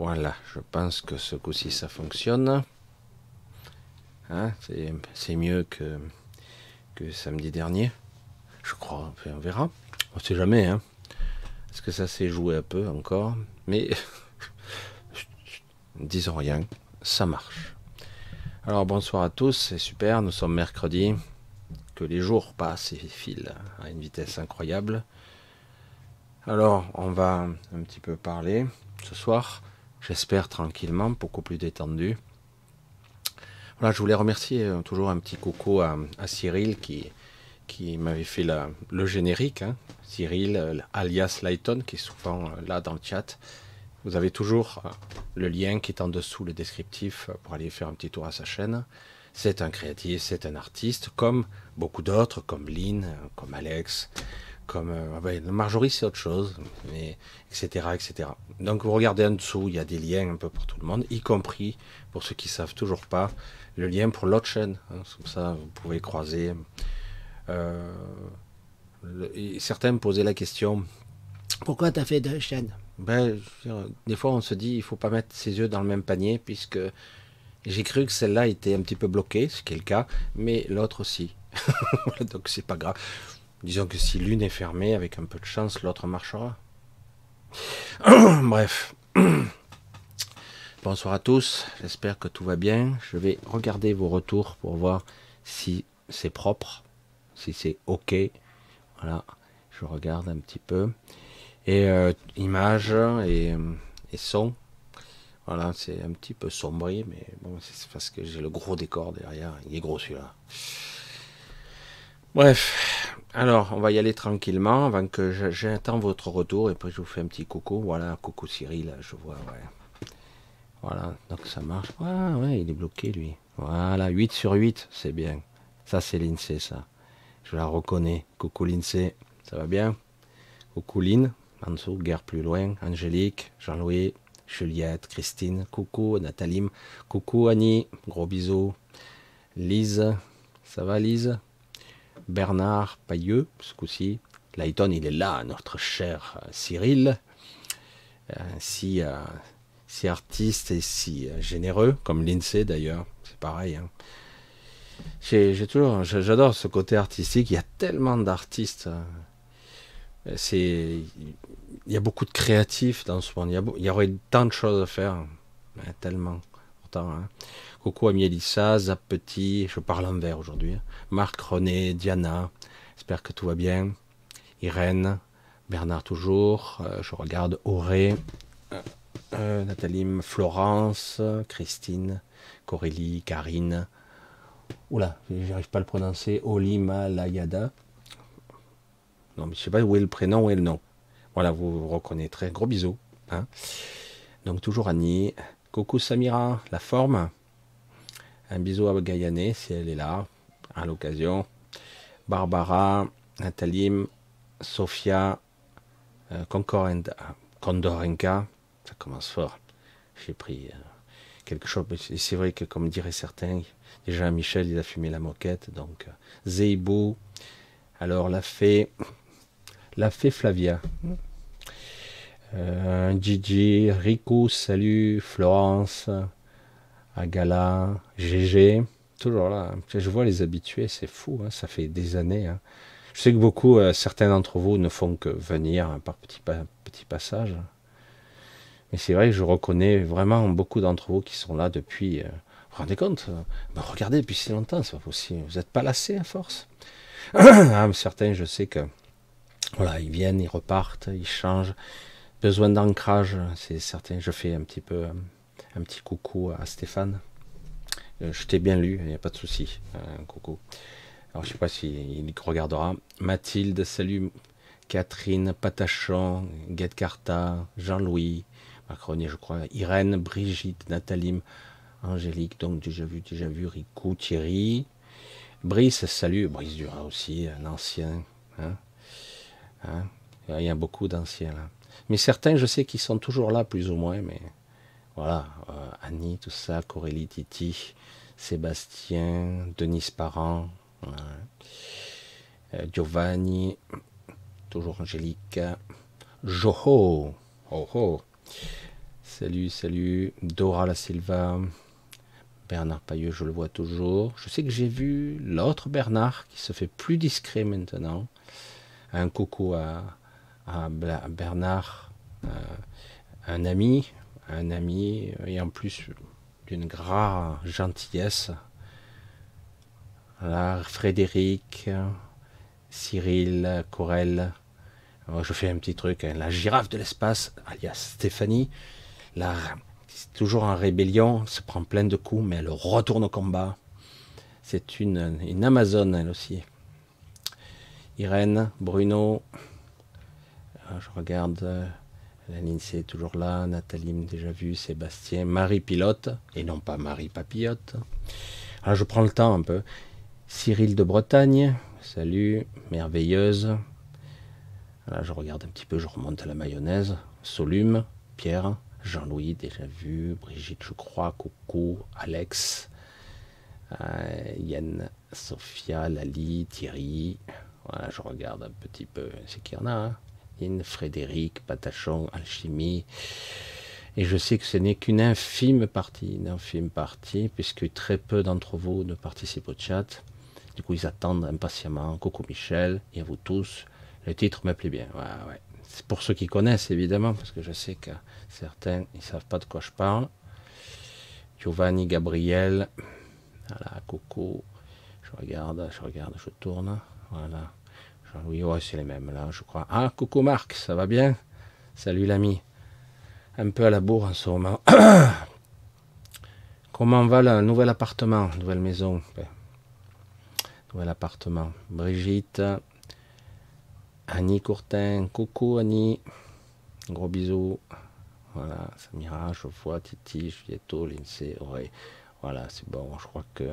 Voilà, je pense que ce coup-ci ça fonctionne. Hein, c'est mieux que, que samedi dernier, je crois. On verra. On sait jamais. Hein. Est-ce que ça s'est joué un peu encore Mais disons rien, ça marche. Alors bonsoir à tous, c'est super. Nous sommes mercredi. Que les jours passent et filent à une vitesse incroyable. Alors, on va un petit peu parler ce soir j'espère tranquillement, beaucoup plus détendu. Voilà, je voulais remercier euh, toujours un petit coucou à, Cyril qui, qui m'avait fait le générique. Hein. Cyril, euh, alias Lighton, qui est souvent euh, là dans le chat. Vous avez toujours le lien qui est en dessous, le descriptif, pour aller faire un petit tour à sa chaîne. C'est un créatif, c'est un artiste, comme beaucoup d'autres, comme Lynn, comme Alex, comme euh, ah ben, Marjorie c'est autre chose, mais, etc., etc. Donc vous regardez en dessous, il y a des liens un peu pour tout le monde, y compris pour ceux qui savent toujours pas le lien pour l'autre chaîne. Hein. comme ça, vous pouvez croiser. Euh, certains posaient la question pourquoi tu as fait deux chaînes ben, Des fois, on se dit il faut pas mettre ses yeux dans le même panier, puisque j'ai cru que celle-là était un petit peu bloquée, ce qui est le cas, mais l'autre aussi. Donc c'est pas grave. Disons que si l'une est fermée, avec un peu de chance, l'autre marchera. Bref. Bonsoir à tous, j'espère que tout va bien. Je vais regarder vos retours pour voir si c'est propre, si c'est OK. Voilà, je regarde un petit peu. Et euh, images et, et son. Voilà, c'est un petit peu sombré, mais bon, c'est parce que j'ai le gros décor derrière. Il est gros celui-là. Bref, alors, on va y aller tranquillement avant que j'attends votre retour et puis je vous fais un petit coucou. Voilà, coucou Cyril, je vois, ouais. Voilà, donc ça marche. Ah, ouais, il est bloqué lui. Voilà, 8 sur 8, c'est bien. Ça, c'est l'INSEE, ça. Je la reconnais. Coucou l'INSEE, ça va bien Coucou Lynn, en dessous, guerre plus loin. Angélique, Jean-Louis, Juliette, Christine. Coucou Nathalie. Coucou Annie, gros bisous. Lise, ça va Lise Bernard Payeux, ce coup-ci. Layton, il est là, notre cher euh, Cyril. Euh, euh, si, artiste et si généreux, comme l'INSEE d'ailleurs, c'est pareil. Hein. J'ai toujours, j'adore ce côté artistique. Il y a tellement d'artistes. il y a beaucoup de créatifs dans ce monde. Il y, aurait tant de choses à faire, hein. tellement. Pourtant, hein. Coucou Amielissa, Mielissa, Petit, je parle en vert aujourd'hui. Hein. Marc René, Diana, j'espère que tout va bien. Irène, Bernard toujours, euh, je regarde Auré, euh, euh, Nathalie, Florence, Christine, Corélie, Karine. Oula, j'arrive pas à le prononcer. Olima Layada. Non, mais je sais pas où est le prénom, où est le nom. Voilà, vous, vous reconnaîtrez. Gros bisous. Hein. Donc toujours Annie. Coucou Samira, la forme. Un bisou à Gaïané, si elle est là, à l'occasion. Barbara, Natalim, Sofia, euh, Condorenka. Ça commence fort. J'ai pris euh, quelque chose. C'est vrai que, comme diraient certains, déjà Michel, il a fumé la moquette. Donc, euh, Zeibou. Alors, la fée, la fée Flavia. Euh, Gigi, Rico, salut, Florence. Agala, GG, toujours là. Je vois les habitués, c'est fou, hein, ça fait des années. Hein. Je sais que beaucoup, euh, certains d'entre vous ne font que venir hein, par petits passages. Mais c'est vrai que je reconnais vraiment beaucoup d'entre vous qui sont là depuis. Euh, vous vous rendez compte euh, bah, Regardez depuis si longtemps, c'est pas possible. Vous n'êtes pas lassé à force ah, Certains, je sais que. Voilà, ils viennent, ils repartent, ils changent. Besoin d'ancrage, c'est certain. Je fais un petit peu. Un petit coucou à Stéphane. Euh, je t'ai bien lu, il n'y a pas de souci. Un coucou. Alors, je sais pas s'il regardera. Mathilde, salut. Catherine, Patachon, Guette Jean-Louis, Macronier, je crois. Irène, Brigitte, Nathalie, Angélique, donc déjà vu, déjà vu. Rico, Thierry. Brice, salut. Brice Durand aussi, un ancien. Hein. Hein. il y a beaucoup d'anciens là. Mais certains, je sais qu'ils sont toujours là, plus ou moins, mais voilà, euh, Annie, tout ça, Corélie Titi, Sébastien, Denis Parent, euh, Giovanni, toujours Angélique, Joho, oh salut, salut, Dora La Silva, Bernard Payeux, je le vois toujours. Je sais que j'ai vu l'autre Bernard qui se fait plus discret maintenant. Un coucou à, à Bernard, euh, un ami, un ami, et en plus d'une grande gentillesse. Frédéric, Cyril, Corel. je fais un petit truc. Hein. La girafe de l'espace, alias Stéphanie, la, toujours en rébellion, se prend plein de coups, mais elle retourne au combat. C'est une, une Amazone, elle aussi. Irène, Bruno, je regarde euh, Aline, c'est toujours là. Nathalie, déjà vu. Sébastien. Marie Pilote, et non pas Marie Papillote. Alors, ah, je prends le temps un peu. Cyril de Bretagne, salut. Merveilleuse. Alors, je regarde un petit peu, je remonte à la mayonnaise. Solume, Pierre, Jean-Louis, déjà vu. Brigitte, je crois. Coucou. Alex. Euh, Yann, Sophia, Lali, Thierry. Voilà, je regarde un petit peu. C'est qu'il y en a. Hein. Frédéric, Patachon, Alchimie. Et je sais que ce n'est qu'une infime partie, une infime partie, puisque très peu d'entre vous ne participent au chat. Du coup, ils attendent impatiemment. Coucou Michel, et à vous tous. Le titre me plaît bien. C'est pour ceux qui connaissent, évidemment, parce que je sais que certains ne savent pas de quoi je parle. Giovanni, Gabriel. Voilà, coucou. Je regarde, je regarde, je tourne. Voilà. Ah oui, c'est les mêmes là, je crois. Ah, coucou Marc, ça va bien Salut l'ami. Un peu à la bourre en ce moment. Comment va le nouvel appartement, nouvelle maison ben, Nouvel appartement. Brigitte, Annie Courtin, coucou Annie. Gros bisous. Voilà, Samira, je vois Titi, Juliette, Lindsay, Auré. Voilà, c'est bon, je crois que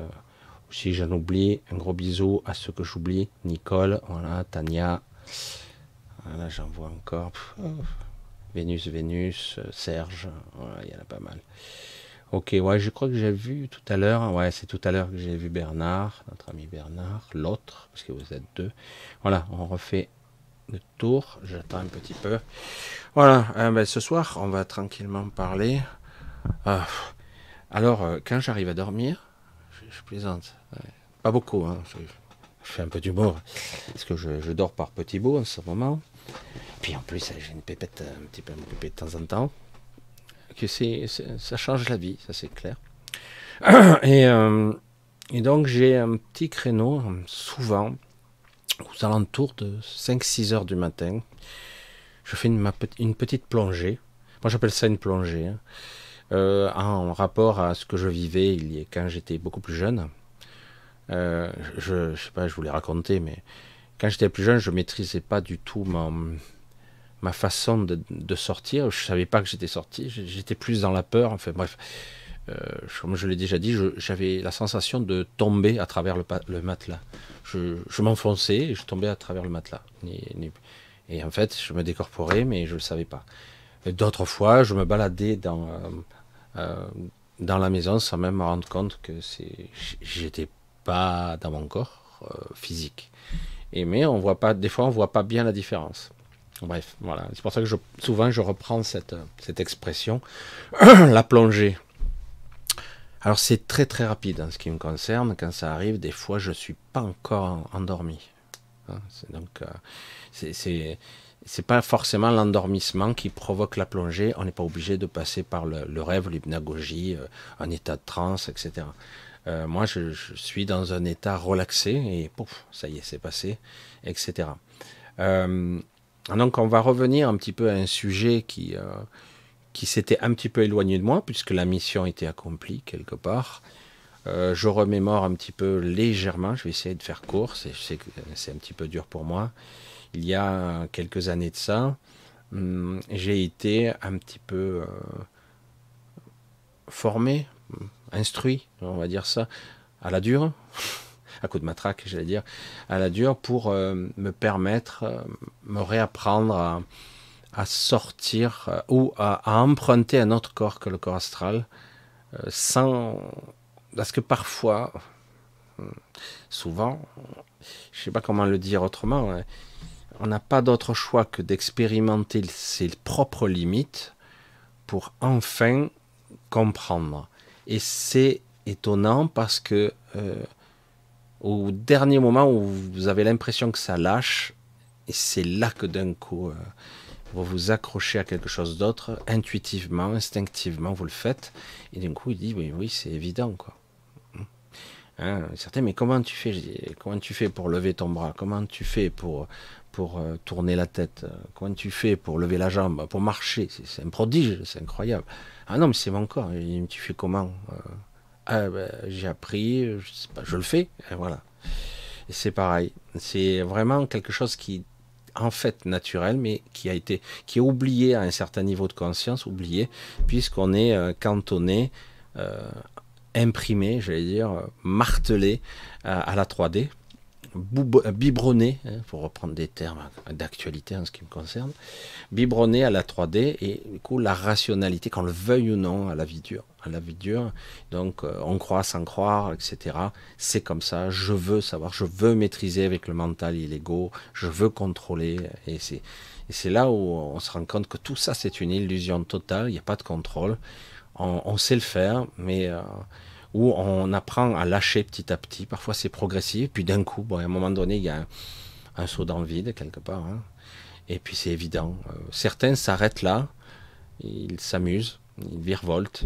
si j'en oublie, un gros bisou à ceux que j'oublie. Nicole, voilà, Tania. Voilà, j'en vois encore. Oh. Vénus, Vénus, Serge, voilà, il y en a pas mal. Ok, ouais, je crois que j'ai vu tout à l'heure, hein, ouais, c'est tout à l'heure que j'ai vu Bernard, notre ami Bernard, l'autre, parce que vous êtes deux. Voilà, on refait le tour, j'attends un petit peu. Voilà, euh, ben, ce soir, on va tranquillement parler. Ah, alors, euh, quand j'arrive à dormir, je plaisante. Pas beaucoup, hein, je, fais un peu d'humour, parce que je, dors par petits bouts en ce moment. Puis en plus, j'ai une pépette, un petit peu pépette de temps en temps. Que c'est, ça change la vie, ça c'est clair. Euh, et, donc j'ai un petit créneau, souvent, aux alentours de 5-6 heures du matin, je fais une, petite plongée. Moi j'appelle ça une plongée. Hein. Euh, en rapport à ce que je vivais il y quand j'étais beaucoup plus jeune. Euh, je, je sais pas, je vous l'ai raconté, mais quand j'étais plus jeune, je maîtrisais pas du tout ma ma façon de, de, sortir. Je savais pas que j'étais sorti. J'étais plus dans la peur. Enfin bref, euh, comme je l'ai déjà dit, j'avais la sensation de tomber à travers le, matelas. Je, m'enfonçais et je tombais à travers le matelas. Et, en fait, je me décorporais, mais je le savais pas. D'autres fois, je me baladais dans, euh, dans la maison sans même me rendre compte que c'est j'étais pas dans mon corps euh, physique et mais on voit pas des fois on voit pas bien la différence bref voilà c'est pour ça que je, souvent je reprends cette, cette expression la plongée alors c'est très très rapide en hein, ce qui me concerne quand ça arrive des fois je suis pas encore endormi hein, c'est donc euh, c'est c'est pas forcément l'endormissement qui provoque la plongée. On n'est pas obligé de passer par le, rêve, l'hypnagogie, en euh, un état de transe, etc. Euh, moi, je, suis dans un état relaxé et pouf, ça y est, c'est passé, etc. Euh, donc, on va revenir un petit peu à un sujet qui qui s'était un petit peu éloigné de moi puisque la mission était accomplie quelque part. je remémore un petit peu légèrement. Je vais essayer de faire court. C'est un petit peu dur pour moi il y a quelques années de ça, hum, j'ai été un petit peu euh, formé, instruit, on va dire ça, à la dure, à coup de matraque, j'allais dire, à la dure pour euh, me permettre, euh, me réapprendre à, sortir ou à, emprunter un autre corps que le corps astral, sans. Parce que parfois, hum, souvent, je ne sais pas comment le dire autrement, hein, on n'a pas d'autre choix que d'expérimenter ses propres limites pour enfin comprendre. Et c'est étonnant parce que euh, au dernier moment où vous avez l'impression que ça lâche, et c'est là que d'un coup, euh, vous vous accrochez à quelque chose d'autre, intuitivement, instinctivement, vous le faites, et d'un coup, il dit, oui, oui, c'est évident, quoi. Hein, mais comment tu fais Comment tu fais pour lever ton bras Comment tu fais pour pour euh, tourner la tête Comment tu fais pour lever la jambe Pour marcher C'est un prodige, c'est incroyable. Ah non, mais c'est mon corps. tu fais comment euh, ah, ben, J'ai appris, je, le fais. voilà. c'est pareil. C'est vraiment quelque chose qui en fait naturel, mais qui a été, qui est oublié à un certain niveau de conscience, oublié, puisqu'on est euh, cantonné, imprimé, j'allais dire, martelé à la 3D, euh, biberonné, hein, pour reprendre des termes d'actualité en ce qui me concerne, biberonné à la 3D et du coup la rationalité, qu'on le veuille ou non, à la vie dure. À la vie dure, donc euh, on croit sans croire, etc. C'est comme ça, je veux savoir, je veux maîtriser avec le mental et l'ego, je veux contrôler. Et c'est là où on se rend compte que tout ça c'est une illusion totale, il n'y a pas de contrôle. On, sait le faire, mais... Euh, où on apprend à lâcher petit à petit. Parfois, c'est progressif. Puis d'un coup, bon, à un moment donné, il y a un, saut dans le vide quelque part. Hein. Et puis c'est évident. Euh, certains s'arrêtent là. Ils s'amusent. Ils virevoltent.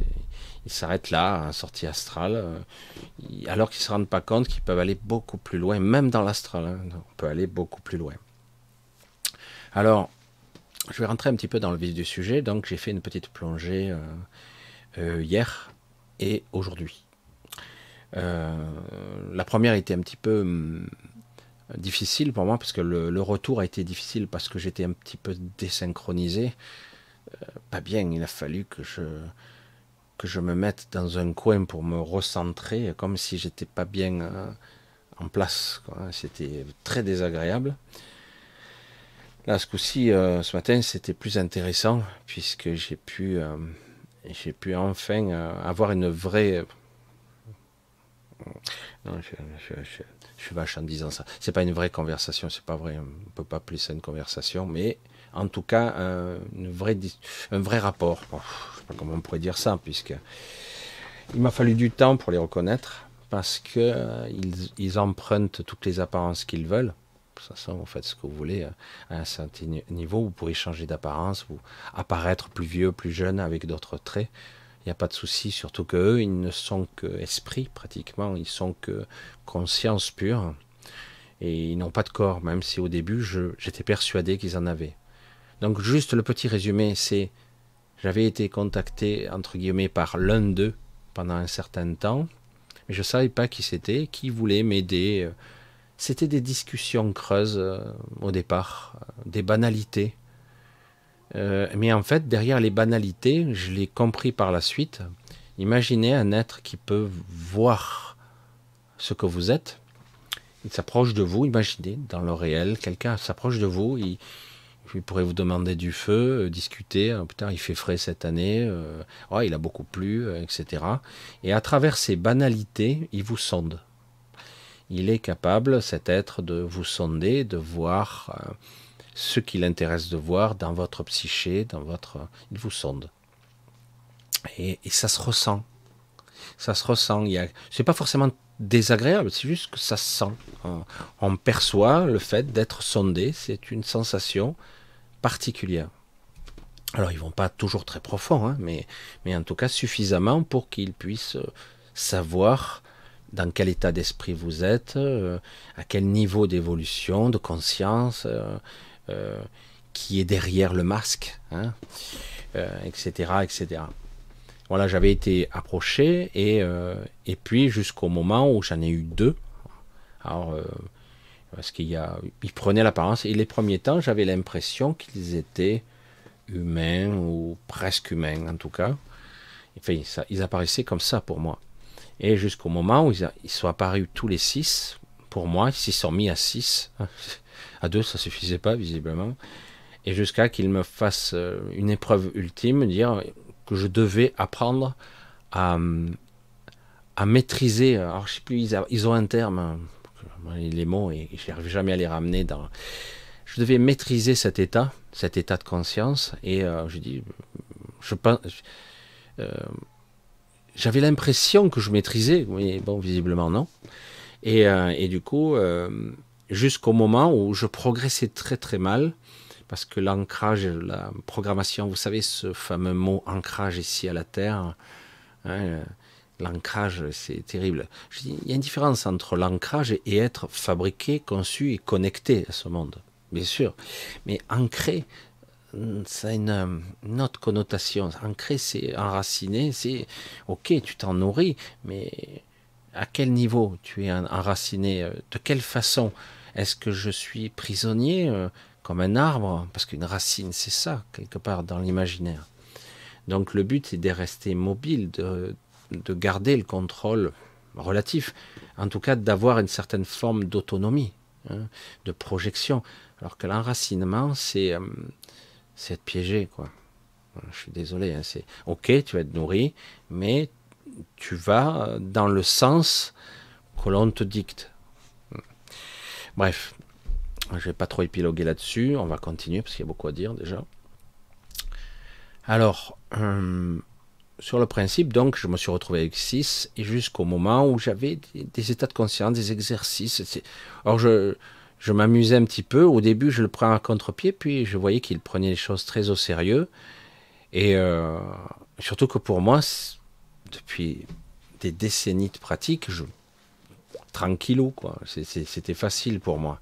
Ils s'arrêtent là, en sortie astrale. Euh, alors qu'ils ne se rendent pas compte qu'ils peuvent aller beaucoup plus loin, même dans l'astral. Hein. On peut aller beaucoup plus loin. Alors, je vais rentrer un petit peu dans le vif du sujet. Donc, j'ai fait une petite plongée euh, hier et aujourd'hui. Euh, la première était un petit peu hum, difficile pour moi parce que le, le, retour a été difficile parce que j'étais un petit peu désynchronisé. Euh, pas bien, il a fallu que je, que je me mette dans un coin pour me recentrer, comme si j'étais pas bien euh, en place. C'était très désagréable. Là, ce coup-ci, ce matin, c'était plus intéressant puisque j'ai pu, j'ai pu enfin avoir une vraie non, je, suis vache en disant ça. C'est pas une vraie conversation, c'est pas vrai. On peut pas plus ça une conversation, mais en tout cas, une vraie, un vrai rapport. Je je sais pas comment on pourrait dire ça, puisque il m'a fallu du temps pour les reconnaître, parce que euh, ils, empruntent toutes les apparences qu'ils veulent. toute façon vous faites ce que vous voulez. Euh, à un certain niveau, vous pourrez changer d'apparence, vous apparaître plus vieux, plus jeune, avec d'autres traits il n'y a pas de souci, surtout qu'eux, ils ne sont que esprit pratiquement, ils sont que conscience pure, et ils n'ont pas de corps, même si au début j'étais persuadé qu'ils en avaient. Donc juste le petit résumé, c'est j'avais été contacté entre guillemets par l'un d'eux pendant un certain temps, mais je ne savais pas qui c'était, qui voulait m'aider. C'était des discussions creuses euh, au départ, euh, des banalités euh, mais en fait, derrière les banalités, je l'ai compris par la suite. Imaginez un être qui peut voir ce que vous êtes. Il s'approche de vous, imaginez, dans le réel, quelqu'un s'approche de vous, il, pourrait vous demander du feu, euh, discuter, euh, putain, il fait frais cette année, oh, il a beaucoup plu, etc. Et à travers ces banalités, il vous sonde. Il est capable, cet être, de vous sonder, de voir ce qui l'intéresse de voir dans votre psyché, dans votre... Il vous sonde. Et, ça se ressent. Ça se ressent. A... C'est pas forcément désagréable, c'est juste que ça se sent. On, perçoit le fait d'être sondé, c'est une sensation particulière. Alors ils vont pas toujours très profond, hein, mais, mais en tout cas suffisamment pour qu'ils puissent euh, savoir dans quel état d'esprit vous êtes, euh, à quel niveau d'évolution, de conscience, euh, euh, qui est derrière le masque, etc., hein, euh, etc. Voilà, j'avais été approché et, euh, et puis jusqu'au moment où j'en ai eu deux. Alors, parce qu'il y a, ils prenaient l'apparence. Et les premiers temps, j'avais l'impression qu'ils étaient humains ou presque humains, en tout cas. Enfin, ça, ils apparaissaient comme ça pour moi. Et jusqu'au moment où ils, ils, sont apparus tous les six, pour moi, ils s'y sont mis à six. Hein. À deux, ça suffisait pas, visiblement. Et jusqu'à qu'il me fasse euh, une épreuve ultime, dire que je devais apprendre à, euh, à maîtriser. Alors, je sais plus, ils, ont un terme, hein, les mots, et je n'arrive jamais à les ramener dans. Je devais maîtriser cet état, cet état de conscience, et euh, je dis, je pense. j'avais l'impression que je maîtrisais, mais bon, visiblement non. Et, du coup, jusqu'au moment où je progressais très très mal, parce que l'ancrage, la programmation, vous savez ce fameux mot ancrage ici à la Terre, hein, l'ancrage c'est terrible. il y a une différence entre l'ancrage et être fabriqué, conçu et connecté à ce monde, bien sûr, mais ancré, ça a une, autre connotation. Ancré, c'est enraciné, c'est ok, tu t'en nourris, mais à quel niveau tu es enraciné, euh, de quelle façon est-ce que je suis prisonnier euh, comme un arbre Parce qu'une racine, c'est ça, quelque part, dans l'imaginaire. Donc le but est de rester mobile, de, garder le contrôle relatif, en tout cas d'avoir une certaine forme d'autonomie, hein, de projection. Alors que l'enracinement, c'est euh, être piégé, quoi. Je suis désolé, hein, c'est ok, tu vas être nourri, mais tu vas dans le sens que l'on te dicte. Bref, je vais pas trop épiloguer là-dessus, on va continuer parce qu'il y a beaucoup à dire déjà. Alors, euh, sur le principe, donc, je me suis retrouvé avec 6 et jusqu'au moment où j'avais des, états de conscience, des exercices. Alors je, m'amusais un petit peu. Au début, je le prends à contre-pied, puis je voyais qu'il prenait les choses très au sérieux. Et euh, surtout que pour moi, depuis des décennies de pratique, je, tranquillou, quoi. C'était facile pour moi.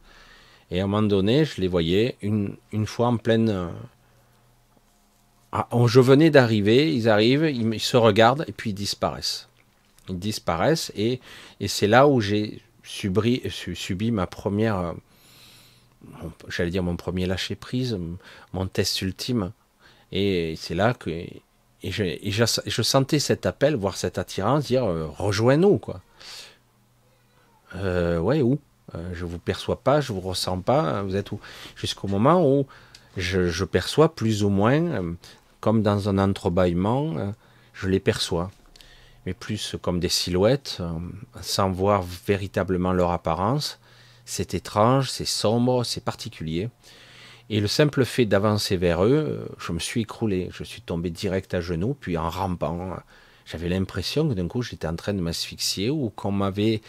Et à un moment donné, je les voyais une, fois en pleine. Euh, ah, je venais d'arriver, ils arrivent, ils, se regardent et puis ils disparaissent. Ils disparaissent et, c'est là où j'ai subi, subi, ma première, euh, j'allais dire mon premier lâcher prise, mon test ultime. Et c'est là que et, je, sentais cet appel, voire cette attirance, dire euh, rejoins-nous, quoi. Euh, ouais, où euh, Je vous perçois pas, je vous ressens pas, hein, vous êtes où Jusqu'au moment où je, je, perçois plus ou moins, comme dans un entrebâillement, je les perçois. Mais plus comme des silhouettes, sans voir véritablement leur apparence. C'est étrange, c'est sombre, c'est particulier. Et le simple fait d'avancer vers eux, euh, je me suis écroulé, je suis tombé direct à genoux, puis en rampant, j'avais l'impression que d'un coup j'étais en train de m'asphyxier ou qu'on m'avait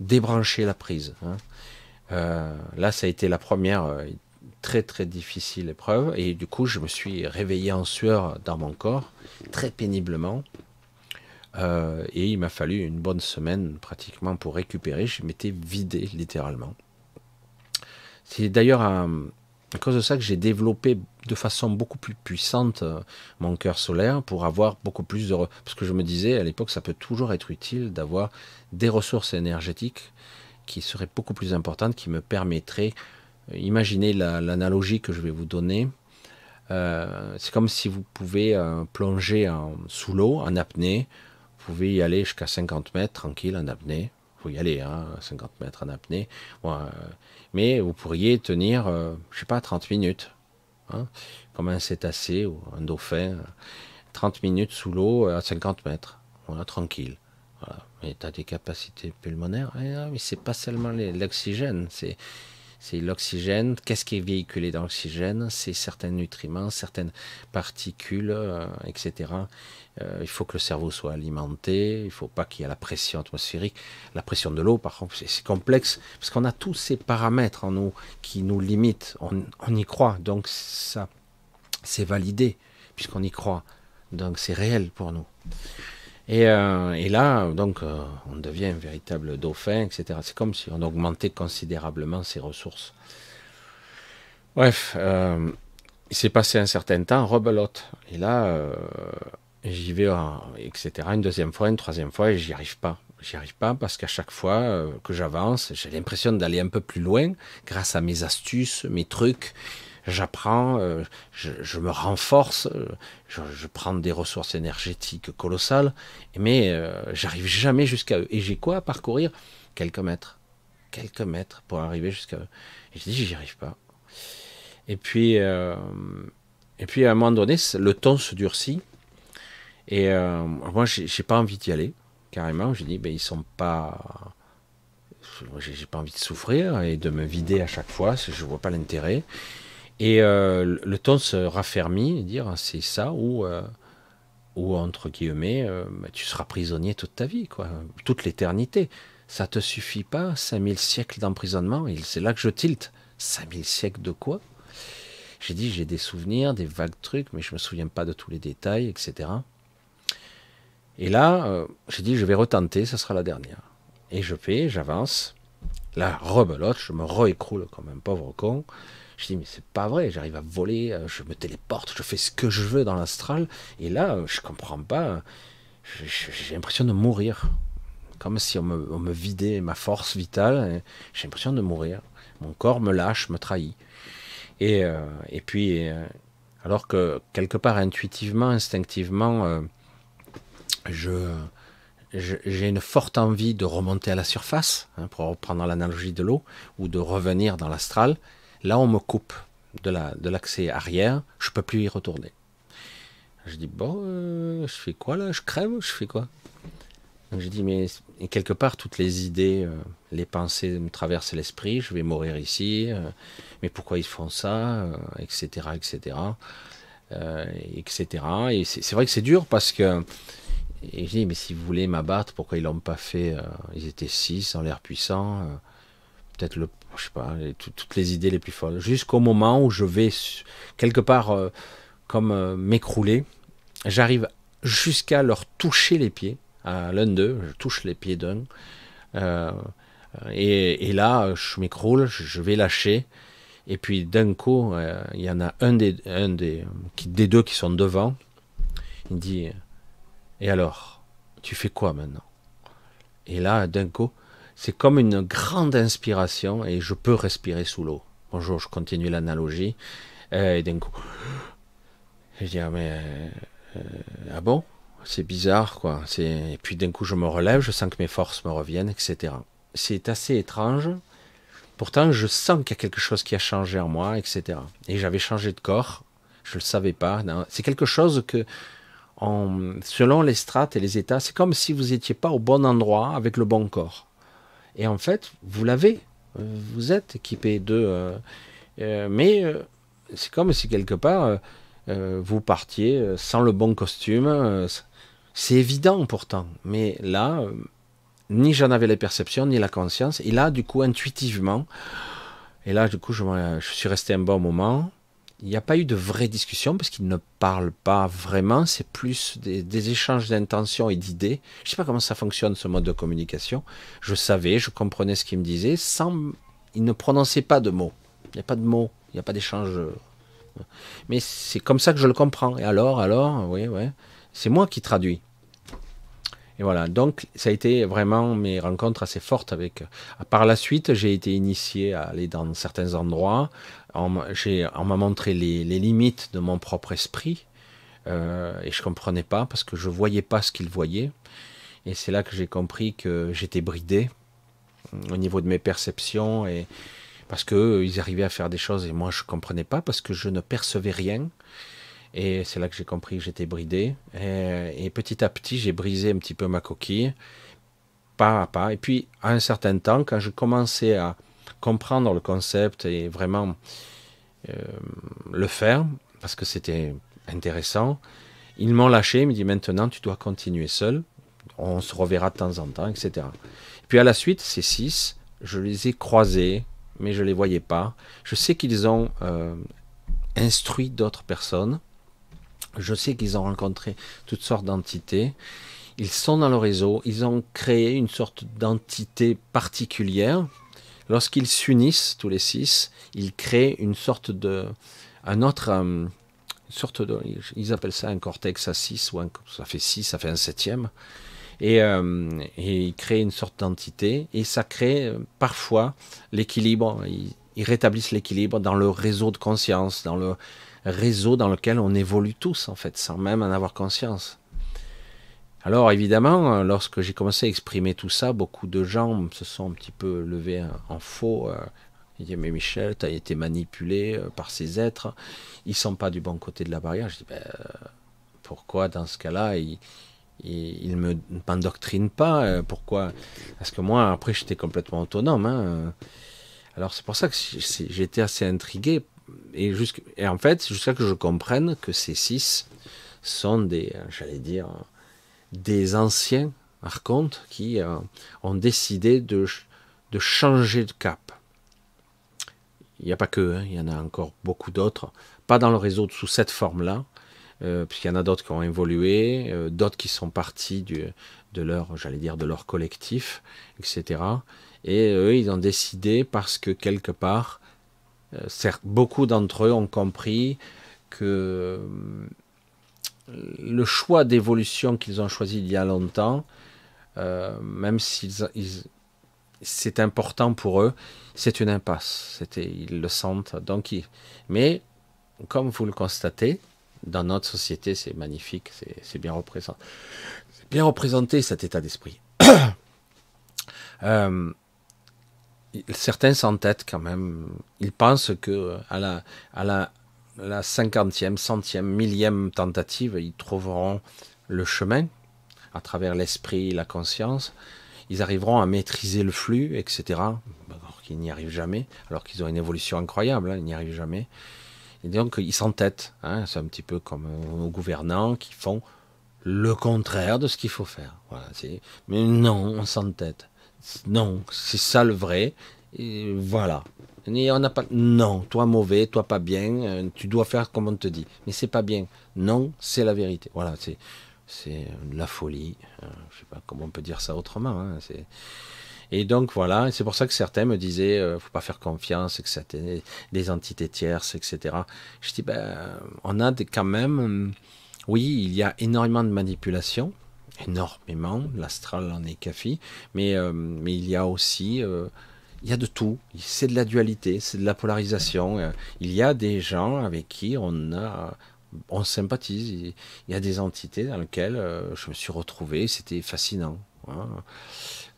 débranché la prise. Hein. Euh, là, ça a été la première euh, très très difficile épreuve, et du coup je me suis réveillé en sueur dans mon corps, très péniblement. et il m'a fallu une bonne semaine pratiquement pour récupérer. Je m'étais vidé littéralement. C'est d'ailleurs un, à cause de ça que j'ai développé de façon beaucoup plus puissante euh, mon cœur solaire pour avoir beaucoup plus de... Parce que je me disais à l'époque, ça peut toujours être utile d'avoir des ressources énergétiques qui seraient beaucoup plus importantes, qui me permettraient... Euh, imaginez l'analogie que je vais vous donner. Euh, c'est comme si vous pouvez plonger sous l'eau, en apnée. Vous pouvez y aller jusqu'à 50 mètres tranquille en apnée. vous y aller, hein, 50 mètres en apnée. Bon, mais vous pourriez tenir, euh, je sais pas, 30 minutes, hein. comme un cétacé ou un dauphin, 30 minutes sous l'eau euh, à 50 mètres, voilà, tranquille. Voilà. Mais tu as des capacités pulmonaires, ah, mais c'est pas seulement l'oxygène, c'est c'est l'oxygène. Qu'est-ce qui est véhiculé dans l'oxygène C'est certains nutriments, certaines particules, euh, etc. Euh, il faut que le cerveau soit alimenté. Il ne faut pas qu'il y ait la pression atmosphérique. La pression de l'eau, par contre, c'est complexe parce qu'on a tous ces paramètres en nous qui nous limitent. On, on y croit, donc ça, c'est validé puisqu'on y croit. Donc c'est réel pour nous. Euh, et, là, donc, euh, on devient un véritable dauphin, etc. C'est comme si on augmentait considérablement ses ressources. Bref, euh, il s'est passé un certain temps, rebelote. Et là, j'y vais, etc. Une deuxième fois, une troisième fois, et j'y arrive pas. J'y arrive pas parce qu'à chaque fois que j'avance, j'ai l'impression d'aller un peu plus loin grâce à mes astuces, mes trucs j'apprends, euh, je, me renforce, euh, je, prends des ressources énergétiques colossales, mais euh, j'arrive jamais jusqu'à eux. Et j'ai quoi à parcourir Quelques mètres. Quelques mètres pour arriver jusqu'à eux. Et je dis, j'y arrive pas. Et puis, et puis à un moment donné, le ton se durcit. Et moi, j'ai pas envie d'y aller, carrément. Je dis, ben, ils sont pas j'ai pas envie de souffrir et de me vider à chaque fois, je vois pas l'intérêt. Et euh, le ton se raffermit, dire hein, c'est ça ou, euh, ou entre guillemets, euh, bah, tu seras prisonnier toute ta vie, quoi, toute l'éternité. Ça te suffit pas, 5000 siècles d'emprisonnement, c'est là que je tilte. 5000 siècles de quoi J'ai dit, j'ai des souvenirs, des vagues trucs, mais je me souviens pas de tous les détails, etc. Et là, j'ai dit, je vais retenter, ça sera la dernière. Et je fais, j'avance. la rebelote, je me réécroule comme un pauvre con. Je dis, mais c'est pas vrai, j'arrive à voler, euh, je me téléporte, je fais ce que je veux dans l'astral. Et là, euh, je comprends pas. J'ai l'impression de mourir. Comme si on me, vidait ma force vitale. Hein. J'ai l'impression de mourir. Mon corps me lâche, me trahit. Et, euh, et puis, alors que quelque part intuitivement, instinctivement, j'ai une forte envie de remonter à la surface, hein, pour reprendre l'analogie de l'eau, ou de revenir dans l'astral, Là, on me coupe de l'accès arrière, je peux plus y retourner. Je dis, bon, euh, je fais quoi là Je crève Je fais quoi J'ai je dis, mais quelque part, toutes les idées, euh, les pensées me traversent l'esprit, je vais mourir ici, euh, mais pourquoi ils font ça Etc. Etc. etc. Et c'est vrai que c'est dur parce que. Et je dis, mais s'ils voulaient m'abattre, pourquoi ils l'ont pas fait Ils étaient six, en l'air puissant peut-être le, je sais pas, toutes les idées les plus folles, jusqu'au moment où je vais quelque part euh, comme euh, m'écrouler. J'arrive jusqu'à leur toucher les pieds, à l'un d'eux, je touche les pieds d'un. Euh, et, là, je m'écroule, je vais lâcher. Et puis d'un coup, il y en a un des, des, des deux qui sont devant. Il dit Et alors Tu fais quoi maintenant Et là, d'un coup, c'est comme une grande inspiration et je peux respirer sous l'eau. Bonjour, je continue l'analogie. Euh, et d'un coup, je dis, ah, mais, euh, ah bon C'est bizarre, quoi. Et puis d'un coup, je me relève, je sens que mes forces me reviennent, etc. C'est assez étrange. Pourtant, je sens qu'il y a quelque chose qui a changé en moi, etc. Et j'avais changé de corps, je ne le savais pas. C'est quelque chose que, selon les strates et les états, c'est comme si vous n'étiez pas au bon endroit avec le bon corps. Et en fait, vous l'avez. Euh, vous êtes équipé de. Euh, euh, mais c'est comme si quelque part vous partiez sans le bon costume. c'est évident pourtant. Mais là, ni j'en avais les perceptions, ni la conscience. Et là, du coup, intuitivement, et là, du coup, je suis resté un bon moment il n'y a pas eu de vraie discussion parce qu'il ne parle pas vraiment, c'est plus des, échanges d'intentions et d'idées. Je ne sais pas comment ça fonctionne ce mode de communication. Je savais, je comprenais ce qu'il me disait. sans, il ne prononçait pas de mots. Il n'y a pas de mots, il n'y a pas d'échange. Mais c'est comme ça que je le comprends. Et alors, alors, oui, oui. C'est moi qui traduis. Et voilà, donc ça a été vraiment mes rencontres assez fortes avec. Par la suite, j'ai été initié à aller dans certains endroits, on, m'a montré les, limites de mon propre esprit euh, et je comprenais pas parce que je voyais pas ce qu'ils voyaient et c'est là que j'ai compris que j'étais bridé mm, au niveau de mes perceptions et parce que euh, ils arrivaient à faire des choses et moi je comprenais pas parce que je ne percevais rien et c'est là que j'ai compris que j'étais bridé et petit à petit j'ai brisé un petit peu ma coquille pas à pas et puis à un certain temps quand je commençais à comprendre le concept et vraiment euh, le faire, parce que c'était intéressant. Ils m'ont lâché, ils me dit maintenant tu dois continuer seul, on se reverra de temps en temps, etc. Puis à la suite, ces six, je les ai croisés, mais je ne les voyais pas. Je sais qu'ils ont euh, instruit d'autres personnes. Je sais qu'ils ont rencontré toutes sortes d'entités. Ils sont dans le réseau, ils ont créé une sorte d'entité particulière Lorsqu'ils s'unissent tous les six, ils créent une sorte de, un autre, euh, sorte de, ils appellent ça un cortex à six, ou ça fait six, ça fait un septième. Et, euh, et ils créent une sorte d'entité et ça crée euh, parfois l'équilibre. ils rétablissent l'équilibre dans le réseau de conscience, dans le réseau dans lequel on évolue tous en fait, sans même en avoir conscience. Alors évidemment, euh, lorsque j'ai commencé à exprimer tout ça, beaucoup de gens se sont un petit peu levés en faux. Euh, ils disaient, mais Michel, tu as été manipulé euh, par ces êtres, ils sont pas du bon côté de la barrière. Je dis, ben, pourquoi dans ce cas-là, ils, ne me m'endoctrinent pas Pourquoi Parce que moi, après, j'étais complètement autonome. Hein, Alors c'est pour ça que j'étais assez intrigué. Et, en fait, jusqu'à que je comprenne que ces six sont des, j'allais dire, des anciens archontes qui euh, ont décidé de, changer de cap. Il n'y a pas que, hein, il y en a encore beaucoup d'autres, pas dans le réseau sous cette forme-là, euh, puisqu'il y en a d'autres qui ont évolué, euh, d'autres qui sont partis de leur, j'allais dire, de leur collectif, etc. Et eux, ils ont décidé parce que quelque part, certes, beaucoup d'entre eux ont compris que le choix d'évolution qu'ils ont choisi il y a longtemps, euh, même si c'est important pour eux, c'est une impasse. C'était, ils le sentent. Donc, mais comme vous le constatez, dans notre société, c'est magnifique, c'est, bien représenté, bien représenté cet état d'esprit. euh, certains s'entêtent quand même. Ils pensent que à la, la cinquantième, centième, millième tentative, ils trouveront le chemin à travers l'esprit, la conscience. Ils arriveront à maîtriser le flux, etc. Alors qu'ils n'y arrivent jamais, alors qu'ils ont une évolution incroyable, hein, ils n'y arrivent jamais. Et donc ils s'entêtent. Hein. C'est un petit peu comme nos euh, gouvernants qui font le contraire de ce qu'il faut faire. Voilà, Mais non, on s'entête. Non, c'est ça le vrai. Et voilà on n'a pas. Non, toi mauvais, toi pas bien, euh, tu dois faire comme on te dit. Mais c'est pas bien. Non, c'est la vérité. Voilà, c'est c'est la folie. Euh, je ne sais pas comment on peut dire ça autrement. Hein, et donc voilà, c'est pour ça que certains me disaient, ne euh, faut pas faire confiance, etc. Des entités tierces, etc. Je dis, ben, on a quand même, oui, il y a énormément de manipulation, énormément. L'astral en est café, mais mais il y a aussi il y a de tout. C'est de la dualité, c'est de la polarisation. Euh, il y a des gens avec qui on a, on sympathise. Il y a des entités dans lesquelles euh, je me suis retrouvé. C'était fascinant, hein.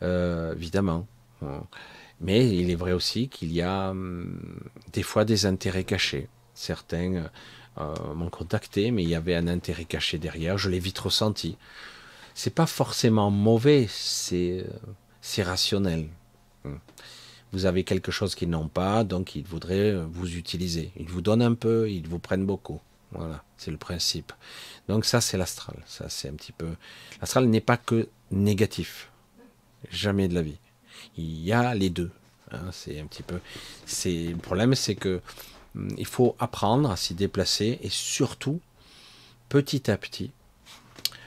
euh, évidemment. Hein. Mais il est vrai aussi qu'il y a hum, des fois des intérêts cachés. Certains m'ont contacté, mais il y avait un intérêt caché derrière. Je l'ai vite ressenti. C'est pas forcément mauvais, c'est c'est rationnel. Hein vous avez quelque chose qu'ils n'ont pas, donc ils voudraient vous utiliser. Ils vous donnent un peu, ils vous prennent beaucoup. Voilà, c'est le principe. Donc ça, c'est l'astral. Ça, c'est un petit peu. L'astral n'est pas que négatif. Jamais de la vie. Il y a les deux. Hein, c'est un petit peu. C'est le problème, c'est que hum, il faut apprendre à s'y déplacer et surtout, petit à petit,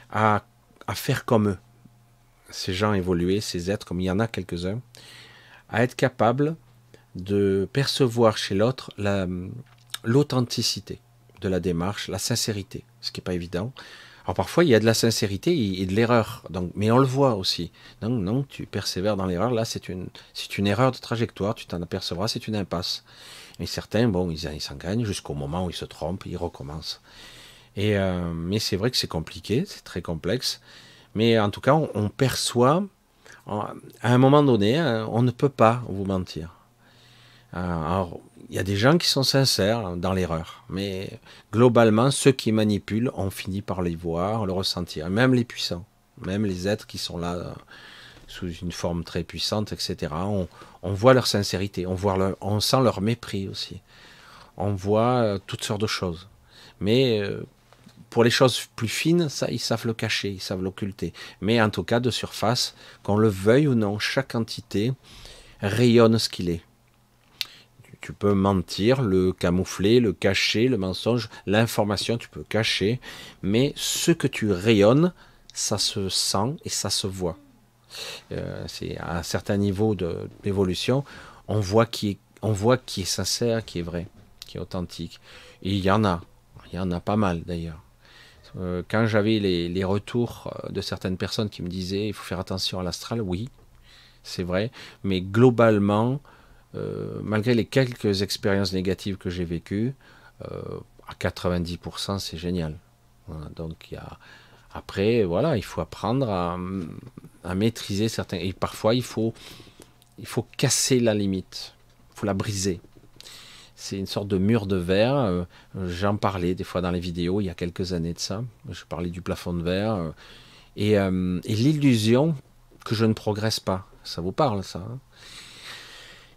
à, à faire comme eux. Ces gens évoluer, ces êtres, comme il y en a quelques-uns, à être capable de percevoir chez l'autre l'authenticité de la démarche, la sincérité, ce qui n'est pas évident. Alors parfois, il y a de la sincérité et de l'erreur, mais on le voit aussi. Donc non, tu persévères dans l'erreur, là c'est une, une erreur de trajectoire, tu t'en apercevras, c'est une impasse. Et certains, bon, ils, s'en gagnent jusqu'au moment où ils se trompent, ils recommencent. Et, euh, mais c'est vrai que c'est compliqué, c'est très complexe. Mais en tout cas, on perçoit à un moment donné, hein, on ne peut pas vous mentir. Euh, alors, il y a des gens qui sont sincères dans l'erreur, mais globalement, ceux qui manipulent, on finit par les voir, le ressentir, même les puissants, même les êtres qui sont là euh, sous une forme très puissante, etc. On, voit leur sincérité, on, voit leur, on sent leur mépris aussi, on voit euh, toutes sortes de choses. Mais pour les choses plus fines, ça, ils savent le cacher, ils savent l'occulter. Mais en tout cas, de surface, qu'on le veuille ou non, chaque entité rayonne ce qu'il est. Tu peux mentir, le camoufler, le cacher, le mensonge, l'information, tu peux cacher, mais ce que tu rayonnes, ça se sent et ça se voit. Euh, c'est à un certain niveau d'évolution, on voit qui est, on voit qui est sincère, qui est vrai, qui est authentique. Et il y en a, il y en a pas mal d'ailleurs. Euh, quand j'avais les, les, retours euh, de certaines personnes qui me disaient il faut faire attention à l'astral, oui, c'est vrai, mais globalement, euh, malgré les quelques expériences négatives que j'ai vécues, à 90% c'est génial. donc Après, voilà, il faut apprendre à, maîtriser certains. Et parfois, il faut, il faut casser la limite, il faut la briser. C'est une sorte de mur de verre. Euh, j'en parlais des fois dans les vidéos il y a quelques années de ça. Je parlais du plafond de verre. Euh, euh, et, l'illusion que je ne progresse pas. Ça vous parle, ça hein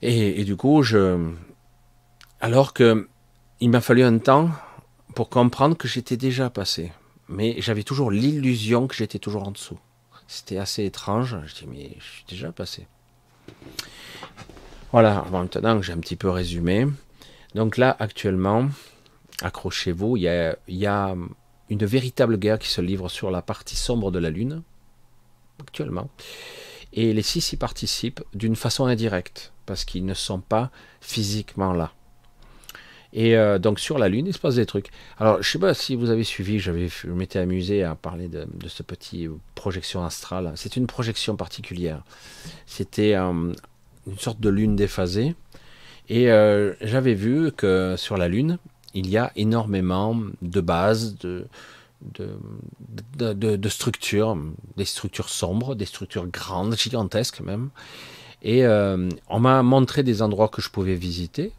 et, du coup, je... alors que il m'a fallu un temps pour comprendre que j'étais déjà passé, mais j'avais toujours l'illusion que j'étais toujours en dessous. C'était assez étrange. Je dis mais je suis déjà passé. Voilà. Maintenant que j'ai un petit peu résumé, donc là, actuellement, accrochez-vous, il y a, une véritable guerre qui se livre sur la partie sombre de la Lune, actuellement. Et les six y participent d'une façon indirecte, parce qu'ils ne sont pas physiquement là. Et euh, donc sur la Lune, il se passe des trucs. Alors, je ne sais pas si vous avez suivi, j'avais, je m'étais amusé à parler de, ce petit projection astrale. C'est une projection particulière. C'était euh, une sorte de Lune déphasée et euh, j'avais vu que sur la Lune, il y a énormément de bases, de, de, structures, des structures sombres, des structures grandes, gigantesques même. Et euh, on m'a montré des endroits que je pouvais visiter.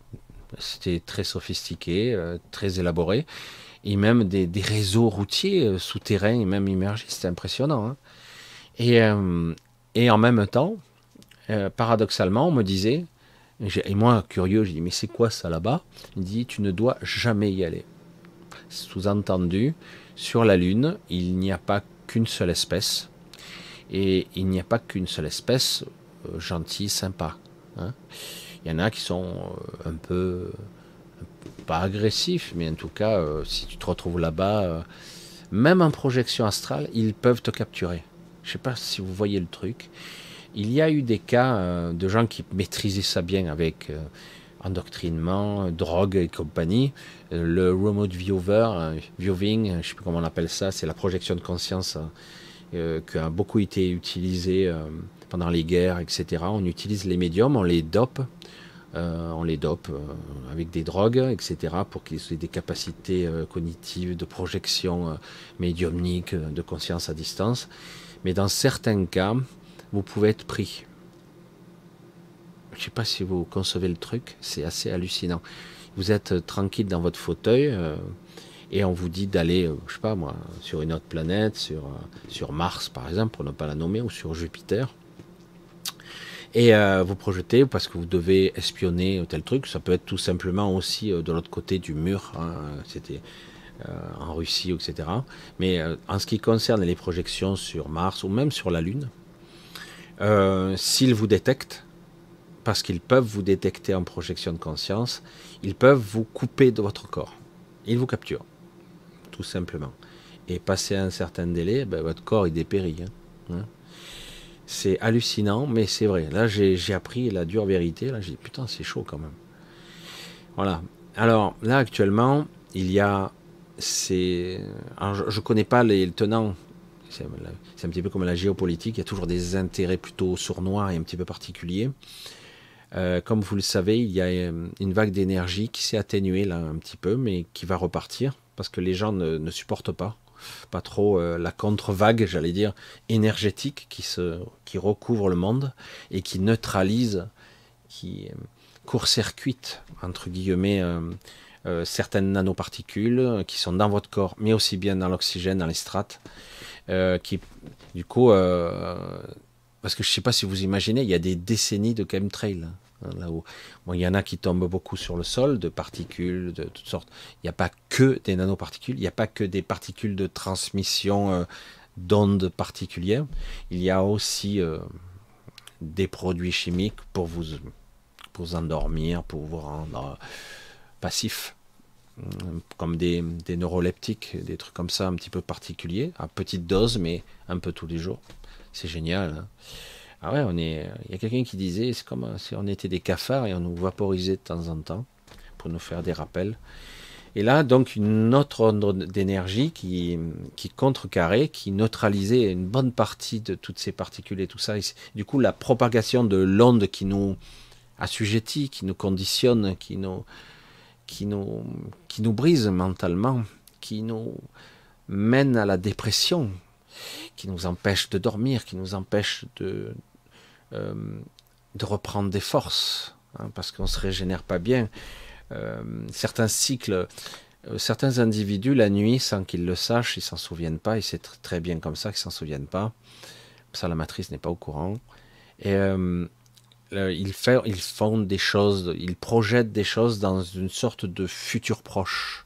C'était très sophistiqué, euh, très élaboré. Et même des, réseaux routiers souterrains et même immergés. C'était impressionnant. Hein. Et, et, en même temps, paradoxalement, on me disait, et, moi, curieux, je dit, mais c'est quoi ça là-bas Il dit, tu ne dois jamais y aller. Sous-entendu, sur la Lune, il n'y a pas qu'une seule espèce. Et il n'y a pas qu'une seule espèce euh, gentille, sympa. Hein. il y en a qui sont euh, un peu, euh, pas agressifs, mais en tout cas, si tu te retrouves là-bas, même en projection astrale, ils peuvent te capturer. Je sais pas si vous voyez le truc il y a eu des cas euh, de gens qui maîtrisaient ça bien avec euh, endoctrinement, drogue et compagnie. Euh, le remote viewer, viewing, je ne sais plus comment on appelle ça, c'est la projection de conscience qui a beaucoup été utilisée pendant les guerres, etc. On utilise les médiums, on les dope, on les dope avec des drogues, etc., pour qu'ils aient des capacités cognitives, de projection médiumnique, de conscience à distance. Mais dans certains cas, vous pouvez être pris. Je ne sais pas si vous concevez le truc, c'est assez hallucinant. Vous êtes euh, tranquille dans votre fauteuil euh, et on vous dit d'aller, je euh, je sais pas moi, sur une autre planète, sur, Mars par exemple, pour ne pas la nommer, ou sur Jupiter. Et vous projetez parce que vous devez espionner tel truc. Ça peut être tout simplement aussi de l'autre côté du mur. Hein, c'était en Russie, etc. Mais en ce qui concerne les projections sur Mars ou même sur la Lune, euh, s'ils vous détectent, parce qu'ils peuvent vous détecter en projection de conscience, ils peuvent vous couper de votre corps. Ils vous capturent, tout simplement. Et passé un certain délai, ben, votre corps il dépérit. Hein. Hein? c'est hallucinant, mais c'est vrai. Là, j'ai appris la dure vérité. Là, j'ai dit, putain, c'est chaud quand même. Voilà. Alors, là, actuellement, il y a. je ne connais pas les tenants c'est un petit peu comme la géopolitique, il y a toujours des intérêts plutôt sournois et un petit peu particuliers. Euh, comme vous le savez, il y a euh, une vague d'énergie qui s'est atténuée là un petit peu, mais qui va repartir parce que les gens ne, supportent pas, pas trop euh, la contre-vague, j'allais dire, énergétique qui, recouvre le monde et qui neutralise, qui court-circuite, entre guillemets, certaines nanoparticules qui sont dans votre corps, mais aussi bien dans l'oxygène, dans les strates. Euh, qui, du coup, euh, parce que je ne sais pas si vous imaginez, il y a des décennies de chemtrails hein, là-haut. il y en a qui tombent beaucoup sur le sol, de particules de toutes sortes. Il n'y a pas que des nanoparticules, il n'y a pas que des particules de transmission euh, d'ondes particulières. Il y a aussi des produits chimiques pour vous, pour vous endormir, pour vous rendre passif comme des, des, neuroleptiques, des trucs comme ça un petit peu particuliers, à petite dose, mais un peu tous les jours. C'est génial. Hein. ah ouais, on est. Il y a quelqu'un qui disait, c'est comme si on était des cafards et on nous vaporisait de temps en temps pour nous faire des rappels. Et là, donc, une autre onde d'énergie qui, qui contrecarrait, qui neutralisait une bonne partie de toutes ces particules et tout ça. du coup, la propagation de l'onde qui nous assujettit, qui nous conditionne, qui nous, qui nous, qui nous brise mentalement, qui nous mène à la dépression, qui nous empêche de dormir, qui nous empêche de, euh, de reprendre des forces, hein, parce qu'on ne se régénère pas bien. Euh, certains cycles, euh, certains individus, la nuit, sans qu'ils le sachent, ils s'en souviennent pas, et c'est très bien comme ça qu'ils s'en souviennent pas. Ça, la matrice n'est pas au courant. Et ils, font des choses, ils projettent des choses dans une sorte de futur proche.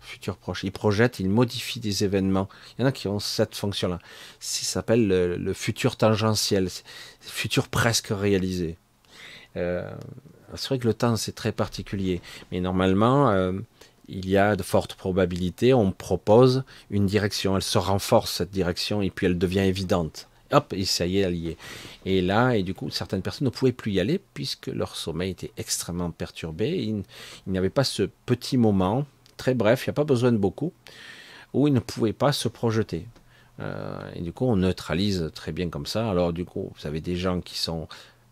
Futur proche. Ils projettent, ils modifient des événements. Il y en a qui ont cette fonction-là. Ça s'appelle le, futur tangentiel, futur presque réalisé. Euh, c'est vrai que le temps, c'est très particulier. Mais normalement, euh, il y a de fortes probabilités, on propose une direction, elle se renforce cette direction et puis elle devient évidente hop, et ça y est, Et là, et du coup, certaines personnes ne pouvaient plus y aller puisque leur sommeil était extrêmement perturbé. Ils, il n'y avait pas ce petit moment, très bref, il n'y a pas besoin de beaucoup, où ils ne pouvaient pas se projeter. Euh, et du coup, on neutralise très bien comme ça. Alors, du coup, vous avez des gens qui sont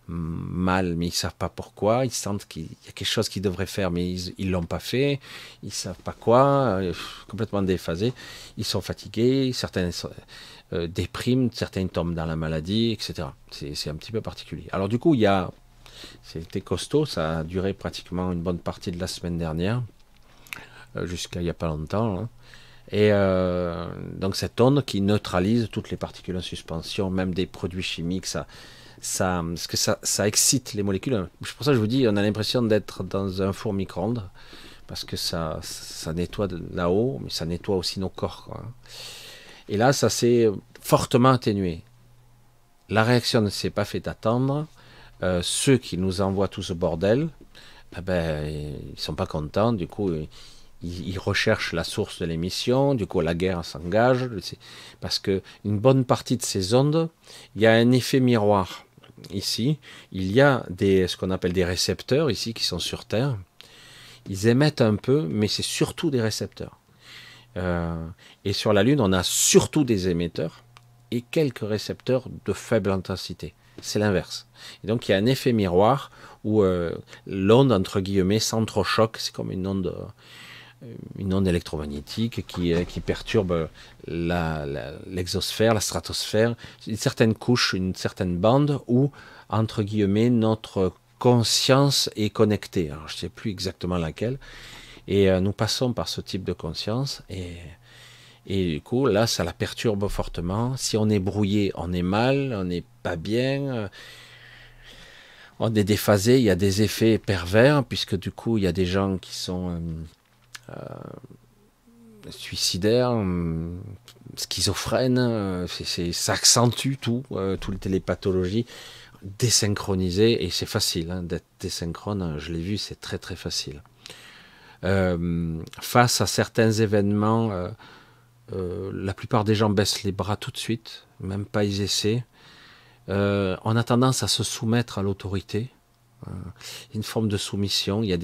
mal, mais ils ne savent pas pourquoi. Ils sentent qu'il y a quelque chose qu'ils devraient faire, mais ils ne l'ont pas fait. Ils ne savent pas quoi. Euh, complètement déphasés. Ils sont fatigués. Certains, euh, déprime, certains tombent dans la maladie, etc. C'est un petit peu particulier. Alors du coup, il y a, c'était costaud, ça a duré pratiquement une bonne partie de la semaine dernière, euh, jusqu'à il n'y a pas longtemps. Hein. Et euh, donc cette onde qui neutralise toutes les particules en suspension, même des produits chimiques, ça, ça, parce que ça, excite les molécules. C'est pour ça que je vous dis, on a l'impression d'être dans un four micro-ondes, parce que ça, ça nettoie là-haut, mais ça nettoie aussi nos corps. Quoi. Hein. Et là, ça s'est fortement atténué. La réaction ne s'est pas fait attendre. Euh, ceux qui nous envoient tout ce bordel, ils eh ben, ils sont pas contents. Du coup, ils, recherchent la source de l'émission. Du coup, la guerre s'engage. Parce que une bonne partie de ces ondes, il y a un effet miroir. Ici, il y a des, ce qu'on appelle des récepteurs ici qui sont sur Terre. Ils émettent un peu, mais c'est surtout des récepteurs. Euh, et sur la Lune, on a surtout des émetteurs et quelques récepteurs de faible intensité. C'est l'inverse. Et donc il y a un effet miroir où euh, l'onde, entre guillemets, s'entrechoque. C'est comme une onde, euh, une onde électromagnétique qui, qui perturbe l'exosphère, la, stratosphère, une certaine couche, une certaine bande où, entre guillemets, notre conscience est connectée. je ne sais plus exactement laquelle. Et euh, nous passons par ce type de conscience et, du coup, là, ça la perturbe fortement. Si on est brouillé, on est mal, on n'est pas bien, euh, on est déphasé, il y a des effets pervers, puisque du coup, il y a des gens qui sont euh, suicidaires, hum, schizophrènes, ça accentue tout, toutes les pathologies désynchronisées, et c'est facile hein, d'être désynchrone, je l'ai vu, c'est très très facile. Euh, face à certains événements, euh, euh, la plupart des gens baissent les bras tout de suite, même pas ils essaient. on a tendance à se soumettre à l'autorité, une forme de soumission. Il y a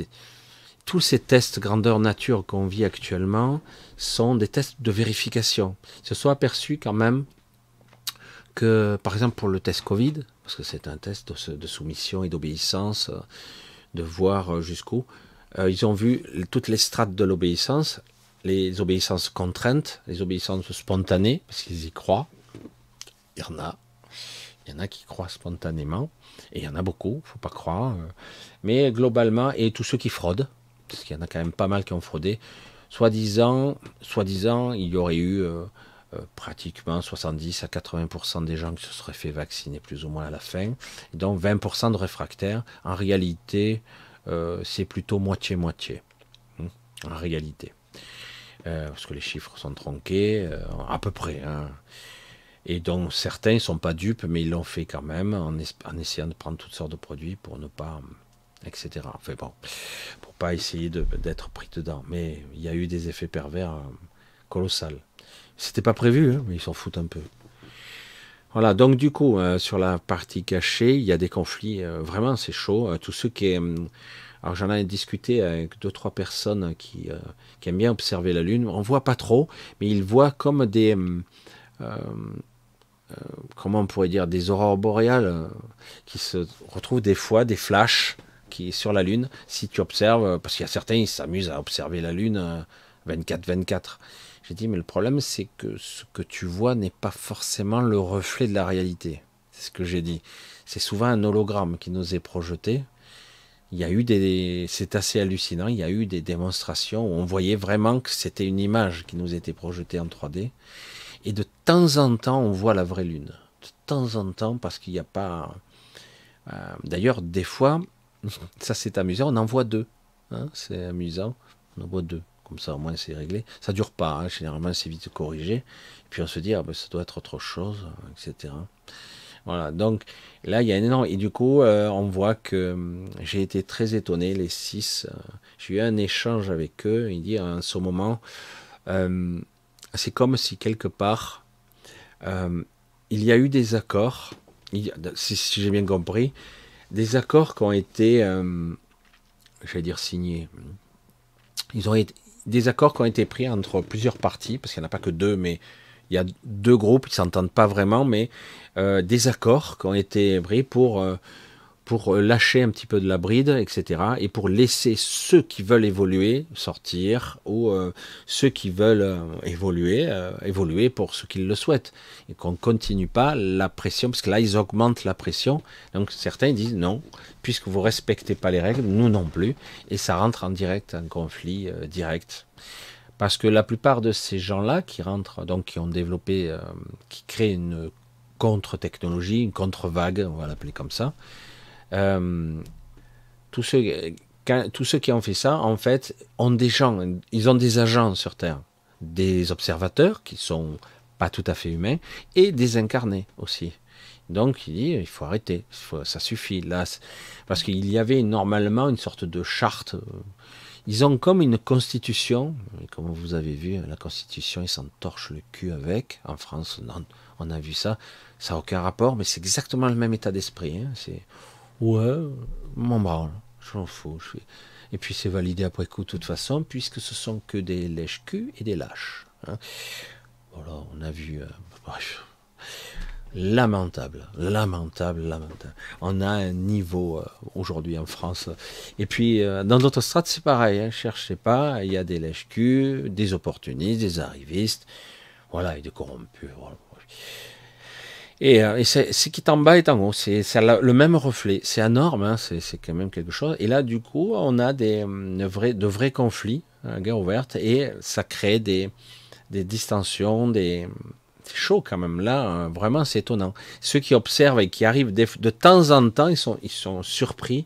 Tous ces tests grandeur nature qu'on vit actuellement sont des tests de vérification. Se soit aperçu quand même que, par exemple, pour le test Covid, parce que c'est un test de soumission et d'obéissance, de voir jusqu'où, euh, ils ont vu toutes les strates de l'obéissance, les obéissances contraintes, les obéissances spontanées, parce qu'ils y croient. Il y en a. Il y en a qui croient spontanément, et il y en a beaucoup, il ne faut pas croire. Euh. Mais globalement, et tous ceux qui fraudent, parce qu'il y en a quand même pas mal qui ont fraudé, soi-disant, il y aurait eu euh, pratiquement 70 à 80% des gens qui se seraient fait vacciner plus ou moins à la fin, donc 20% de réfractaires. En réalité, euh, c'est plutôt moitié-moitié, hein, en réalité. Euh, parce que les chiffres sont tronqués, euh, à peu près. Hein. Et donc certains ne sont pas dupes, mais ils l'ont fait quand même, en, essayant de prendre toutes sortes de produits pour ne pas... etc. Enfin bon, pour pas essayer d'être pris dedans. Mais il y a eu des effets pervers colossaux. C'était pas prévu, hein, mais ils s'en foutent un peu. Voilà, donc du coup, euh, sur la partie cachée, il y a des conflits, euh, vraiment c'est chaud. Euh, tous ceux qui... alors j'en ai discuté avec deux, trois personnes qui, aiment bien observer la Lune. On ne voit pas trop, mais ils voient comme des... comment on pourrait dire Des aurores boréales qui se retrouvent des fois, des flashs qui sur la Lune. Si tu observes, parce qu'il y a certains, ils s'amusent à observer la Lune 24-24. J'ai dit, mais le problème, c'est que ce que tu vois n'est pas forcément le reflet de la réalité. C'est ce que j'ai dit. C'est souvent un hologramme qui nous est projeté. Il y a eu des, c'est assez hallucinant. Il y a eu des démonstrations où on voyait vraiment que c'était une image qui nous était projetée en 3D. Et de temps en temps, on voit la vraie lune. De temps en temps, parce qu'il n'y a pas. Euh, d'ailleurs, des fois, ça c'est amusant. On en voit deux. Hein. c'est amusant. On en voit deux. Comme ça, au moins, c'est réglé. Ça dure pas. Hein. Généralement, c'est vite corrigé. puis, on se dit, ah, ben, ça doit être autre chose, etc. Voilà. Donc, là, il y a un énorme. Et du coup, euh, on voit que hum, j'ai été très étonné, les six. Euh, j'ai eu un échange avec eux. ils disent, en ce moment, hum, c'est comme si quelque part, hum, il y a eu des accords. si, j'ai bien compris, des accords qui ont été, euh, j'allais dire, signés. Ils ont été, des accords qui ont été pris entre plusieurs parties, parce qu'il n'y en a pas que deux, mais il y a deux groupes qui s'entendent pas vraiment, mais euh, des accords qui ont été pris pour euh, pour euh, lâcher un petit peu de la bride, etc. Et pour laisser ceux qui veulent évoluer sortir ou euh, ceux qui veulent euh, évoluer, évoluer pour ceux qui le souhaitent. Et qu'on ne continue pas la pression, parce que là, ils augmentent la pression. Donc certains disent non, puisque vous respectez pas les règles, nous non plus. Et ça rentre en direct, en conflit direct. Parce que la plupart de ces gens-là qui rentrent, donc qui ont développé, qui créent une contre-technologie, une contre-vague, on va l'appeler comme ça, euh, tous, ceux, tous ceux qui ont fait ça, en fait, ont des gens, ils ont des agents sur Terre, des observateurs qui sont pas tout à fait humains, et des incarnés aussi. Donc il dit, il faut arrêter, ça suffit. Là, parce qu'il y avait normalement une sorte de charte. Ils ont comme une constitution, comme vous avez vu, la constitution, ils s'en torchent le cul avec. En France, on, a vu ça, ça n'a aucun rapport, mais c'est exactement le même état d'esprit. Hein. C'est Ouais, bras, je m'en fous. Je Et puis c'est validé après coup, de toute façon, puisque ce sont que des lèches-culs et des lâches. Hein. Voilà, on a vu. Euh, bref. Lamentable, lamentable, lamentable. On a un niveau euh, aujourd'hui en France. Et puis euh, dans d'autres strates, c'est pareil. Hein. cherchez pas, il y a des lèches-culs, des opportunistes, des arrivistes, voilà, et des corrompus. Voilà. Et, euh, ce qui est en bas en haut, c'est le même reflet. C'est énorme, hein. c'est quand même quelque chose. Et là, du coup, on a des, euh, de, vrais, conflits, la hein, guerre ouverte, et ça crée des, des distensions, des... C'est quand même, là, hein. vraiment, c'est étonnant. Ceux qui observent et qui arrivent de, temps en temps, ils sont, surpris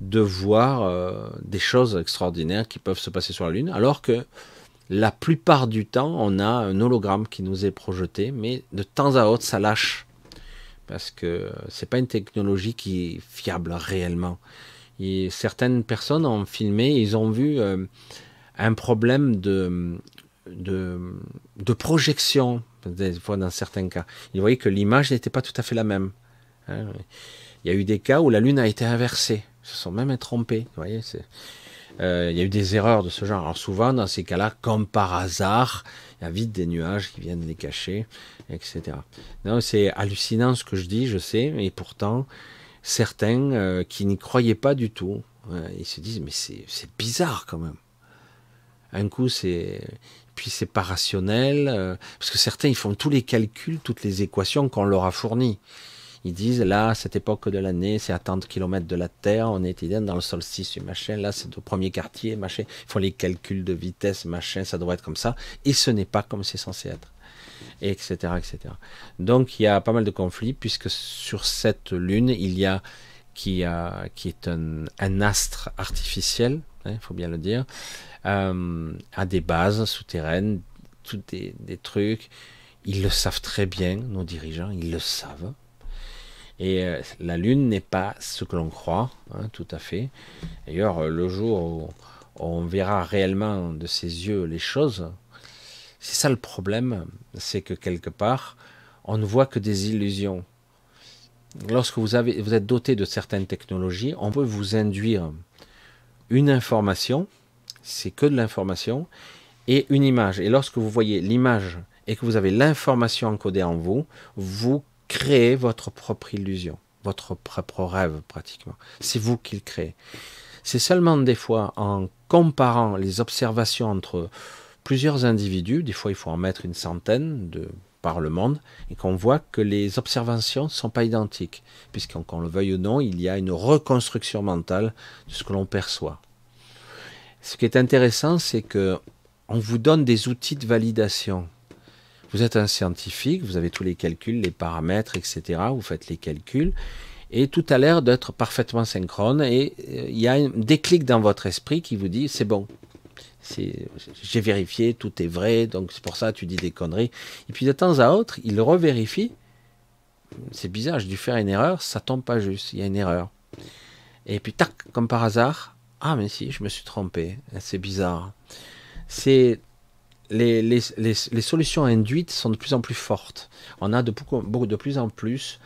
de voir euh, des choses extraordinaires qui peuvent se passer sur la Lune, alors que la plupart du temps, on a un hologramme qui nous est projeté, mais de temps à autre, ça lâche parce que c'est pas une technologie qui est fiable réellement. Et certaines personnes ont filmé, ils ont vu euh, un problème de, de, projection, des fois dans certains cas. Ils voyaient que l'image n'était pas tout à fait la même. Hein. Il y a eu des cas où la Lune a été inversée. Ils se sont même trompés. Euh, il y a eu des erreurs de ce genre. Alors souvent, dans ces cas-là, comme par hasard, il y a vite des nuages qui viennent les cacher etc. Non, c'est hallucinant ce que je dis, je sais, et pourtant, certains euh, qui n'y croyaient pas du tout, euh, ils se disent, mais c'est bizarre quand même. Un coup, c'est. Puis c'est pas rationnel, euh, parce que certains, ils font tous les calculs, toutes les équations qu'on leur a fournies. Ils disent, là, à cette époque de l'année, c'est à 30 km kilomètres de la Terre, on est dans le solstice, machin, là, c'est au premier quartier, machin. Ils font les calculs de vitesse, machin, ça doit être comme ça. Et ce n'est pas comme c'est censé être etc., etc. Donc il y a pas mal de conflits, puisque sur cette lune, il y a qui, qui est un, astre artificiel, il hein, faut bien le dire, euh, à des bases souterraines, tout des, trucs. Ils le savent très bien, nos dirigeants, ils le savent. Et euh, la Lune n'est pas ce que l'on croit, hein, tout à fait. D'ailleurs, le jour on verra réellement de ses yeux les choses, c'est ça le problème, c'est que quelque part, on ne voit que des illusions. Lorsque vous, vous êtes doté de certaines technologies, on peut vous induire une information, c'est que de l'information, et une image. Et lorsque vous voyez l'image et que vous avez l'information encodée en vous, vous créez votre propre illusion, votre propre rêve pratiquement. C'est vous qui le créez. C'est seulement des fois en comparant les observations entre plusieurs individus, des fois il faut en mettre une centaine de, par le monde, et qu'on voit que les observations ne sont pas identiques, puisqu'on le veuille ou non, il y a une reconstruction mentale de ce que l'on perçoit. Ce qui est intéressant, c'est que on vous donne des outils de validation. Vous êtes un scientifique, vous avez tous les calculs, les paramètres, etc. Vous faites les calculs, et tout a l'air d'être parfaitement synchrone, et euh, il y a un déclic dans votre esprit qui vous dit c'est bon, j'ai vérifié, tout est vrai, donc c'est pour ça que tu dis des conneries. Et puis de temps à autre, il revérifie. C'est bizarre, j'ai dû faire une erreur, ça tombe pas juste, il y a une erreur. Et puis tac, comme par hasard, ah mais si, je me suis trompé, c'est bizarre. C'est les, solutions induites sont de plus en plus fortes. On a de, beaucoup, de plus en plus,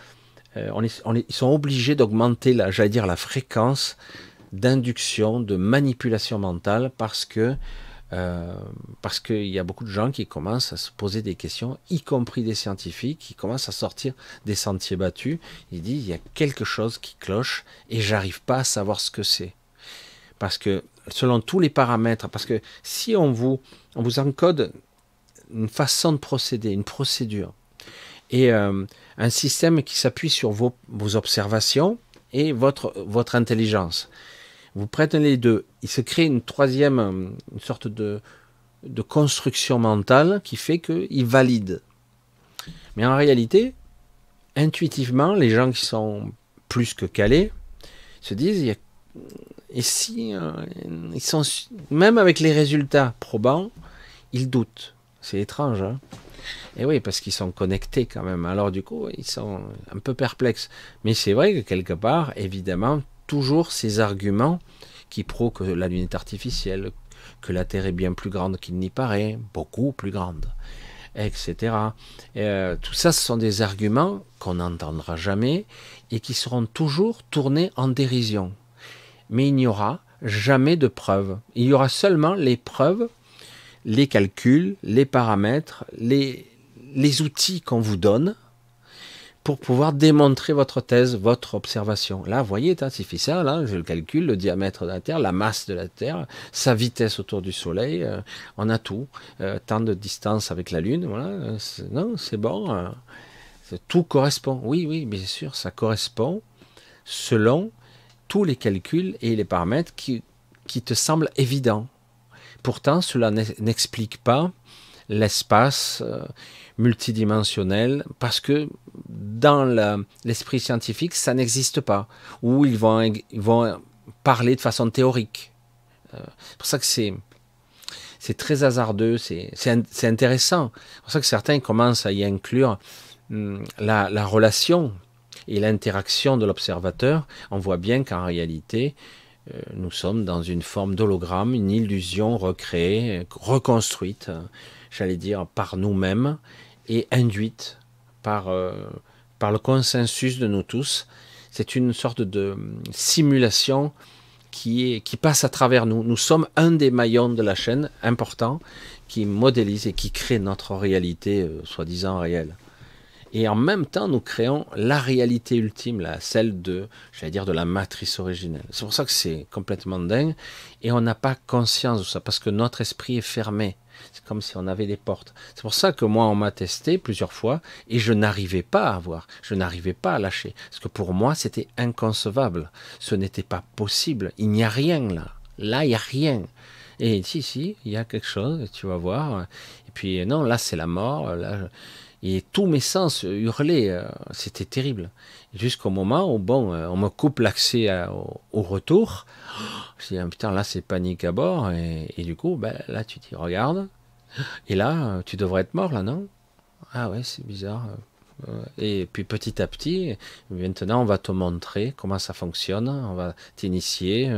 euh, on est, ils sont obligés d'augmenter, j'allais dire, la fréquence d'induction, de manipulation mentale parce que euh, qu'il y a beaucoup de gens qui commencent à se poser des questions, y compris des scientifiques, qui commencent à sortir des sentiers battus. Il disent « il y a quelque chose qui cloche et j'arrive pas à savoir ce que c'est. Parce que selon tous les paramètres, parce que si on vous, on vous encode une façon de procéder, une procédure, et euh, un système qui s'appuie sur vos, observations et votre, votre intelligence. Vous prêtez les deux. Il se crée une troisième, une sorte de, construction mentale qui fait qu'il valide. Mais en réalité, intuitivement, les gens qui sont plus que calés se disent, et si euh, ils même avec les résultats probants, ils doutent. C'est étrange. et hein. eh oui, parce qu'ils sont connectés quand même. Alors du coup, ils sont un peu perplexes. Mais c'est vrai que quelque part, évidemment, toujours ces arguments qui prouvent que la Lune est artificielle, que la Terre est bien plus grande qu'il n'y paraît, beaucoup plus grande, etc. Euh, tout ça, ce sont des arguments qu'on n'entendra jamais et qui seront toujours tournés en dérision. Mais il n'y aura jamais de preuves. Il y aura seulement les preuves, les calculs, les paramètres, les, les outils qu'on vous donne pour pouvoir démontrer votre thèse, votre observation. Là, vous voyez, c'est suffisant hein. je le calcule, le diamètre de la Terre, la masse de la Terre, sa vitesse autour du Soleil, euh, on a tout. Euh, tant de distance avec la Lune, voilà. non, c'est bon. Euh, tout correspond. Oui, oui, bien sûr, ça correspond selon tous les calculs et les paramètres qui te semblent évidents. Pourtant, cela n'explique pas l'espace euh, multidimensionnel, parce que dans l'esprit scientifique, ça n'existe pas, ou ils vont, ils vont parler de façon théorique. Euh, c'est pour ça que c'est... C'est très hasardeux, c'est intéressant. C'est pour ça que certains commencent à y inclure hum, la, la, relation et l'interaction de l'observateur. On voit bien qu'en réalité, euh, nous sommes dans une forme d'hologramme, une illusion recréée, reconstruite, j'allais dire, par nous-mêmes et induite par, euh, par le consensus de nous tous. C'est une sorte de euh, simulation qui, est, qui passe à travers nous. Nous sommes un des maillons de la chaîne important qui modélise et qui crée notre réalité euh, soi-disant réelle. Et en même temps, nous créons la réalité ultime, la celle de, j'allais dire, de la matrice originelle. C'est pour ça que c'est complètement dingue. Et on n'a pas conscience de ça, parce que notre esprit est fermé. C'est comme si on avait des portes. C'est pour ça que moi, on m'a testé plusieurs fois et je n'arrivais pas à voir, je n'arrivais pas à lâcher. Parce que pour moi, c'était inconcevable. Ce n'était pas possible. Il n'y a rien là. Là, il n'y a rien. Et si, si, il y a quelque chose, tu vas voir. Et puis, non, là, c'est la mort. Et tous mes sens hurlaient. Euh, c'était terrible jusqu'au moment où bon, euh, on me coupe l'accès au, retour. Je dis ah, putain là c'est panique à bord et, du coup ben, là tu dis regarde et là euh, tu devrais être mort là non Ah ouais c'est bizarre. Euh, et puis petit à petit, maintenant on va te montrer comment ça fonctionne, on va t'initier,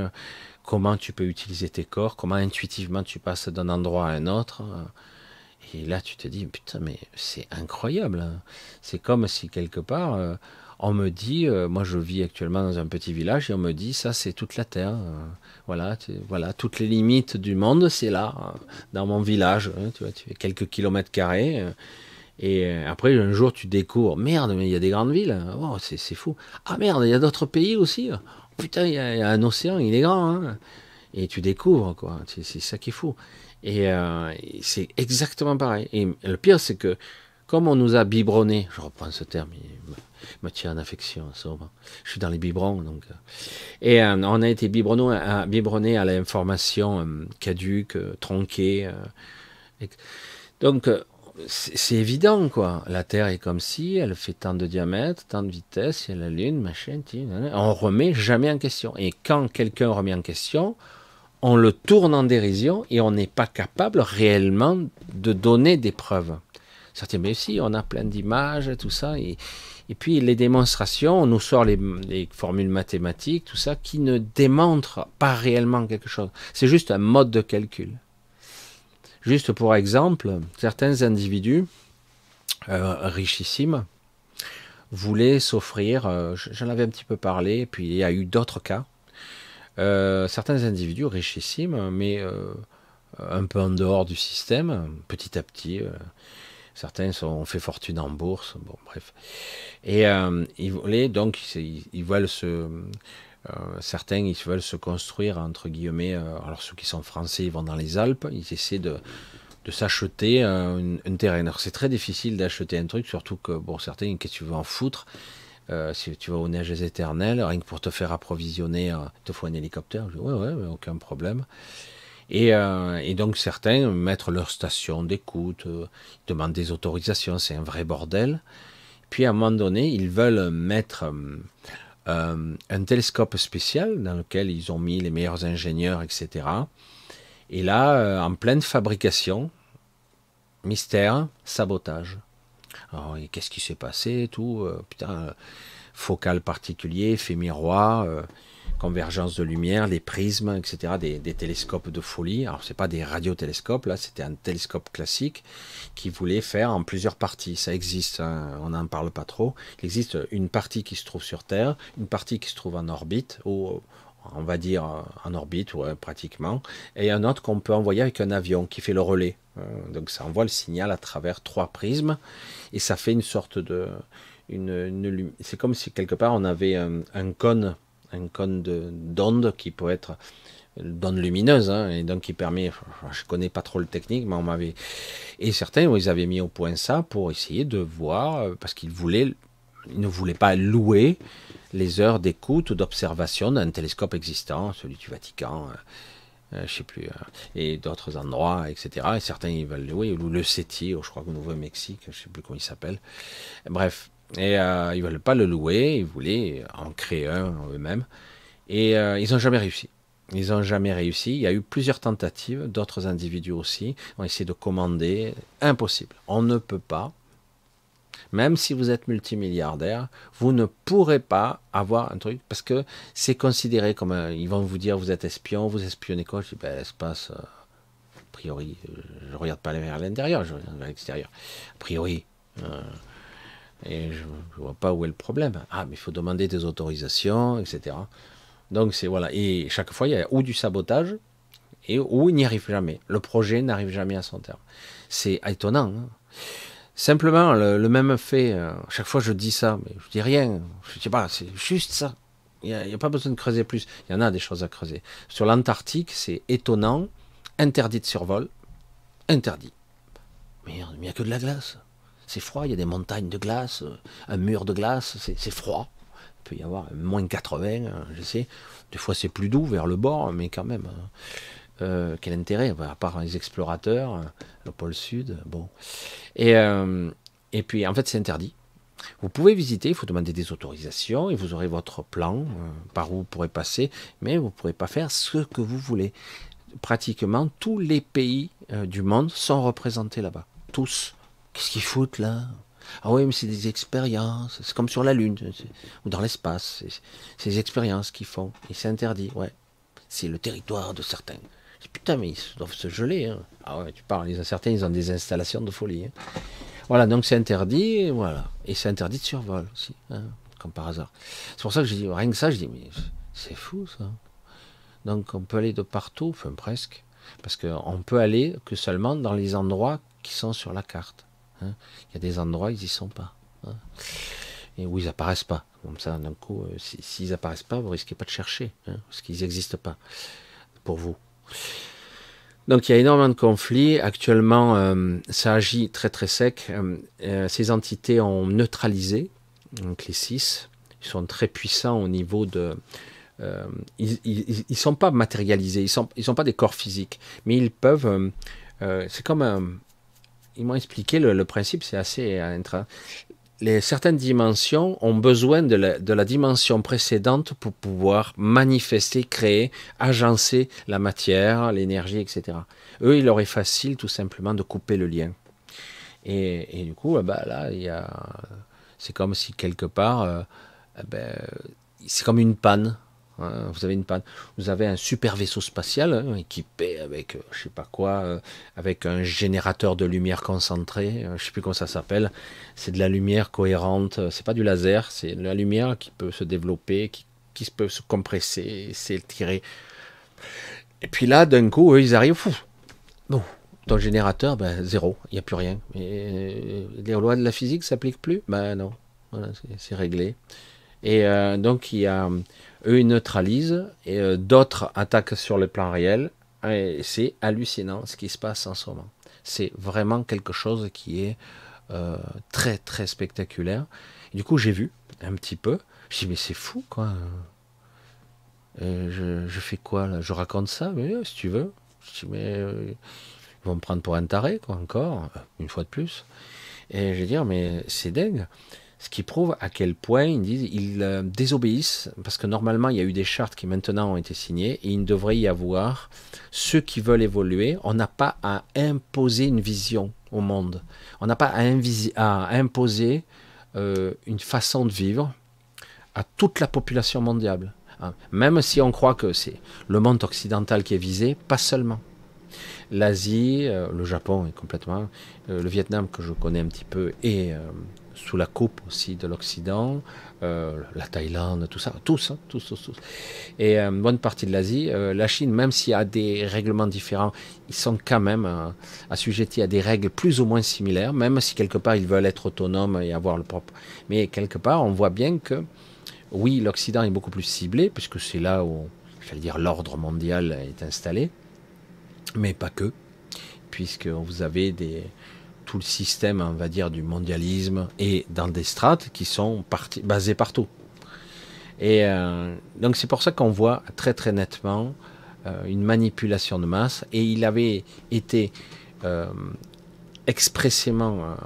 comment tu peux utiliser tes corps, comment intuitivement tu passes d'un endroit à un autre. Et là tu te dis putain mais c'est incroyable, c'est comme si quelque part on me dit, euh, moi je vis actuellement dans un petit village et on me dit, ça c'est toute la terre, euh, voilà, voilà, toutes les limites du monde c'est là, euh, dans mon village, hein, tu vois, quelques kilomètres carrés. et après, un jour, tu découvres, merde, mais il y a des grandes villes, hein. oh, c'est, fou. Ah merde, il y a d'autres pays aussi. Oh, putain, il y, a, un océan, il est grand. Hein. Et tu découvres, quoi. C'est, ça qui est fou. Et c'est exactement pareil. Et le pire, c'est que comme on nous a biberonné, je reprends ce terme, me tiens en affection Je suis dans les biberons, donc. Euh. Et euh, on a été biberonnés à, euh, à l'information caduque, tronquée. Donc, c'est évident, quoi. La Terre est comme si, elle fait tant de diamètre, tant de vitesse, il y a la Lune, machin, on remet jamais en question. Et quand quelqu'un remet en question, on le tourne en dérision et on n'est pas capable réellement de donner des preuves. Certains, mais si, on a plein d'images, tout ça, et et puis les démonstrations, on nous sort les, formules mathématiques, tout ça, qui ne démontrent pas réellement quelque chose. C'est juste un mode de calcul. Juste pour exemple, certains individus euh, richissimes voulaient s'offrir, euh, j'en avais un petit peu parlé, puis il y a eu d'autres cas, euh, certains individus richissimes, mais un peu en dehors du système, petit à petit, Certains ont fait fortune en bourse. Bon, bref. Et euh, ils donc, ils, veulent se. Euh, certains, ils veulent se construire, entre guillemets. Euh, alors, ceux qui sont français, ils vont dans les Alpes. Ils essaient de, de s'acheter un, terrain. Alors, c'est très difficile d'acheter un truc, surtout que, bon, certains, qu'est-ce que tu veux en foutre si tu vas aux neiges éternelles, rien que pour te faire approvisionner, il te faut un hélicoptère. Oui, aucun problème. Euh, et, donc certains mettent leur station d'écoute, euh, demandent des autorisations, c'est un vrai bordel. Puis à un moment donné, ils veulent mettre euh, un télescope spécial dans lequel ils ont mis les meilleurs ingénieurs, etc. Et là, en pleine fabrication, mystère, sabotage. Alors, qu'est-ce qui s'est passé, tout Putain, focal particulier, fait miroir convergence de lumière, les prismes, etc., des, télescopes de folie. Alors, ce n'est pas des radiotélescopes, là, c'était un télescope classique qui voulait faire en plusieurs parties. Ça existe, hein, on n'en parle pas trop. Il existe une partie qui se trouve sur Terre, une partie qui se trouve en orbite, ou on va dire en orbite, ou pratiquement, et un autre qu'on peut envoyer avec un avion qui fait le relais. Euh, donc, ça envoie le signal à travers trois prismes, et ça fait une sorte de... Une, c'est comme si quelque part on avait un cône un cône d'onde qui peut être euh, d'onde lumineuse, hein, et donc qui permet, je connais pas trop le technique, mais on m'avait, et certains, ils avaient mis au point ça pour essayer de voir, euh, parce qu'ils voulaient, ne voulaient pas louer les heures d'écoute ou d'observation d'un télescope existant, celui du Vatican, je euh, je sais plus, et d'autres endroits, etc. Et certains, ils veulent louer, ou le CETI ou je crois au Nouveau-Mexique, je sais plus comment il s'appelle. Bref, et euh, ils ne veulent pas le louer, ils voulaient en créer un eux-mêmes. Et euh, ils n'ont jamais réussi. Ils n'ont jamais réussi. Il y a eu plusieurs tentatives, d'autres individus aussi ont essayé de commander. Impossible. On ne peut pas. Même si vous êtes multimilliardaire, vous ne pourrez pas avoir un truc parce que c'est considéré comme ils vont vous dire vous êtes espion, vous espionnez quoi Je dis ben l'espace. Euh, a priori, je regarde pas à l'intérieur, je regarde à l'extérieur. A priori. Et je ne vois pas où est le problème. Ah, mais il faut demander des autorisations, etc. Donc c'est voilà. Et chaque fois, il y a ou du sabotage, et ou il n'y arrive jamais. Le projet n'arrive jamais à son terme. C'est étonnant. Hein. Simplement, le, même fait, euh, chaque fois je dis ça, mais je dis rien. Je dis pas, bah, c'est juste ça. Il n'y a, pas besoin de creuser plus. Il y en a des choses à creuser. Sur l'Antarctique, c'est étonnant. Interdit de survol. Interdit. mais il n'y a que de la glace c'est froid, il y a des montagnes de glace, euh, un mur de glace, c'est froid. Il peut y avoir moins 80, euh, je sais. Des fois c'est plus doux vers le bord, mais quand même. Euh, quel intérêt, à part les explorateurs, le pôle sud, bon. Et, et puis en fait c'est interdit. Vous pouvez visiter, il faut demander des autorisations et vous aurez votre plan par où vous pourrez passer, mais vous ne pourrez pas faire ce que vous voulez. Pratiquement tous les pays du monde sont représentés là-bas, tous. Qu'est-ce qu'ils foutent là Ah oui, mais c'est des expériences. C'est comme sur la Lune ou dans l'espace. C'est des expériences qu'ils font. Et c'est interdit, ouais. C'est le territoire de certains. Putain, mais ils doivent se geler. Hein. Ah ouais, tu parles, certains, ils ont des installations de folie. Hein. Voilà, donc c'est interdit, voilà. Et c'est interdit de survol aussi, hein, comme par hasard. C'est pour ça que je dis, rien que ça, je dis, mais c'est fou ça. Donc on peut aller de partout, enfin presque, parce qu'on peut aller que seulement dans les endroits qui sont sur la carte. Hein. Il y a des endroits, ils n'y sont pas. Hein. Et où ils apparaissent pas. Comme ça, d'un coup, euh, s'ils apparaissent pas, vous risquez pas de chercher, hein, parce qu'ils n'existent pas pour vous. Donc il y a énormément de conflits. Actuellement, euh, ça agit très très sec. Euh, ces entités ont neutralisé, donc les six, ils sont très puissants au niveau de... ils ne sont pas matérialisés, ils ne sont, ils sont pas des corps physiques, mais ils peuvent... c'est comme un, ils m'ont expliqué le, principe, c'est assez euh, intéressant. Les, certaines dimensions ont besoin de la, dimension précédente pour pouvoir manifester, créer, agencer la matière, l'énergie, etc. Eux, il leur est facile tout simplement de couper le lien. Et, du coup, bah, là, c'est comme si quelque part, euh, eh ben, c'est comme une panne. Hein, vous avez une panne, vous avez un super vaisseau spatial hein, équipé avec, euh, je sais pas quoi, euh, avec un générateur de lumière concentrée, euh, je sais plus comment ça s'appelle, c'est de la lumière cohérente, c'est pas du laser, c'est de la lumière qui peut se développer, qui, qui peut se compresser, s'étirer. Et puis là, d'un coup, eux, ils arrivent, fou, bon, ton générateur, ben, zéro, il n'y a plus rien. Et les lois de la physique s'appliquent plus Ben non, c'est réglé. Et donc il y a eux, ils neutralisent et euh, d'autres attaquent sur le plan réel. et C'est hallucinant ce qui se passe en ce moment. C'est vraiment quelque chose qui est euh, très très spectaculaire. du coup, j'ai vu un petit peu. Je dis mais c'est fou quoi. Euh, je, fais quoi là Je raconte ça, mais si tu veux. Je mais ils vont me prendre pour un taré quoi encore une fois de plus. Et je vais dire mais c'est dingue. Ce qui prouve à quel point ils, disent, ils euh, désobéissent, parce que normalement il y a eu des chartes qui maintenant ont été signées, et il devrait y avoir ceux qui veulent évoluer. On n'a pas à imposer une vision au monde. On n'a pas à, à imposer euh, une façon de vivre à toute la population mondiale. Hein. Même si on croit que c'est le monde occidental qui est visé, pas seulement. L'Asie, euh, le Japon est complètement, le Vietnam que je connais un petit peu et sous la coupe aussi de l'Occident, euh, la Thaïlande, tout ça, tous, hein, tous, tous, tous, Et une euh, bonne partie de l'Asie, euh, la Chine, même s'il y a des règlements différents, ils sont quand même assujettis à des règles plus ou moins similaires, même si quelque part ils veulent être autonomes et avoir le propre. Mais quelque part, on voit bien que, oui, l'Occident est beaucoup plus ciblé, puisque c'est là où, j'allais dire, l'ordre mondial est installé, mais pas que, puisque vous avez des le système, on va dire, du mondialisme et dans des strates qui sont parti, basées partout. Et euh, donc c'est pour ça qu'on voit très très nettement euh, une manipulation de masse. Et il avait été euh, expressément,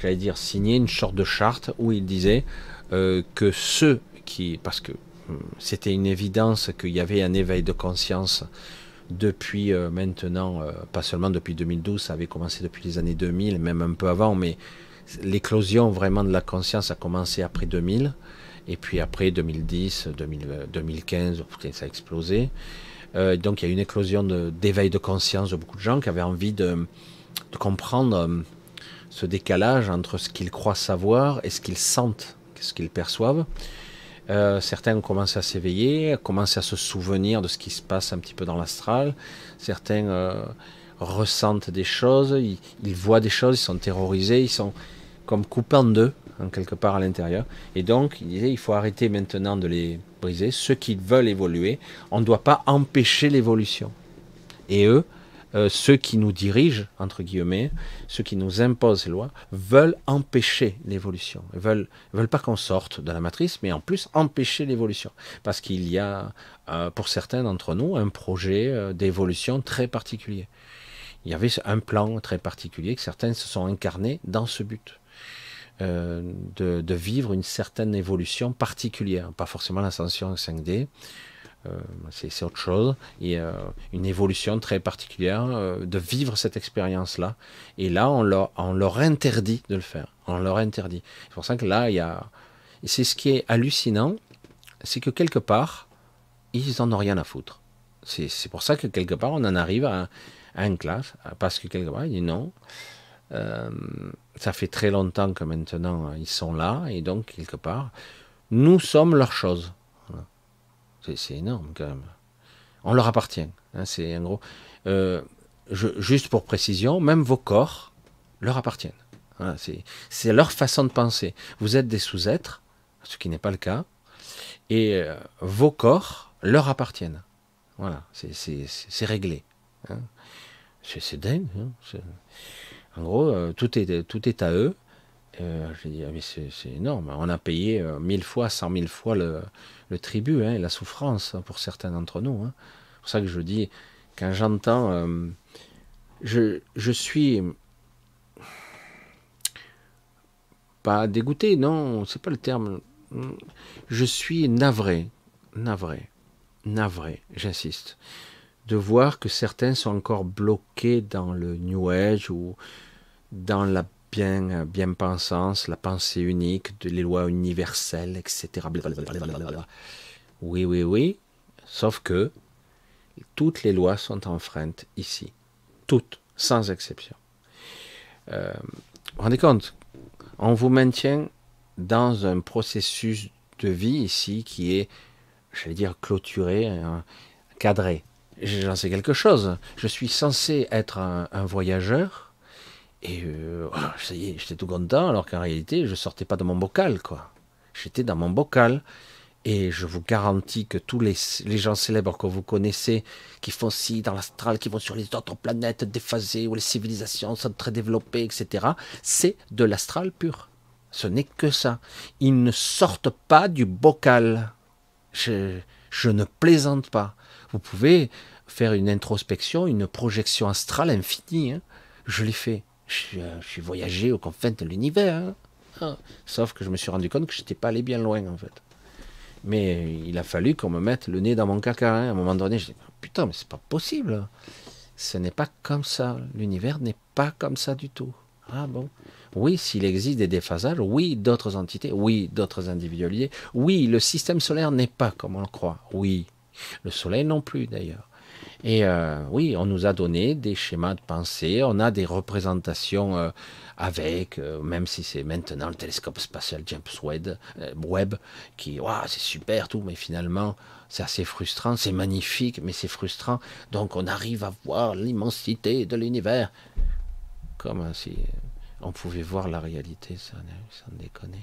j'allais dire, signé une sorte de charte où il disait que ceux qui, parce que hum, c'était une évidence qu'il y avait un éveil de conscience depuis euh, maintenant, euh, pas seulement depuis 2012, ça avait commencé depuis les années 2000, même un peu avant, mais l'éclosion vraiment de la conscience a commencé après 2000, et puis après 2010, 2015, euh, ça a explosé. donc il y a une éclosion d'éveil de, conscience de beaucoup de gens qui avaient envie de, de comprendre ce décalage entre ce qu'ils croient savoir et ce qu'ils sentent, ce qu'ils perçoivent. Euh, certains commencent à s'éveiller, commencent à se souvenir de ce qui se passe un petit peu dans l'astral. Certains euh, ressentent des choses, ils, voient des choses, ils sont terrorisés, ils sont comme coupés en deux, en hein, quelque part à l'intérieur. Et donc, il disait, il faut arrêter maintenant de les briser. Ceux qui veulent évoluer, on ne doit pas empêcher l'évolution. Et eux, euh, ceux qui nous dirigent, entre guillemets, ceux qui nous imposent les lois, veulent empêcher l'évolution. Ils veulent, veulent pas qu'on sorte de la matrice, mais en plus empêcher l'évolution. Parce qu'il y a, euh, pour certains d'entre nous, un projet euh, d'évolution très particulier. Il y avait un plan très particulier que certains se sont incarnés dans ce but. De, de, vivre une certaine évolution particulière, pas forcément l'ascension 5D, euh, c'est autre chose, et euh, une évolution très particulière euh, de vivre cette expérience-là. Et là, on leur, on leur interdit de le faire. On leur interdit. C'est pour ça que là, il y a... C'est ce qui est hallucinant, c'est que quelque part, ils en ont rien à foutre. C'est pour ça que quelque part, on en arrive à, un classe, parce que quelque part, ils disent non. ça fait très longtemps que maintenant ils sont là, et donc quelque part, nous sommes leur chose. C'est énorme quand même. On leur appartient. Hein, c'est un gros. Euh, juste pour précision, même vos corps leur appartiennent. c'est leur façon de penser. Vous êtes des sous-êtres, ce qui n'est pas le cas, et euh, vos corps leur appartiennent. Voilà, c'est réglé. Hein. C'est dingue. Hein. En gros, euh, tout, est, tout est à eux. Euh, je dis, ah, mais c'est énorme. On a payé euh, mille fois, cent mille fois le, tribut, hein, la souffrance pour certains d'entre nous. Hein. C'est pour ça que je dis, quand j'entends, euh, je, je, suis pas dégoûté, non, c'est pas le terme. Je suis navré, navré, navré, j'insiste, de voir que certains sont encore bloqués dans le New Age ou dans la bien, bien pensance, la pensée unique, les lois universelles, etc. Oui, oui, oui. Sauf que toutes les lois sont enfreintes ici. Toutes, sans exception. Euh, vous vous rendez compte On vous maintient dans un processus de vie ici qui est, j'allais dire, clôturé, hein, cadré. J'en sais quelque chose. Je suis censé être un voyageur et euh, ça y est, j'étais tout content, alors qu'en réalité, je sortais pas de mon bocal, quoi. J'étais dans mon bocal. Et je vous garantis que tous les, les gens célèbres que vous connaissez, qui font ci dans l'astral, qui vont sur les autres planètes déphasées, où les civilisations sont très développées, etc., c'est de l'astral pur. Ce n'est que ça. Ils ne sortent pas du bocal. Je, je ne plaisante pas. Vous pouvez faire une introspection, une projection astrale infinie. Hein. Je l'ai fait. Euh, je, suis voyagé aux confins de l'univers. Hein. Ah. Sauf que je me suis rendu compte que je n'étais pas allé bien loin, en fait. Mais euh, il a fallu qu'on me mette le nez dans mon caca. Hein. À un moment donné, je dis Putain, mais c'est pas possible. Ce n'est pas comme ça. L'univers n'est pas comme ça du tout. Ah bon Oui, s'il existe des déphasages, oui, d'autres entités, oui, d'autres individualités, oui, le système solaire n'est pas comme on le croit, oui. Le soleil non plus d'ailleurs. Et euh, oui, on nous a donné des schémas de pensée, on a des représentations euh, avec, euh, même si c'est maintenant le télescope spatial James Webb, qui, c'est super tout, mais finalement, c'est assez frustrant, c'est magnifique, mais c'est frustrant. Donc on arrive à voir l'immensité de l'univers. Comme si on pouvait voir la réalité, ça sans déconner.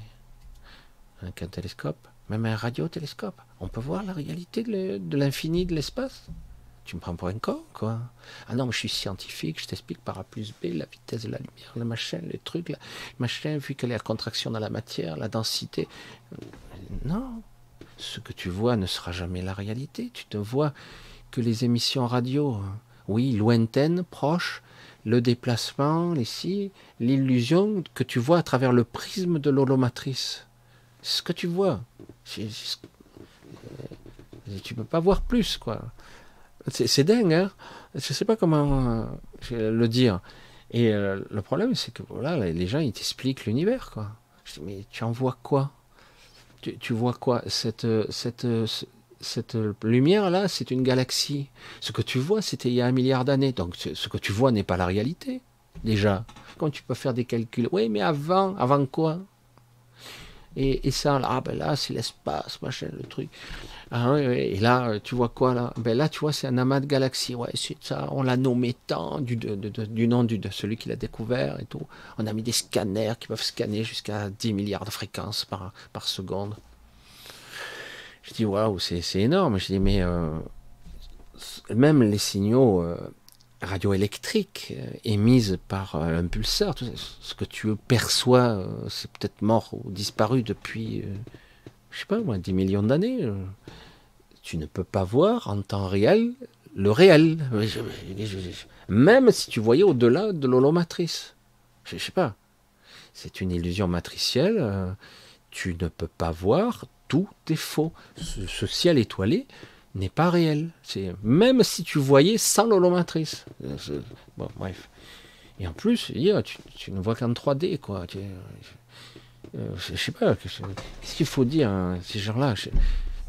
Avec hein, un télescope, même un radiotélescope, on peut voir la réalité de l'infini de l'espace tu me prends pour un con, quoi. Ah non, mais je suis scientifique, je t'explique par A plus B, la vitesse de la lumière, le machin, le truc, le machin, vu est la contraction dans la matière, la densité. Non, ce que tu vois ne sera jamais la réalité. Tu te vois que les émissions radio, oui, lointaines, proches, le déplacement, ici, l'illusion que tu vois à travers le prisme de l'holomatrice. Ce que tu vois. Tu ne peux pas voir plus, quoi. C'est dingue, hein Je sais pas comment euh, le dire. Et euh, le problème, c'est que voilà, les gens, ils t'expliquent l'univers, quoi. Je dis, mais tu en vois quoi tu, vois quoi cette, euh, cette, lumière-là, c'est une galaxie. Ce que tu vois, c'était il y a un milliard d'années. Donc, ce que tu vois n'est pas la réalité, déjà. Quand tu peux faire des calculs, oui, mais avant, avant quoi et, et, ça, là, ah, ben là, c'est l'espace, machin, le truc. Ah, et là, euh, tu vois quoi là ben Là, tu vois, c'est un amas de galaxies. Ouais, ça. On l'a nommé tant du, nom de celui qui l'a découvert et tout. On a mis des scanners qui peuvent scanner jusqu'à 10 milliards de fréquences par, seconde. Je dis waouh, c'est énorme. Je dis mais euh, même les signaux euh, radioélectriques émis par un pulseur, tout ce que tu perçois, c'est peut-être mort ou disparu depuis je sais pas moi, 10 millions d'années, euh, tu ne peux pas voir en temps réel le réel. Même si tu voyais au-delà de l'holomatrice. Je ne sais pas. C'est une illusion matricielle. Euh, tu ne peux pas voir, tout est faux. Ce, ciel étoilé n'est pas réel. C'est même si tu voyais sans l'holomatrice. Euh, bref. Et en plus, tu, ne vois qu'en 3D, quoi. Euh, je sais pas, qu'est-ce qu'il faut dire hein, ces gens-là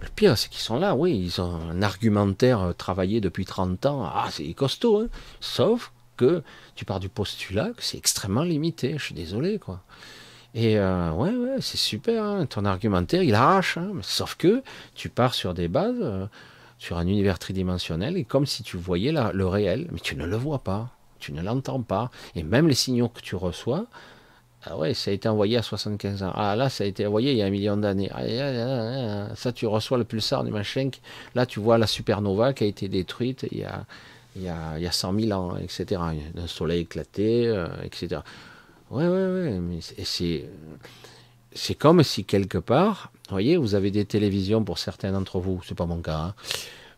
Le pire, c'est qu'ils sont là, oui, ils ont un argumentaire euh, travaillé depuis 30 ans, ah, c'est costaud, hein. sauf que tu pars du postulat que c'est extrêmement limité, je suis désolé, quoi. Et euh, ouais, ouais, c'est super, hein, ton argumentaire, il arrache, sauf que tu pars sur des bases, sur un univers tridimensionnel, et comme si tu voyais le réel, mais tu ne le vois pas, tu ne l'entends pas, et même les signaux que tu reçois, ah ouais, ça a été envoyé à 75 ans. Ah là, ça a été envoyé il y a un million d'années. ça, tu reçois le pulsar du machin. Là, tu vois la supernova qui a été détruite il y a, il y a, il y a 100 000 ans, etc. Un soleil éclaté, euh, etc. Ouais, ouais, ouais. Mais c'est, c'est comme si quelque part, vous voyez, vous avez des télévisions pour certains d'entre vous, c'est pas mon cas,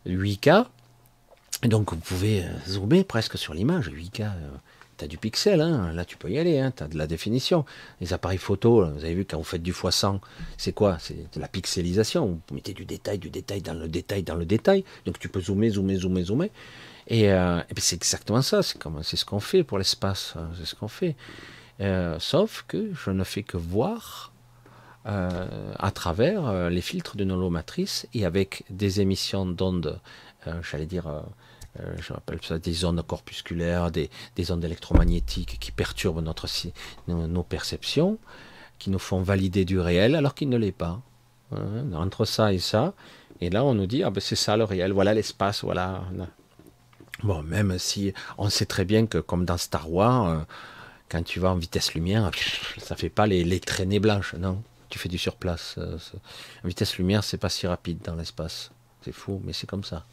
8K. Hein, donc vous pouvez euh, zoomer presque sur l'image, 8K tu du pixel, hein. là tu peux y aller, hein. tu as de la définition. Les appareils photo, vous avez vu quand vous faites du x100, c'est quoi C'est de la pixelisation, vous mettez du détail, du détail dans le détail, dans le détail, donc tu peux zoomer, zoomer, zoomer, zoomer. Et, euh, c'est exactement ça, c'est c'est ce qu'on fait pour l'espace, hein. c'est ce qu'on fait. Euh, sauf que je ne fais que voir euh, à travers les filtres de nos matrices et avec des émissions d'ondes, j'allais dire euh, je rappelle ça, des ondes corpusculaires, des, des ondes électromagnétiques qui perturbent notre, nos, perceptions, qui nous font valider du réel alors qu'il ne l'est pas. Euh, entre ça et ça, et là on nous dit, ah ben c'est ça le réel, voilà l'espace, voilà. Bon, même si on sait très bien que comme dans Star Wars, euh, quand tu vas en vitesse lumière, ça fait pas les, les traînées blanches, non tu fais du surplace. En vitesse lumière, c'est pas si rapide dans l'espace. C'est fou, mais c'est comme ça.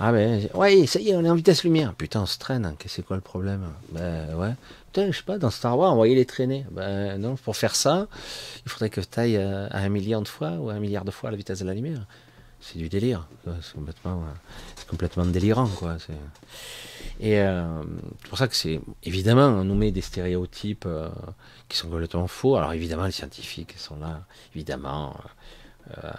Ah ben, ouais, ça y est, on est en vitesse lumière. Putain, on se traîne, hein. c'est quoi le problème Ben ouais. Putain, je sais pas, dans Star Wars, on voyait les traîner. Ben non, pour faire ça, il faudrait que tu ailles euh, à un million de fois ou à un milliard de fois la vitesse de la lumière. C'est du délire. C'est complètement, délirant, quoi. Et euh, c'est pour ça que c'est. Évidemment, on nous met des stéréotypes euh, qui sont complètement faux. Alors évidemment, les scientifiques sont là. Évidemment, euh,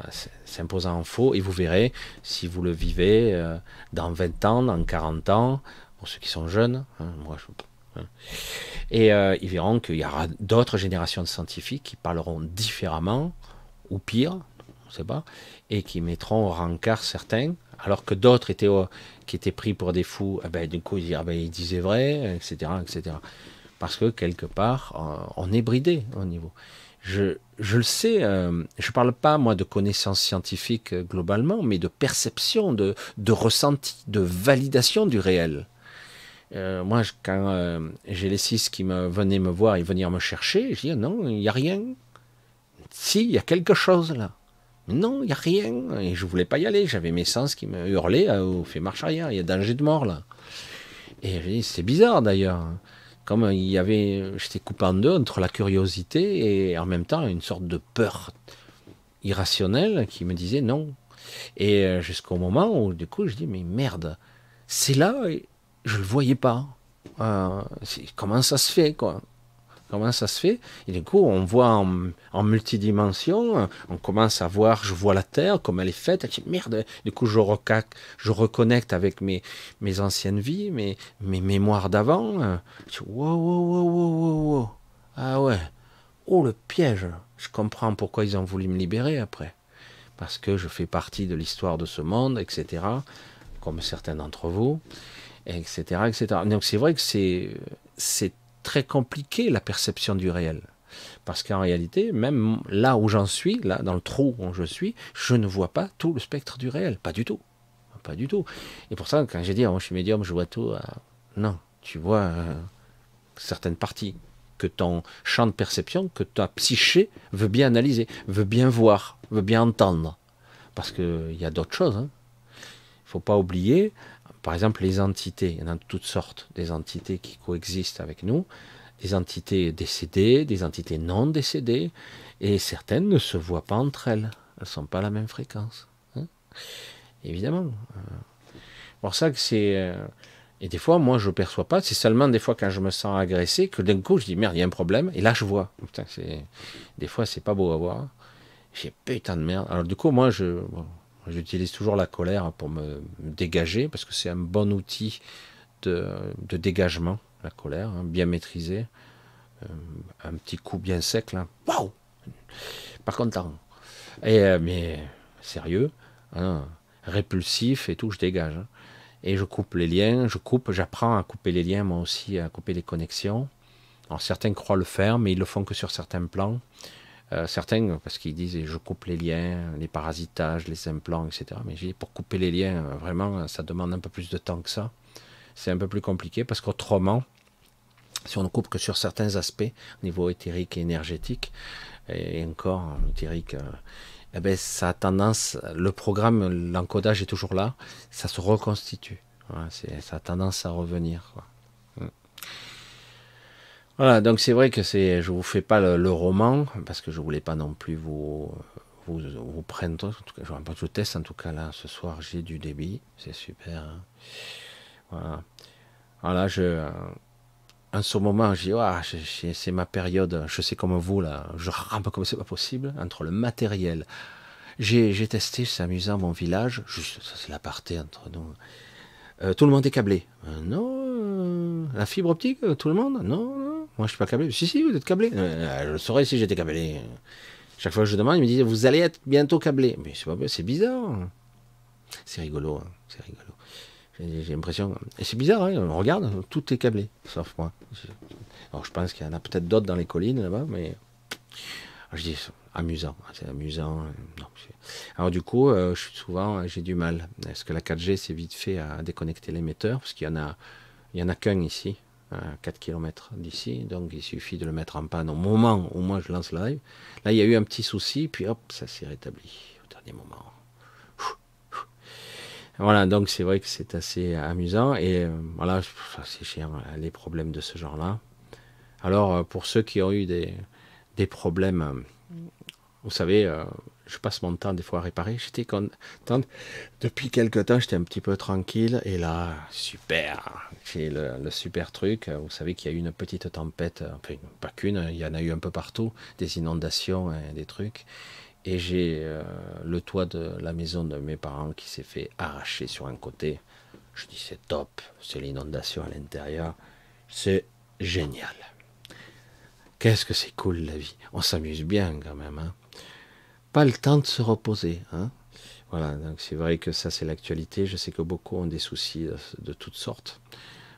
s'imposant en faux, et vous verrez si vous le vivez euh, dans 20 ans, dans 40 ans, pour ceux qui sont jeunes, hein, moi je hein. et euh, ils verront qu'il y aura d'autres générations de scientifiques qui parleront différemment, ou pire, on sait pas, et qui mettront au rencard certains, alors que d'autres étaient, qui étaient pris pour des fous, eh ben, du coup ils, ben, disaient, vrai, etc., etc. Parce que quelque part, on est bridé au niveau je, le sais, euh, je ne parle pas moi de connaissances scientifiques euh, globalement, mais de perception, de, de, ressenti, de validation du réel. Euh, moi, quand j'ai les six qui me venaient me voir et venir me chercher, je dis non, il n'y a rien. Si, il y a quelque chose là. Non, il n'y a rien. Et je voulais pas y aller. J'avais mes sens qui me hurlaient, au fait marche arrière, il y a danger de mort là. Et c'est bizarre d'ailleurs comme il y avait, j'étais coupé en deux entre la curiosité et en même temps une sorte de peur irrationnelle qui me disait non. Et euh, jusqu'au moment où du coup je dis mais merde, c'est là, je le voyais pas. Euh, comment ça se fait quoi Comment ça se fait Et du coup, on voit en, en, multidimension, on commence à voir, je vois la Terre, comme elle est faite, merde, du coup, je, recac, je reconnecte avec mes, mes anciennes vies, mes, mes mémoires d'avant. Je dis, wow, wow, wow, wow, wow, ah ouais, oh le piège, je comprends pourquoi ils ont voulu me libérer après, parce que je fais partie de l'histoire de ce monde, etc., comme certains d'entre vous, etc., etc. Donc c'est vrai que c'est très compliqué la perception du réel. Parce qu'en réalité, même là où j'en suis, là dans le trou où je suis, je ne vois pas tout le spectre du réel, pas du tout, pas du tout. Et pour ça, quand j'ai dit, oh, moi je suis médium, je vois tout, euh, non, tu vois euh, certaines parties que ton champ de perception, que ta psyché veut bien analyser, veut bien voir, veut bien entendre, parce qu'il y a d'autres choses. Il hein. ne faut pas oublier par exemple, les entités, il y en a toutes sortes, des entités qui coexistent avec nous, des entités décédées, des entités non décédées, et certaines ne se voient pas entre elles, elles ne sont pas à la même fréquence. Hein. Évidemment. C'est euh. pour ça que c'est... Euh, et des fois, moi, je ne perçois pas. C'est seulement des fois quand je me sens agressé que d'un coup, je dis merde, il y a un problème. Et là, je vois. des fois, c'est pas beau à voir. J'ai putain de merde. Alors, du coup, moi, je, J'utilise toujours la colère pour me, dégager, parce que c'est un bon outil de, dégagement, la colère, hein, bien maîtrisée. Euh, un petit coup bien sec, là. Waouh Par contre, et, euh, mais sérieux, hein, répulsif et tout, je dégage. Hein. Et je coupe les liens, je coupe, j'apprends à couper les liens, moi aussi, à couper les connexions. Alors certains croient le faire, mais ils le font que sur certains plans. Euh, certains, parce qu'ils disent eh, je coupe les liens, les parasitages, les implants, etc. Mais j'ai pour couper les liens, euh, vraiment, euh, ça demande un peu plus de temps que ça. C'est un peu plus compliqué parce qu'autrement, si on ne coupe que sur certains aspects, au niveau éthérique et énergétique, et encore éthérique, eh ben, ça a tendance, le programme, l'encodage est toujours là, ça se reconstitue. ça a tendance à revenir. Voilà, donc c'est vrai que c'est, je vous fais pas le, roman parce que je voulais pas non plus vous vous, prendre. En tout cas, je, teste en tout cas là ce soir. J'ai du débit, c'est super. Hein. Voilà. Voilà, je en ce moment, je dis, c'est ma période, je sais comme vous, là, je rampe comme c'est pas possible, entre le matériel. J'ai testé, c'est amusant, mon village, juste, ça c'est l'aparté entre nous. Euh, tout le monde est câblé. Euh, non, euh, la fibre optique, tout le monde Non, non, moi je suis pas câblé. Si, si, vous êtes câblé. je le saurais si j'étais câblé. Chaque fois que je demande, ils me disent, vous allez être bientôt câblé. Mais c'est, c'est bizarre. Hein. C'est rigolo, hein, c'est rigolo. J'ai, l'impression. Et c'est bizarre, hein, regarde, tout est câblé, sauf moi. Alors je pense qu'il y en a peut-être d'autres dans les collines là-bas, mais. je dis, amusant. Hein, c'est amusant. Euh, Alors du coup, euh, je suis souvent, euh, j'ai du mal. Parce que la 4G, c'est vite fait à déconnecter l'émetteur, parce qu'il y en a, il y en a qu'un ici, à 4 km d'ici. Donc il suffit de le mettre en panne au moment où moi je lance live. Là, il y a eu un petit souci, puis hop, ça s'est rétabli au dernier moment. Voilà, donc c'est vrai que c'est assez amusant et voilà, c'est chiant les problèmes de ce genre-là. Alors pour ceux qui ont eu des, des problèmes vous savez, euh, je passe mon temps des fois à réparer. J'étais content. Depuis quelque temps, j'étais un petit peu tranquille. Et là, super. J'ai le, super truc. Vous savez qu'il y a eu une petite tempête. Enfin, pas qu'une. Il y en a eu un peu partout. Des inondations, et hein, des trucs. Et j'ai euh, le toit de la maison de mes parents qui s'est fait arracher sur un côté. Je dis c'est top, c'est l'inondation à l'intérieur, c'est génial. Qu'est-ce que c'est cool la vie, on s'amuse bien quand même. Hein pas le temps de se reposer. Hein. voilà, donc c'est vrai que ça c'est l'actualité. Je sais que beaucoup ont des soucis de, toutes sortes.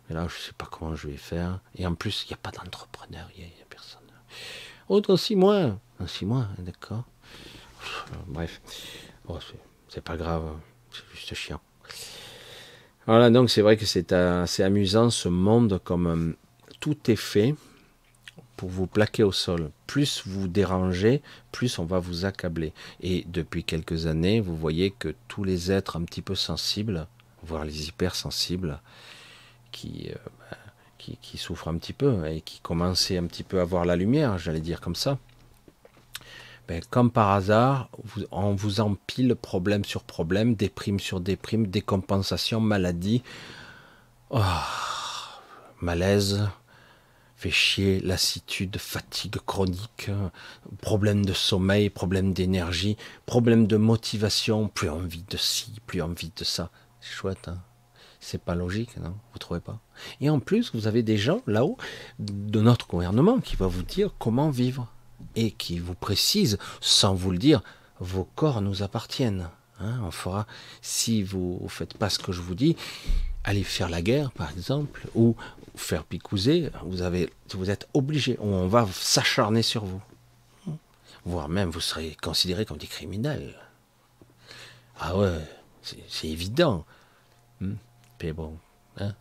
Mais là, je ne sais pas comment je vais faire. Et en plus, il n'y a pas d'entrepreneur, il n'y a, personne. Oh, dans six mois Dans six mois, hein, d'accord. Bref, oh, c'est pas grave, hein. c'est juste chiant. Voilà, donc c'est vrai que c'est assez euh, amusant ce monde comme euh, tout est fait pour vous plaquer au sol. Plus vous dérangez, plus on va vous accabler. Et depuis quelques années, vous voyez que tous les êtres un petit peu sensibles, voire les hypersensibles, qui, euh, ben, qui, souffrent un petit peu et qui commençaient un petit peu à voir la lumière, j'allais dire comme ça, ben, comme par hasard, on vous empile problème sur problème, déprime sur déprime, décompensation, maladie, oh, malaise, fait chier, lassitude, fatigue chronique, problème de sommeil, problème d'énergie, problème de motivation, plus envie de ci, plus envie de ça. C'est chouette, hein. c'est pas logique, non Vous trouvez pas Et en plus, vous avez des gens là-haut de notre gouvernement qui va vous dire comment vivre et qui vous précise, sans vous le dire, vos corps nous appartiennent. Hein on fera, si vous faites pas ce que je vous dis, allez faire la guerre, par exemple, ou faire picouser, vous, avez, vous êtes obligé, on va s'acharner sur vous. Voire même, vous serez considéré comme des criminels. Ah ouais, c'est évident. Hmm, mais bon, hein.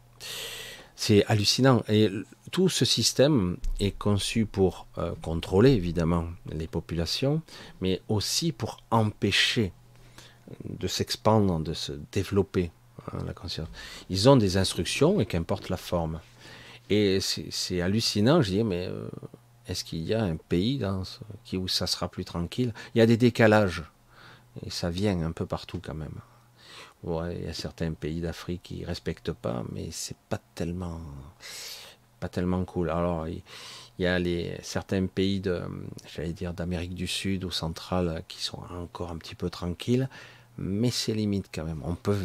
c'est hallucinant. Et tout ce système est conçu pour euh, contrôler, évidemment, les populations, mais aussi pour empêcher de s'expandre, de se développer. Hein, la conscience. Ils ont des instructions, et qu'importe la forme. Et c'est hallucinant. Je dis, mais euh, est-ce qu'il y a un pays dans qui, où ça sera plus tranquille Il y a des décalages. Et ça vient un peu partout quand même. Ouais, il y a certains pays d'Afrique qui ne respectent pas, mais c'est pas tellement, pas tellement cool. Alors, il, il y a les, certains pays de, j'allais dire, d'Amérique du Sud ou centrale qui sont encore un petit peu tranquilles, mais c'est limite quand même. On peut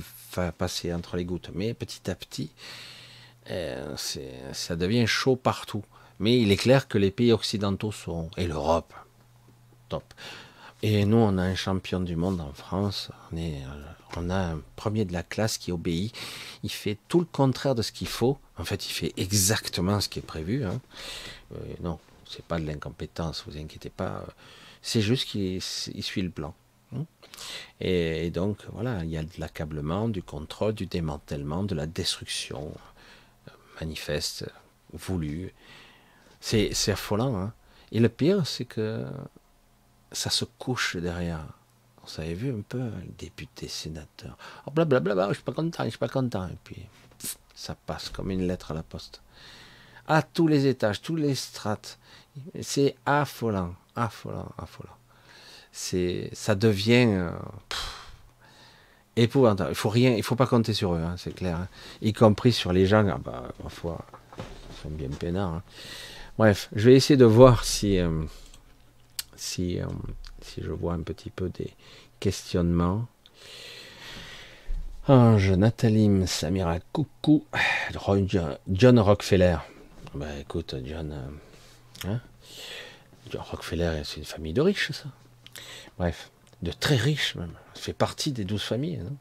passer entre les gouttes, mais petit à petit, euh, ça devient chaud partout. Mais il est clair que les pays occidentaux sont, et l'Europe, top. Et nous, on a un champion du monde en France. Euh, on, a un premier de la classe qui obéit. Il fait tout le contraire de ce qu'il faut. En fait, il fait exactement ce qui est prévu. Hein. ce euh, non, c'est pas de l'incompétence, vous inquiétez pas. C'est juste qu'il suit le plan. Hein. Et, et donc, voilà, il y a de l'accablement, du contrôle, du démantèlement, de la destruction manifeste, voulu. C'est affolant. Hein. Et le pire, c'est que ça se couche derrière. Vous avez vu un peu, député, sénateur. Oh, blablabla, je suis pas content, je suis pas content. Et puis, ça passe comme une lettre à la poste. À tous les étages, tous les strates. C'est affolant, affolant, affolant. Ça devient. Euh, épouvantable. Il faut rien, il faut pas compter sur eux, hein, c'est clair. Hein. Y compris sur les gens, parfois, ah bah, c'est sont bien peinards. Hein. Bref, je vais essayer de voir si, euh, si, euh, si je vois un petit peu des questionnements. Ange, ah, Nathalie, Samira, coucou. John Rockefeller. Ah bah, écoute, John. Euh, John Rockefeller, c'est une famille de riches, ça. Bref de très riches même. Ça fait partie des douze familles. Hein.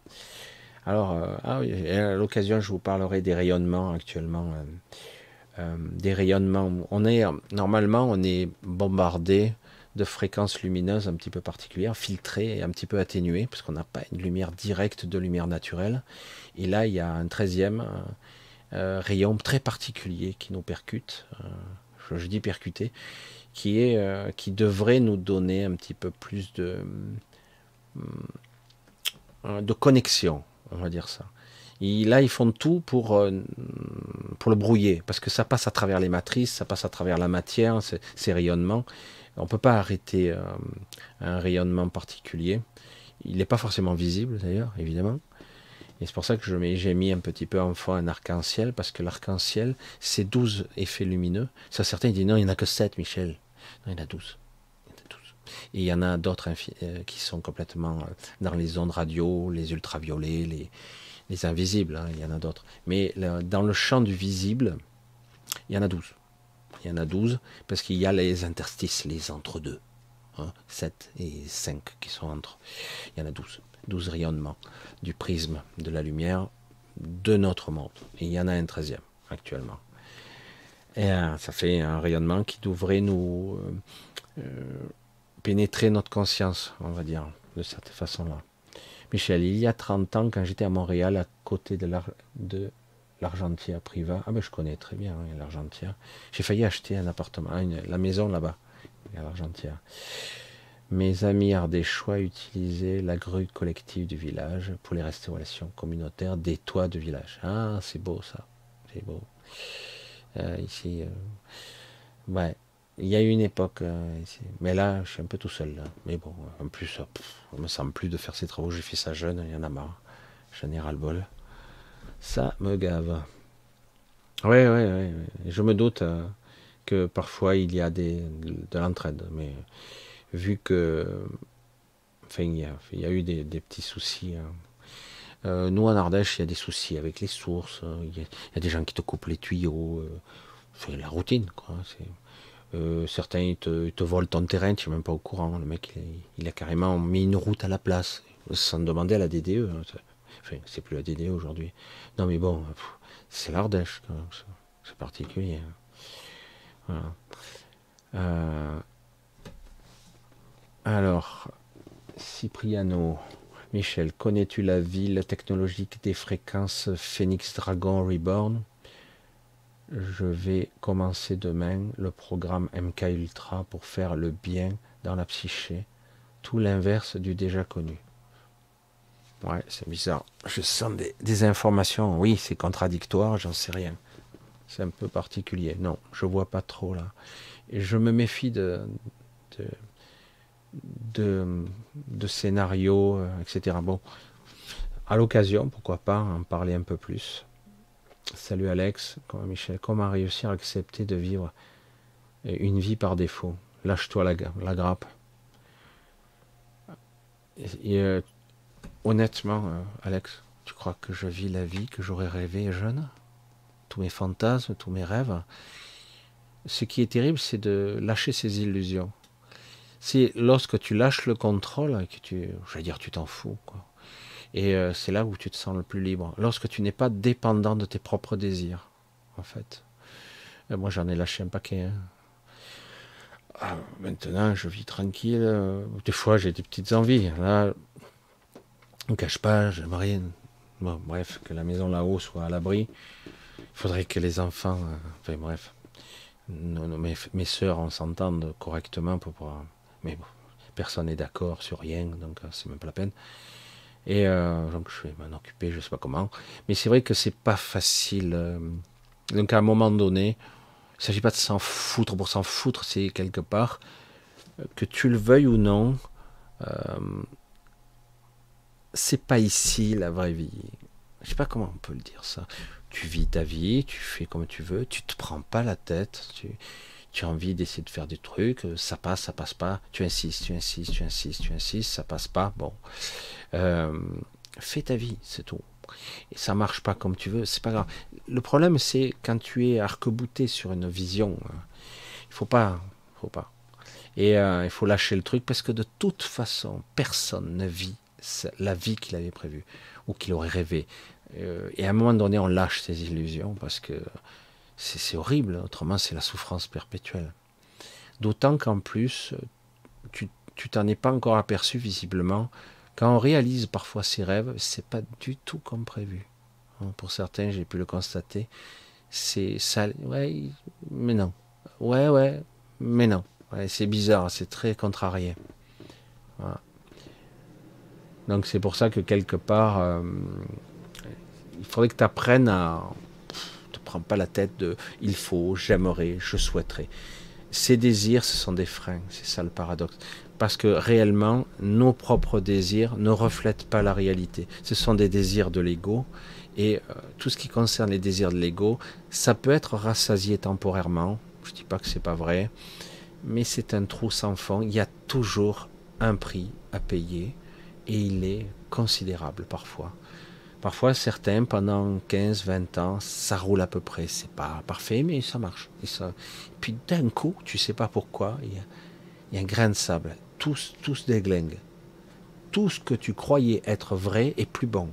Alors, euh, ah à l'occasion, je vous parlerai des rayonnements actuellement. Euh, euh, des rayonnements. On est normalement, on est bombardé de fréquences lumineuses un petit peu particulières, filtrées et un petit peu atténuées, parce qu'on n'a pas une lumière directe de lumière naturelle. Et là, il y a un 13 rayon très particulier qui nous percute. je, je dis percuté, qui, est, euh, qui devrait nous donner un petit peu plus de, euh, de connexion, on va dire ça. là, ils font tout pour, euh, pour le brouiller, parce que ça passe à travers les matrices, ça passe à travers la matière, ces rayonnements. On ne peut pas arrêter un rayonnement particulier. Il n'est pas forcément visible, d'ailleurs, évidemment. Et c'est pour ça que j'ai mis un petit peu en fond un arc-en-ciel, parce que l'arc-en-ciel, c'est 12 effets lumineux. Ça, certains disent non, il n'y en a que 7, Michel il y en a 12. Il y en a Et il y en a d'autres euh, qui sont complètement euh, dans les ondes radio, les ultraviolets, les, invisibles, hein, il y en a d'autres. Mais dans le champ du visible, il y en a 12. Il y en a 12 parce qu'il y a les interstices, les entre-deux. Hein, sept 7 et 5 qui sont entre. Il y en a 12. 12 rayonnements du prisme de la lumière de notre monde. Et il y en a un 13e actuellement. Et euh, ça fait un rayonnement qui devrait nous euh, euh, pénétrer notre conscience, on va dire, de cette façon-là. Michel, il y a 30 ans, quand j'étais à Montréal, à côté de l'Argentière Priva, ah ben je connais très bien hein, l'Argentière, j'ai failli acheter un appartement, la maison là-bas, à l'Argentière. Mes amis ont des choix, utiliser la grue collective du village pour les restaurations communautaires des toits du village. Ah, c'est beau ça, c'est beau. Euh, ici. ouais. Euh, ben, il y a eu une époque, euh, mais là, je suis un peu tout seul. Mais bon, en plus, on me semble plus de faire ces travaux. J'ai fait ça jeune, il y en a marre. J'en ai ras le bol. Ça me gave. Oui, oui, oui. Je me doute que parfois il y a des, de l'entraide, mais vu que. il y a, eu des, petits soucis. Hein. Euh, nous, en Ardèche, il y a des soucis avec les sources. Euh, il y, a des gens qui te coupent les tuyaux. Euh, c'est la routine. Hein, certains te, volent ton terrain, tu n'es même pas au courant. Le mec, il, a carrément mis une route à la place, sans demander à la DDE. Hein, enfin, c'est plus la DDE aujourd'hui. Non, mais bon, c'est l'Ardèche, c'est particulier. Hein. alors, Cipriano. Michel, connais-tu la ville technologique des fréquences Phoenix Dragon Reborn Je vais commencer demain le programme MK Ultra pour faire le bien dans la psyché, tout l'inverse du déjà connu. Ouais, c'est bizarre. Je sens des, informations. Oui, c'est contradictoire, j'en sais rien. C'est un peu particulier. Non, je vois pas trop là. Et je me méfie de de, de scénarios, euh, etc. Bon, à l'occasion, pourquoi pas en parler un peu plus. Salut Alex, comment Michel, comment réussir à accepter de vivre euh, une vie par défaut Lâche-toi la, grappe. Euh, honnêtement, Alex, tu crois que je vis la vie que j'aurais rêvé jeune Tous mes fantasmes, tous mes rêves. Ce qui est terrible, c'est de lâcher ses illusions c'est lorsque tu lâches le contrôle que tu, je veux dire, tu t'en fous. Quoi. Et euh, c'est là où tu te sens le plus libre. Lorsque tu n'es pas dépendant de tes propres désirs, en fait. Euh, moi, j'en ai lâché un paquet. Hein. Ah, maintenant, je vis tranquille. Des fois, j'ai des petites envies. Là, ne cache pas, j'aimerais. Bon, bref, que la maison là-haut soit à l'abri. Il faudrait que les enfants. Euh, enfin, bref. mes, soeurs, on s'entende correctement pour pouvoir mais bon, personne n'est d'accord sur rien, donc euh, c'est même pas la peine. Et euh, donc je vais m'en occuper, je sais pas comment. Mais c'est vrai que c'est pas facile. Euh. Donc à un moment donné, il ne s'agit pas de s'en foutre pour s'en foutre, c'est quelque part, que tu le veuilles ou non, c'est pas ici la vraie vie. Je sais pas comment on peut le dire ça. Tu vis ta vie, tu fais comme tu veux, tu te prends pas la tête, tu, tu as envie d'essayer de faire des trucs, euh, ça passe, ça passe pas, tu insistes, tu insistes, tu insistes, tu insistes, ça passe pas, bon. Euh, fais ta vie, c'est tout. Et ça marche pas comme tu veux, c'est pas grave. Le problème, c'est quand tu es arquebouté sur une vision, hein, il faut pas, faut pas. Et euh, il faut lâcher le truc parce que de toute façon, personne ne vit la vie qu'il avait prévue ou qu'il aurait rêvé. et à un moment donné, on lâche ses illusions parce que c'est horrible, autrement c'est la souffrance perpétuelle. D'autant qu'en plus, tu t'en es pas encore aperçu visiblement. Quand on réalise parfois ses rêves, c'est pas du tout comme prévu. Pour certains, j'ai pu le constater. C'est ça, ouais, mais non. Ouais, ouais, mais non. Ouais, c'est bizarre, c'est très contrarié. Donc c'est pour ça que quelque part, euh, il faudrait que tu apprennes à, pas la tête de il faut, j'aimerais, je souhaiterais. Ces désirs, ce sont des freins, c'est ça le paradoxe. Parce que réellement, nos propres désirs ne reflètent pas la réalité. Ce sont des désirs de l'ego. Et euh, tout ce qui concerne les désirs de l'ego, ça peut être rassasié temporairement. Je dis pas que c'est pas vrai. Mais c'est un trou sans fond. Il y a toujours un prix à payer. Et il est considérable parfois. Parfois, certains, pendant 15, 20 ans, ça roule à peu près. C'est pas parfait, mais ça marche. Et ça... Puis d'un coup, tu sais pas pourquoi, il y, a... un grain de sable. Tous, tous déglingue. Tout ce que tu croyais être vrai est plus bon.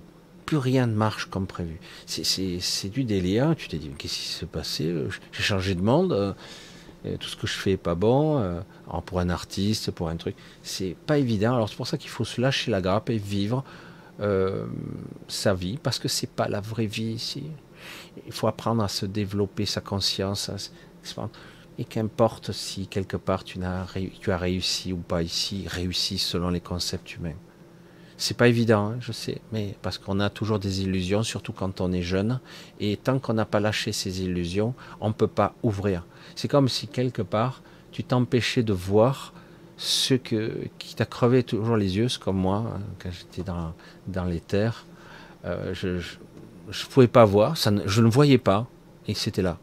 Plus rien ne marche comme prévu. C'est du délire. Tu t'es dit, qu'est-ce qui s'est passé J'ai changé de monde. Euh, tout ce que je fais est pas bon. Euh, pour un artiste, pour un truc. C'est pas évident. Alors c'est pour ça qu'il faut se lâcher la grappe et vivre euh, sa vie, parce que c'est pas la vraie vie ici. Il faut apprendre à se développer sa conscience. Et qu'importe si quelque part tu as, tu as réussi ou pas ici, réussi selon les concepts humains. C'est pas évident, hein, je sais, mais parce qu'on a toujours des illusions, surtout quand on est jeune, et tant qu'on n'a pas lâché ces illusions, on ne peut pas ouvrir. C'est comme si quelque part tu t'empêchais de voir ce qui t'a crevé toujours les yeux, comme moi, hein, quand j'étais dans, dans, les terres. Euh, je ne pouvais pas voir, ça je ne voyais pas, et c'était là.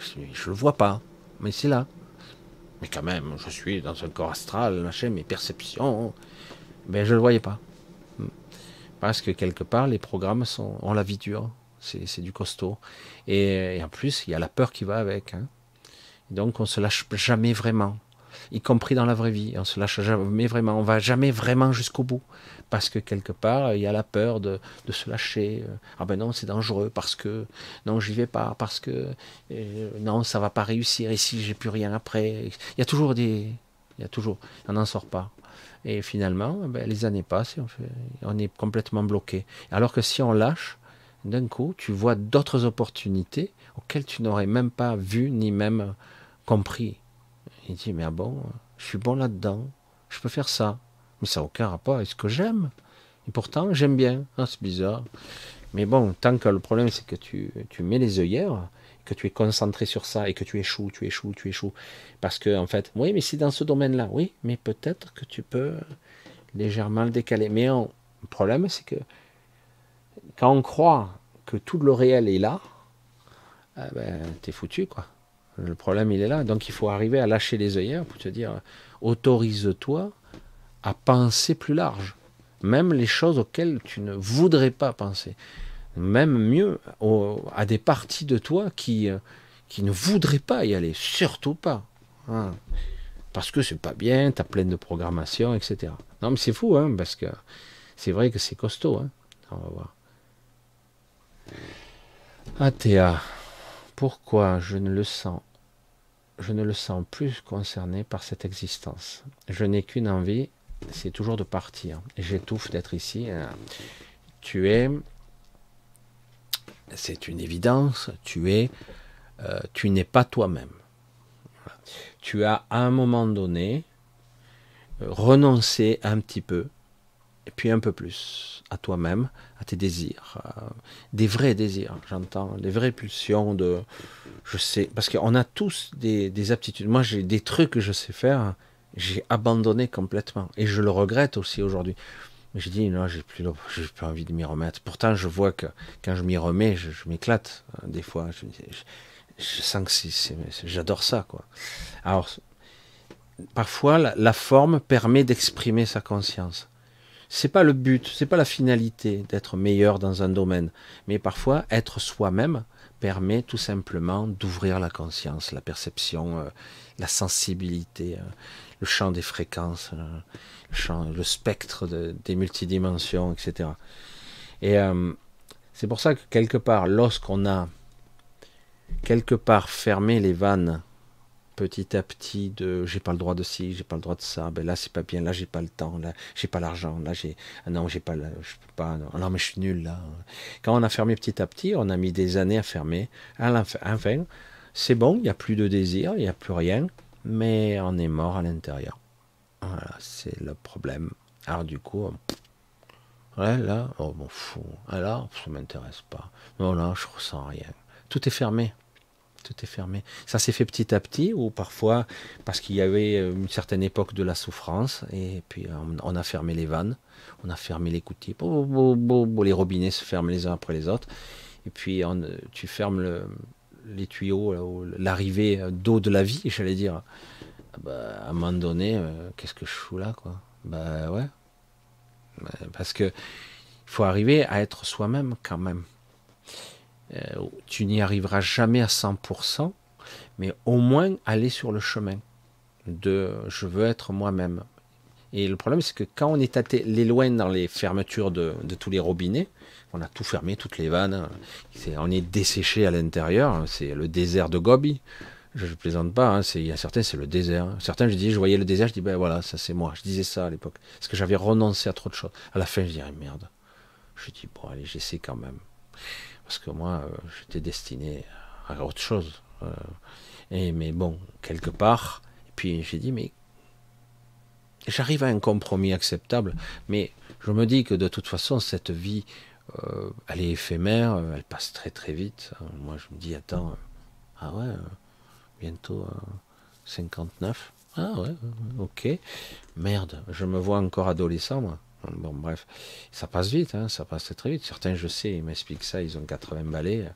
Je ne le vois pas, mais c'est là. Mais quand même, je suis dans un corps astral, machin, mes perceptions, mais je ne le voyais pas. Parce que quelque part, les programmes sont, ont la vie dure, c'est du costaud. Et, en plus, il y a la peur qui va avec. Hein. Donc on ne se lâche jamais vraiment y compris dans la vraie vie. On se lâche jamais vraiment, on va jamais vraiment jusqu'au bout, parce que quelque part, il y a la peur de, se lâcher. Ah ben non, c'est dangereux, parce que non, j'y vais pas, parce que euh, non, ça va pas réussir, ici, je j'ai plus rien après. Il y a toujours des... Il y a toujours... On n'en sort pas. Et finalement, ben, les années passent et on, on est complètement bloqué. Alors que si on lâche, d'un coup, tu vois d'autres opportunités auxquelles tu n'aurais même pas vu ni même compris. Il dit, mais ah bon, je suis bon là-dedans, je peux faire ça. Mais ça n'a aucun rapport avec ce que j'aime. Et pourtant, j'aime bien. Ah, c'est bizarre. Mais bon, tant que le problème, c'est que tu, mets les œillères, que tu es concentré sur ça et que tu échoues, tu échoues, tu échoues. Parce que, en fait, oui, mais c'est dans ce domaine-là. Oui, mais peut-être que tu peux légèrement le décaler. Mais le problème, c'est que quand on croit que tout le réel est là, ah ben, t'es foutu, quoi. Le problème, il est là. Donc il faut arriver à lâcher les œillères pour te dire, autorise-toi à penser plus large, même les choses auxquelles tu ne voudrais pas penser, même mieux à des parties de toi qui, euh, qui ne voudraient pas y aller, surtout pas. Hein. Parce que c'est pas bien, as plein de programmation, etc. Non mais c'est fou, hein, parce que c'est vrai que c'est costaud. Hein. On va voir. Athéa, pourquoi je ne le sens je ne le sens plus concerné par cette existence. Je n'ai qu'une envie, c'est toujours de partir. J'étouffe d'être ici. Hein. Tu es, c'est une évidence, tu euh, tu n'es pas toi-même. Tu as à un moment donné renoncé un petit peu, et puis un peu plus à toi-même, à tes désirs, des vrais désirs, j'entends, des vraies pulsions de, je sais, parce qu'on a tous des, aptitudes. Moi, j'ai des trucs que je sais faire, j'ai abandonné complètement, et je le regrette aussi aujourd'hui. J'ai dit non, j'ai plus, j'ai plus envie de m'y remettre. Pourtant, je vois que quand je m'y remets, je, m'éclate euh, des fois. Je, je, sens que j'adore ça, quoi. Alors, parfois, la forme permet d'exprimer sa conscience. C'est pas le but, c'est pas la finalité d'être meilleur dans un domaine, mais parfois être soi-même permet tout simplement d'ouvrir la conscience, la perception, euh, la sensibilité, euh, le champ des fréquences, euh, le, spectre des multidimensions, etc. Et c'est pour ça que quelque part, lorsqu'on a quelque part fermé les vannes petit à petit de j'ai pas le droit de ci, j'ai pas le droit de ça, ben là c'est pas bien, là j'ai pas le temps, là j'ai pas l'argent, là j'ai ah non j'ai pas, je peux pas, non, mais je suis nul là. Quand on a fermé petit à petit, on a mis des années à fermer. À enfin, c'est bon, il n'y a plus de désir, il n'y a plus rien, mais on est mort à l'intérieur. Voilà, c'est le problème. Alors du coup, là, oh mon fou, alors ça m'intéresse pas. Non là, je ressens rien. Tout est fermé. Tout est fermé. Ça s'est fait petit à petit ou parfois parce qu'il y avait euh, une certaine époque de la souffrance et puis euh, on a fermé les vannes, on a fermé les coutiers, les robinets se ferment les uns après les autres et puis euh, tu fermes les tuyaux, l'arrivée d'eau de la vie, j'allais dire. Ah bah, à un moment donné, qu'est-ce que je fous là, quoi Bah ouais. Bah, parce que il faut arriver à être soi-même quand même. Euh, tu n'y arriveras jamais à 100%, mais au moins aller sur le chemin de je veux être moi-même. Et le problème, c'est que quand on est allé les loin dans les fermetures de, tous les robinets, on a tout fermé, toutes les vannes, on est desséché à l'intérieur, c'est le désert de Gobi. Je ne plaisante pas, hein, il y a certains, c'est le désert. Certains, je dis, je voyais le désert, je dis, ben voilà, ça c'est moi. Je disais ça à l'époque, parce que j'avais renoncé à trop de choses. À la fin, je dis, merde. Je dis, bon, allez, j'essaie quand même parce que moi, euh, j'étais destiné à autre chose. Euh, et, mais bon, quelque part, et puis j'ai dit, mais j'arrive à un compromis acceptable, mais je me dis que de toute façon, cette vie, euh, elle est éphémère, elle passe très très vite. Moi, je me dis, attends, ah ouais, bientôt 59. Ah ouais, ok. Merde, je me vois encore adolescent, moi. Bon, bref, ça passe vite, hein, ça passe très vite. Certains, je sais, ils m'expliquent ça, ils ont 80 balais.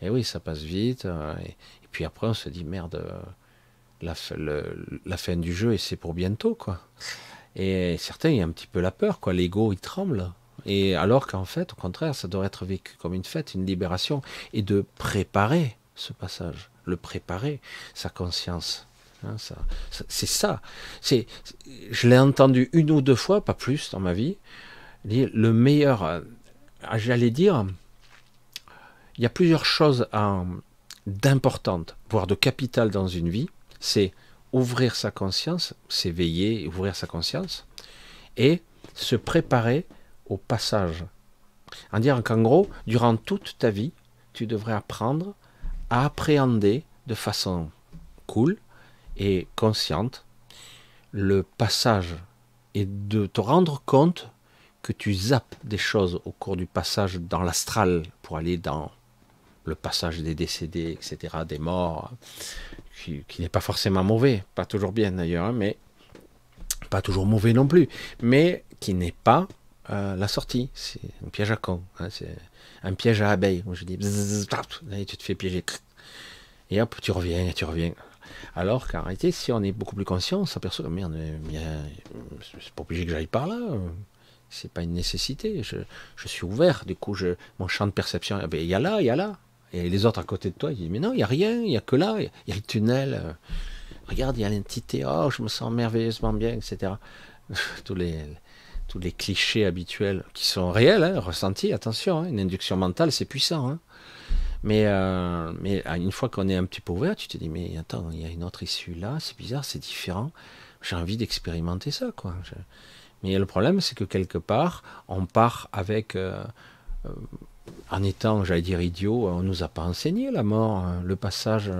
Et oui, ça passe vite. Euh, et, puis après, on se dit, merde, euh, la, fin du jeu, et c'est pour bientôt, quoi. Et certains, il y a un petit peu la peur, quoi. L'ego, il tremble. Et alors qu'en fait, au contraire, ça devrait être vécu comme une fête, une libération, et de préparer ce passage, le préparer, sa conscience. Hein, ça, c'est ça. C'est, je l'ai entendu une ou deux fois, pas plus, dans ma vie. Le meilleur, euh, j'allais dire, il y a plusieurs choses d'importantes, voire de capital dans une vie. C'est ouvrir sa conscience, s'éveiller, ouvrir sa conscience, et se préparer au passage. En dire qu'en gros, durant toute ta vie, tu devrais apprendre à appréhender de façon cool, et consciente, le passage et de te rendre compte que tu zappes des choses au cours du passage dans l'astral pour aller dans le passage des décédés, etc., des morts, qui, n'est pas forcément mauvais, pas toujours bien d'ailleurs, hein, mais pas toujours mauvais non plus, mais qui n'est pas euh, la sortie. C'est un piège à con, hein, c'est un piège à abeille. je dis, tu te fais piéger. Et hop, tu reviens, et tu reviens. Alors qu'en réalité, si on est beaucoup plus conscient, on s'aperçoit que c'est pas obligé que j'aille par là. C'est pas une nécessité. Je, je, suis ouvert. Du coup, je, mon champ de perception, eh ben, il y a là, il y a là. Et les autres à côté de toi, ils disent Mais non, il n'y a rien, il n'y a que là, il y, a le tunnel. Regarde, il y a l'entité. Oh, je me sens merveilleusement bien, etc. tous, les, tous les clichés habituels qui sont réels, hein, ressentis. Attention, hein. une induction mentale, c'est puissant. Hein. Mais, euh, mais ah, une fois qu'on est un petit peu ouvert, tu te dis, mais attends, il y a une autre issue là, c'est bizarre, c'est différent. J'ai envie d'expérimenter ça, quoi. Mais le problème, c'est que quelque part, on part avec, euh, euh, en étant, j'allais dire, idiot, on nous a pas enseigné la mort, hein. le passage.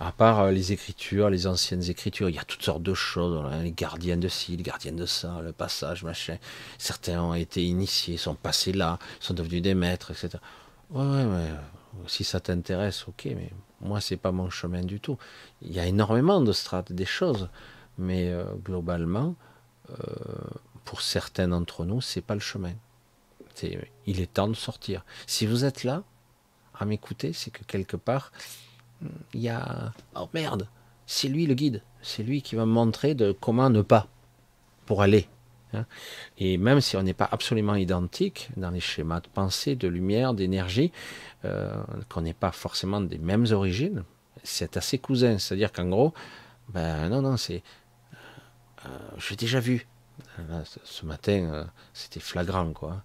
à part les écritures, les anciennes écritures, il y a toutes sortes de choses, les gardiens de ci, les gardiens de ça, le passage, machin. Certains ont été initiés, sont passés là, sont devenus des maîtres, etc. Ouais, ouais, ouais si ça t'intéresse, ok, mais moi, c'est pas mon chemin du tout. Il y a énormément de strates, des choses, mais euh, globalement, euh, pour certains d'entre nous, c'est pas le chemin. il est temps de sortir. Si vous êtes là, à m'écouter, c'est que quelque part, il y a. Oh merde, c'est lui le guide, c'est lui qui va me montrer de comment ne pas pour aller Hein. Et même si on n'est pas absolument identique dans les schémas de pensée, de lumière, d'énergie, euh, qu'on n'est pas forcément des mêmes origines, c'est assez cousin. C'est-à-dire qu'en gros, ben non, non, c'est. Euh, euh, j'ai déjà vu. ce matin, c'était flagrant, quoi.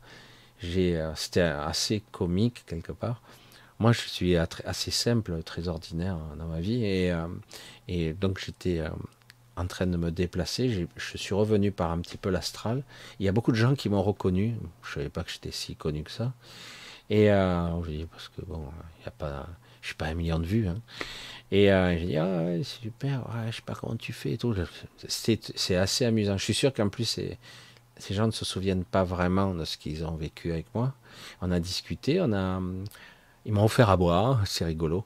J'ai, c'était assez comique, quelque part. Moi, je suis assez simple, très ordinaire dans ma vie. Et, et donc, j'étais en train de me déplacer. Je suis revenu par un petit peu l'astral. Il y a beaucoup de gens qui m'ont reconnu. Je savais pas que j'étais si connu que ça. Et euh, dis parce que bon, il y a pas, je suis pas un million de vues. Hein. Et euh, j'ai dit, ah c'est super, je je sais pas comment tu fais et tout. C'est assez amusant. Je suis sûr qu'en plus, ces gens ne se souviennent pas vraiment de ce qu'ils ont vécu avec moi. On a discuté, on a, ils m'ont offert à boire, c'est rigolo.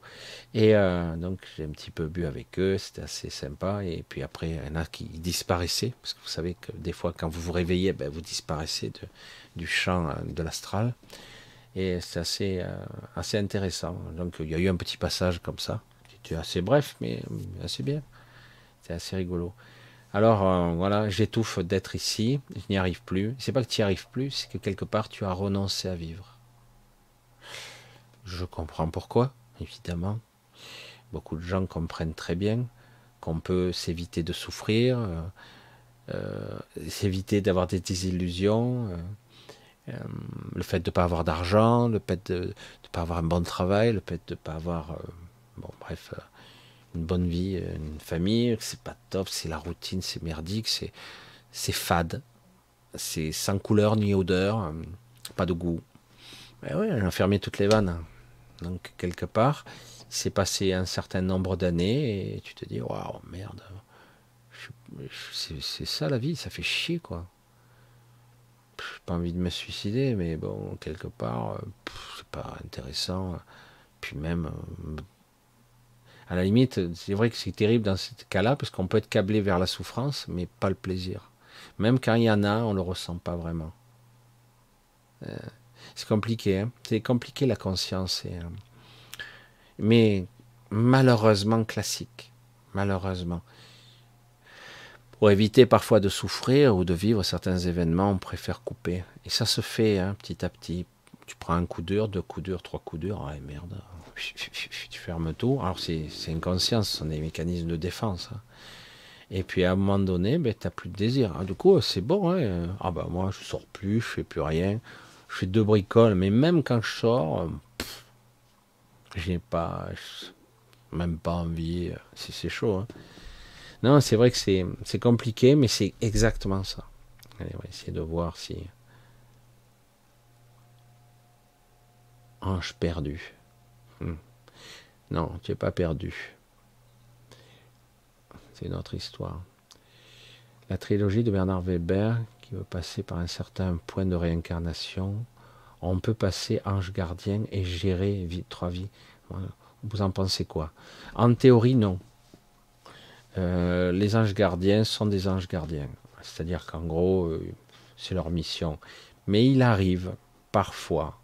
Et euh, donc j'ai un petit peu bu avec eux, c'était assez sympa. Et puis après, il y en a qui disparaissaient, parce que vous savez que des fois quand vous vous réveillez, ben, vous disparaissez du champ euh, de l'astral. Et c'est euh, assez, intéressant. Donc il y a eu un petit passage comme ça, qui était assez bref, mais assez bien. C'était assez rigolo. Alors voilà, j'étouffe d'être ici, je n'y arrive plus. C'est pas que tu n'y arrives plus, c'est que quelque part tu as renoncé à vivre. Je comprends pourquoi, évidemment. Beaucoup de gens comprennent très bien qu'on peut s'éviter de souffrir, euh, euh, s'éviter d'avoir des désillusions, euh, le fait de ne pas avoir d'argent, le fait de ne pas avoir un bon travail, le fait de ne pas avoir, bon bref, une bonne vie, une famille, c'est pas top, c'est la routine, c'est merdique, c'est c'est fade, c'est sans couleur ni odeur, pas de goût. Mais ben oui, j'ai toutes les vannes. Donc, quelque part, c'est passé un certain nombre d'années et tu te dis waouh, merde, c'est ça la vie, ça fait chier quoi. J'ai pas envie de me suicider, mais bon, quelque part, euh, c'est pas intéressant. Puis même, euh, à la limite, c'est vrai que c'est terrible dans ce cas-là, parce qu'on peut être câblé vers la souffrance, mais pas le plaisir. Même quand il y en a, on ne le ressent pas vraiment. Euh, c'est compliqué, hein. c'est compliqué la conscience. Et, euh, mais malheureusement classique, malheureusement. Pour éviter parfois de souffrir ou de vivre certains événements, on préfère couper. Et ça se fait hein, petit à petit. Tu prends un coup dur, deux coups durs, trois coups durs, ah merde, tu fermes tout. Alors c'est inconscient, ce sont des mécanismes de défense. Hein. Et puis à un moment donné, ben, tu n'as plus de désir. Ah, du coup, c'est bon. Ah ben moi, je sors plus, je fais plus rien je fais deux bricoles, mais même quand je sors, euh, j'ai pas, même pas envie, euh, c'est chaud. Hein. Non, c'est vrai que c'est compliqué, mais c'est exactement ça. Allez, on va essayer de voir si. Ange perdu. Hmm. Non, tu n'es pas perdu. C'est notre histoire. La trilogie de Bernard Weber qui veut passer par un certain point de réincarnation, on peut passer ange gardien et gérer trois vies. Vous en pensez quoi En théorie, non. Euh, les anges gardiens sont des anges gardiens. C'est-à-dire qu'en gros, euh, c'est leur mission. Mais il arrive parfois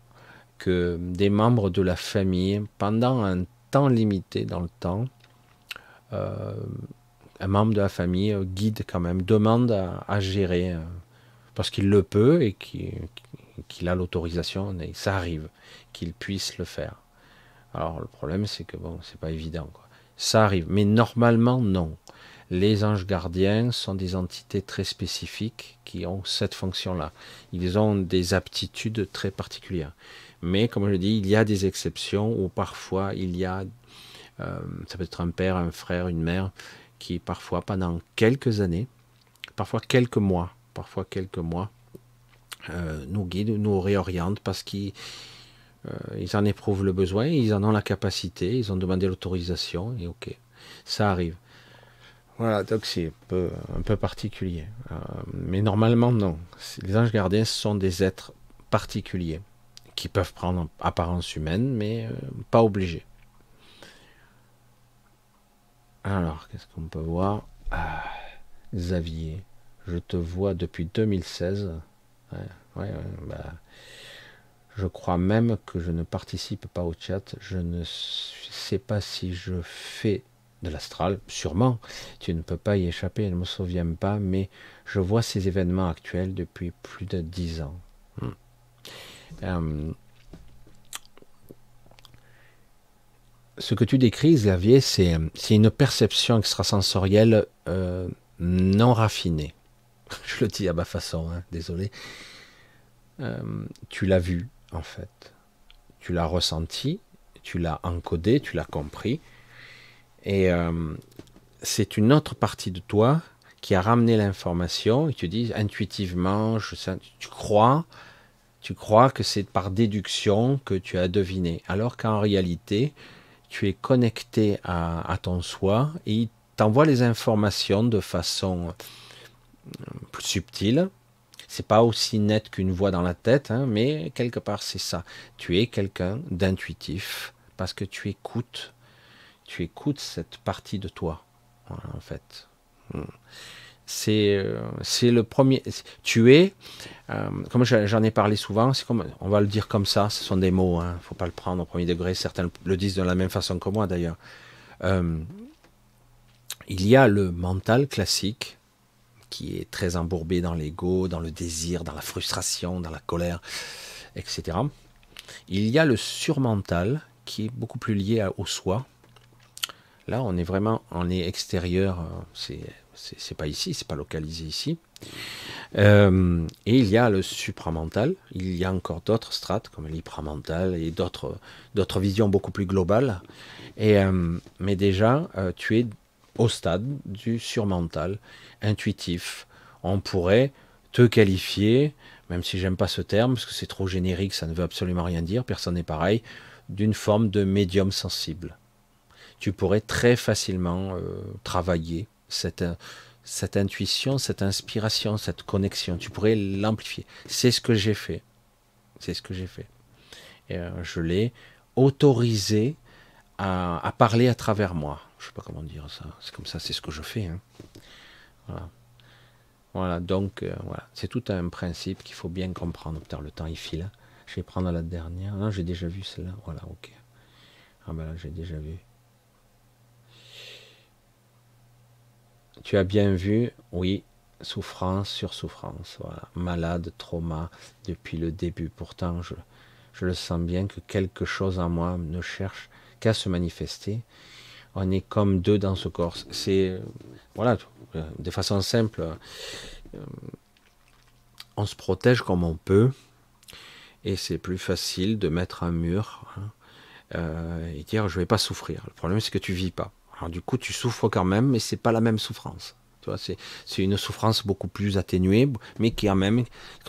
que des membres de la famille, pendant un temps limité dans le temps, euh, un membre de la famille guide quand même, demande à gérer parce qu'il le peut et qu'il a l'autorisation, ça arrive, qu'il puisse le faire. Alors le problème, c'est que bon, c'est pas évident. Ça arrive, mais normalement non. Les anges gardiens sont des entités très spécifiques qui ont cette fonction-là. Ils ont des aptitudes très particulières. Mais comme je dis, il y a des exceptions où parfois il y a, euh, ça peut être un père, un frère, une mère, qui parfois pendant quelques années, parfois quelques mois, parfois quelques mois, euh, nous guident, nous réorientent parce qu'ils euh, en éprouvent le besoin, ils en ont la capacité, ils ont demandé l'autorisation et ok, ça arrive. Voilà, donc c'est un peu, particulier. Euh, mais normalement, non. Les anges gardiens sont des êtres particuliers qui peuvent prendre apparence humaine, mais pas obligés. Alors, qu'est-ce qu'on peut voir ah, Xavier. Je te vois depuis 2016. Bah, je crois même que je ne participe pas au chat. Je ne sais pas si je fais de l'astral, sûrement. Tu ne peux pas y échapper, elle ne me souviens pas, mais je vois ces événements actuels depuis plus de dix ans. Hmm. Euh, ce que tu décris, Xavier, c'est euh, une perception extrasensorielle euh, non raffinée. je le dis à ma façon, hein, désolé. Euh, tu l'as vu, en fait. Tu l'as ressenti, tu l'as encodé, tu l'as compris. Et euh, c'est une autre partie de toi qui a ramené l'information et tu dis intuitivement, je tu crois, tu crois que c'est par déduction que tu as deviné. Alors qu'en réalité, tu es connecté à, à ton soi et il t'envoie les informations de façon plus subtil. C'est pas aussi net qu'une voix dans la tête, hein, mais quelque part c'est ça. Tu es quelqu'un d'intuitif parce que tu écoutes, tu écoutes cette partie de toi, en fait. Hmm. C'est euh, c'est le premier. Tu es, euh, comme j'en ai parlé souvent, c'est comme on va le dire comme ça. Ce sont des mots, ne hein. faut pas le prendre au premier degré. Certains le disent de la même façon que moi d'ailleurs. Euh, il y a le mental classique qui est très embourbé dans l'ego, dans le désir, dans la frustration, dans la colère, etc. Il y a le surmental qui est beaucoup plus lié au soi. Là, on est vraiment, on est extérieur, euh, c'est pas ici, c'est pas localisé ici. Euh, et il y a le supramental, il y a encore d'autres strates comme l'hypramental et d'autres visions beaucoup plus globales. Et, euh, mais déjà, tu es au stade du surmental, intuitif. On pourrait te qualifier, même si j'aime pas ce terme, parce que c'est trop générique, ça ne veut absolument rien dire, personne n'est pareil, d'une forme de médium sensible. Tu pourrais très facilement euh, travailler euh, cette, intuition, cette inspiration, cette connexion. Tu pourrais l'amplifier. C'est ce que j'ai fait. C'est ce que j'ai fait. Euh, je l'ai autorisé à parler à travers moi je sais pas comment dire ça. C'est comme ça, c'est ce que je fais. Hein. Voilà. Voilà, donc euh, voilà, c'est tout un principe qu'il faut bien comprendre. le temps il file. Je vais prendre la dernière. Non, ah, j'ai déjà vu cela Voilà, ok. Ah ben là, j'ai déjà vu. Tu as bien vu, oui, souffrance sur souffrance. Voilà, malade, trauma depuis le début. Pourtant, je, je le sens bien que quelque chose en moi ne cherche qu'à se manifester on est comme deux dans ce corps. C'est euh, voilà, euh, de façon simple, euh, on se protège comme on peut, et c'est plus facile de mettre un mur hein, et dire je vais pas souffrir. Le problème c'est que tu vis pas. Alors du coup tu souffres quand même, mais c'est pas la même souffrance. c'est, une souffrance beaucoup plus atténuée, mais qui a même,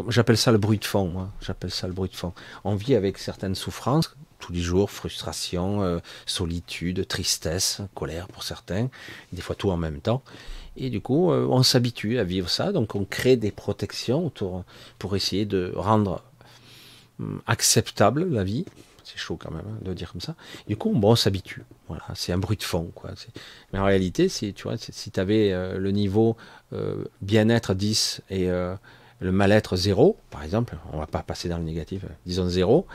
j'appelle ça le bruit de fond. Hein. j'appelle ça le bruit de fond. On vit avec certaines souffrances tous les jours, frustration, euh, solitude, tristesse, colère pour certains, des fois tout en même temps. Et du coup, euh, on s'habitue à vivre ça, donc on crée des protections autour pour essayer de rendre hum, acceptable la vie. C'est chaud quand même hein, de dire comme ça. Du coup, on s'habitue. Voilà, c'est un bruit de fond. Quoi. Mais en réalité, si tu vois, si avais euh, le niveau bien-être 10 et le mal-être 0, par exemple, on va pas passer dans le négatif, disons 0,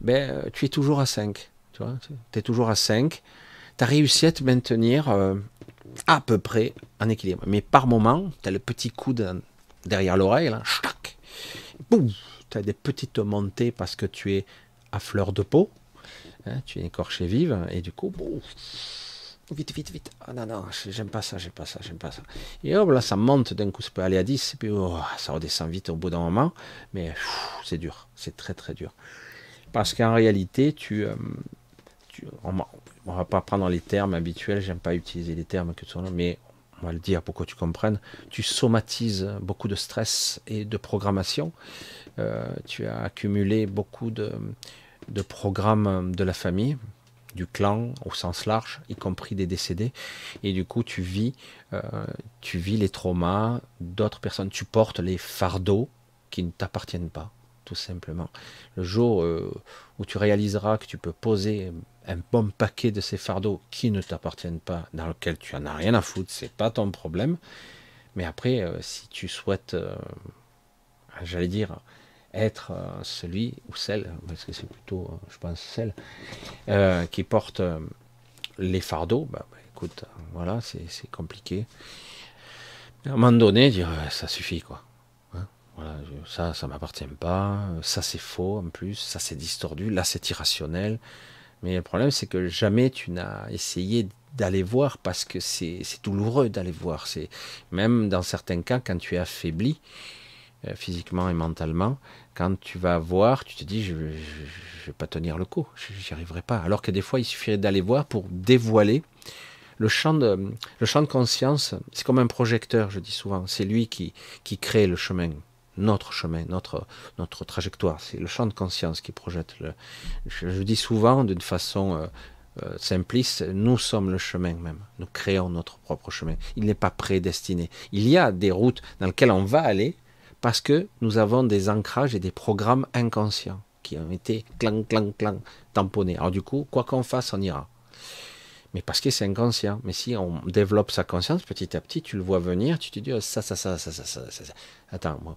ben, euh, tu es toujours à 5. Tu es toujours à 5. Tu as réussi à te maintenir euh, à peu près en équilibre. Mais par moment, tu as le petit coup derrière l'oreille, là, tu as des petites montées parce que tu es à fleur de peau, hein, tu es écorché vive, et du coup, vite, vite, vite. Ah, non, non, j'aime pas ça, j'aime pas ça, j'aime pas ça. Et hop, là, ça monte, d'un coup, ça peut aller à 10, puis oh, ça redescend vite au bout d'un moment, mais c'est dur, c'est très très dur. Parce qu'en réalité, tu, euh, on, ne va pas prendre les termes habituels, j'aime pas utiliser les termes que tu mais on va le dire pour que tu comprennes. Tu somatises beaucoup de stress et de programmation. Euh, tu as accumulé beaucoup de, programmes de la famille, du clan au sens large, y compris des décédés. Et du coup, tu vis, euh, tu vis les traumas d'autres personnes. Tu portes les fardeaux qui ne t'appartiennent pas tout simplement. Le jour euh, où tu réaliseras que tu peux poser un bon paquet de ces fardeaux qui ne t'appartiennent pas, dans lequel tu n'en as rien à foutre, c'est pas ton problème. Mais après, euh, si tu souhaites, euh, j'allais dire, être celui ou celle, parce que c'est plutôt, je pense, celle qui porte les fardeaux, bah, bah écoute, voilà, c'est compliqué. À un moment donné, dire ça suffit quoi. Voilà, ça, ça m'appartient pas. Ça, c'est faux en plus. Ça, c'est distordu. Là, c'est irrationnel. Mais le problème, c'est que jamais tu n'as essayé d'aller voir parce que c'est douloureux d'aller voir. C'est même dans certains cas quand tu es affaibli euh, physiquement et mentalement, quand tu vas voir, tu te dis je, ne vais pas tenir le coup, j'y arriverai pas. Alors que des fois, il suffirait d'aller voir pour dévoiler le champ de, conscience, c'est comme un projecteur, je dis souvent, c'est lui qui crée le chemin notre chemin, notre, notre trajectoire. C'est le champ de conscience qui projette. Le, je, dis souvent d'une façon euh, euh, simpliste, nous sommes le chemin même. Nous créons notre propre chemin. Il n'est pas prédestiné. Il y a des routes dans lesquelles on va aller parce que nous avons des ancrages et des programmes inconscients qui ont été clang, clang, clang, tamponnés. Alors du coup, quoi qu'on fasse, on ira. Mais parce que c'est inconscient. Mais si on développe sa conscience, petit à petit, tu le vois venir, tu te dis, oh, ça, ça, ça, ça, ça, ça, ça. Attends, moi,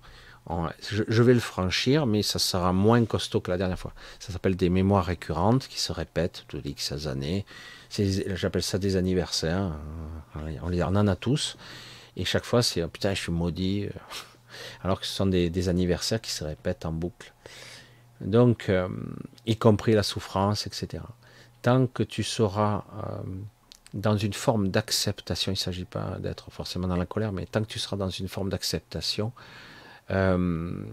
je, vais le franchir, mais ça sera moins costaud que la dernière fois. Ça s'appelle des mémoires récurrentes qui se répètent toutes les ces années. J'appelle ça des anniversaires. Euh, on, les, en a tous. Et chaque fois, c'est oh, putain, je suis maudit. Euh, alors que ce sont des, anniversaires qui se répètent en boucle. Donc, euh, y compris la souffrance, etc. Tant que tu seras dans une forme d'acceptation, il ne s'agit pas d'être forcément dans la colère, mais tant que tu seras dans une forme d'acceptation, euh,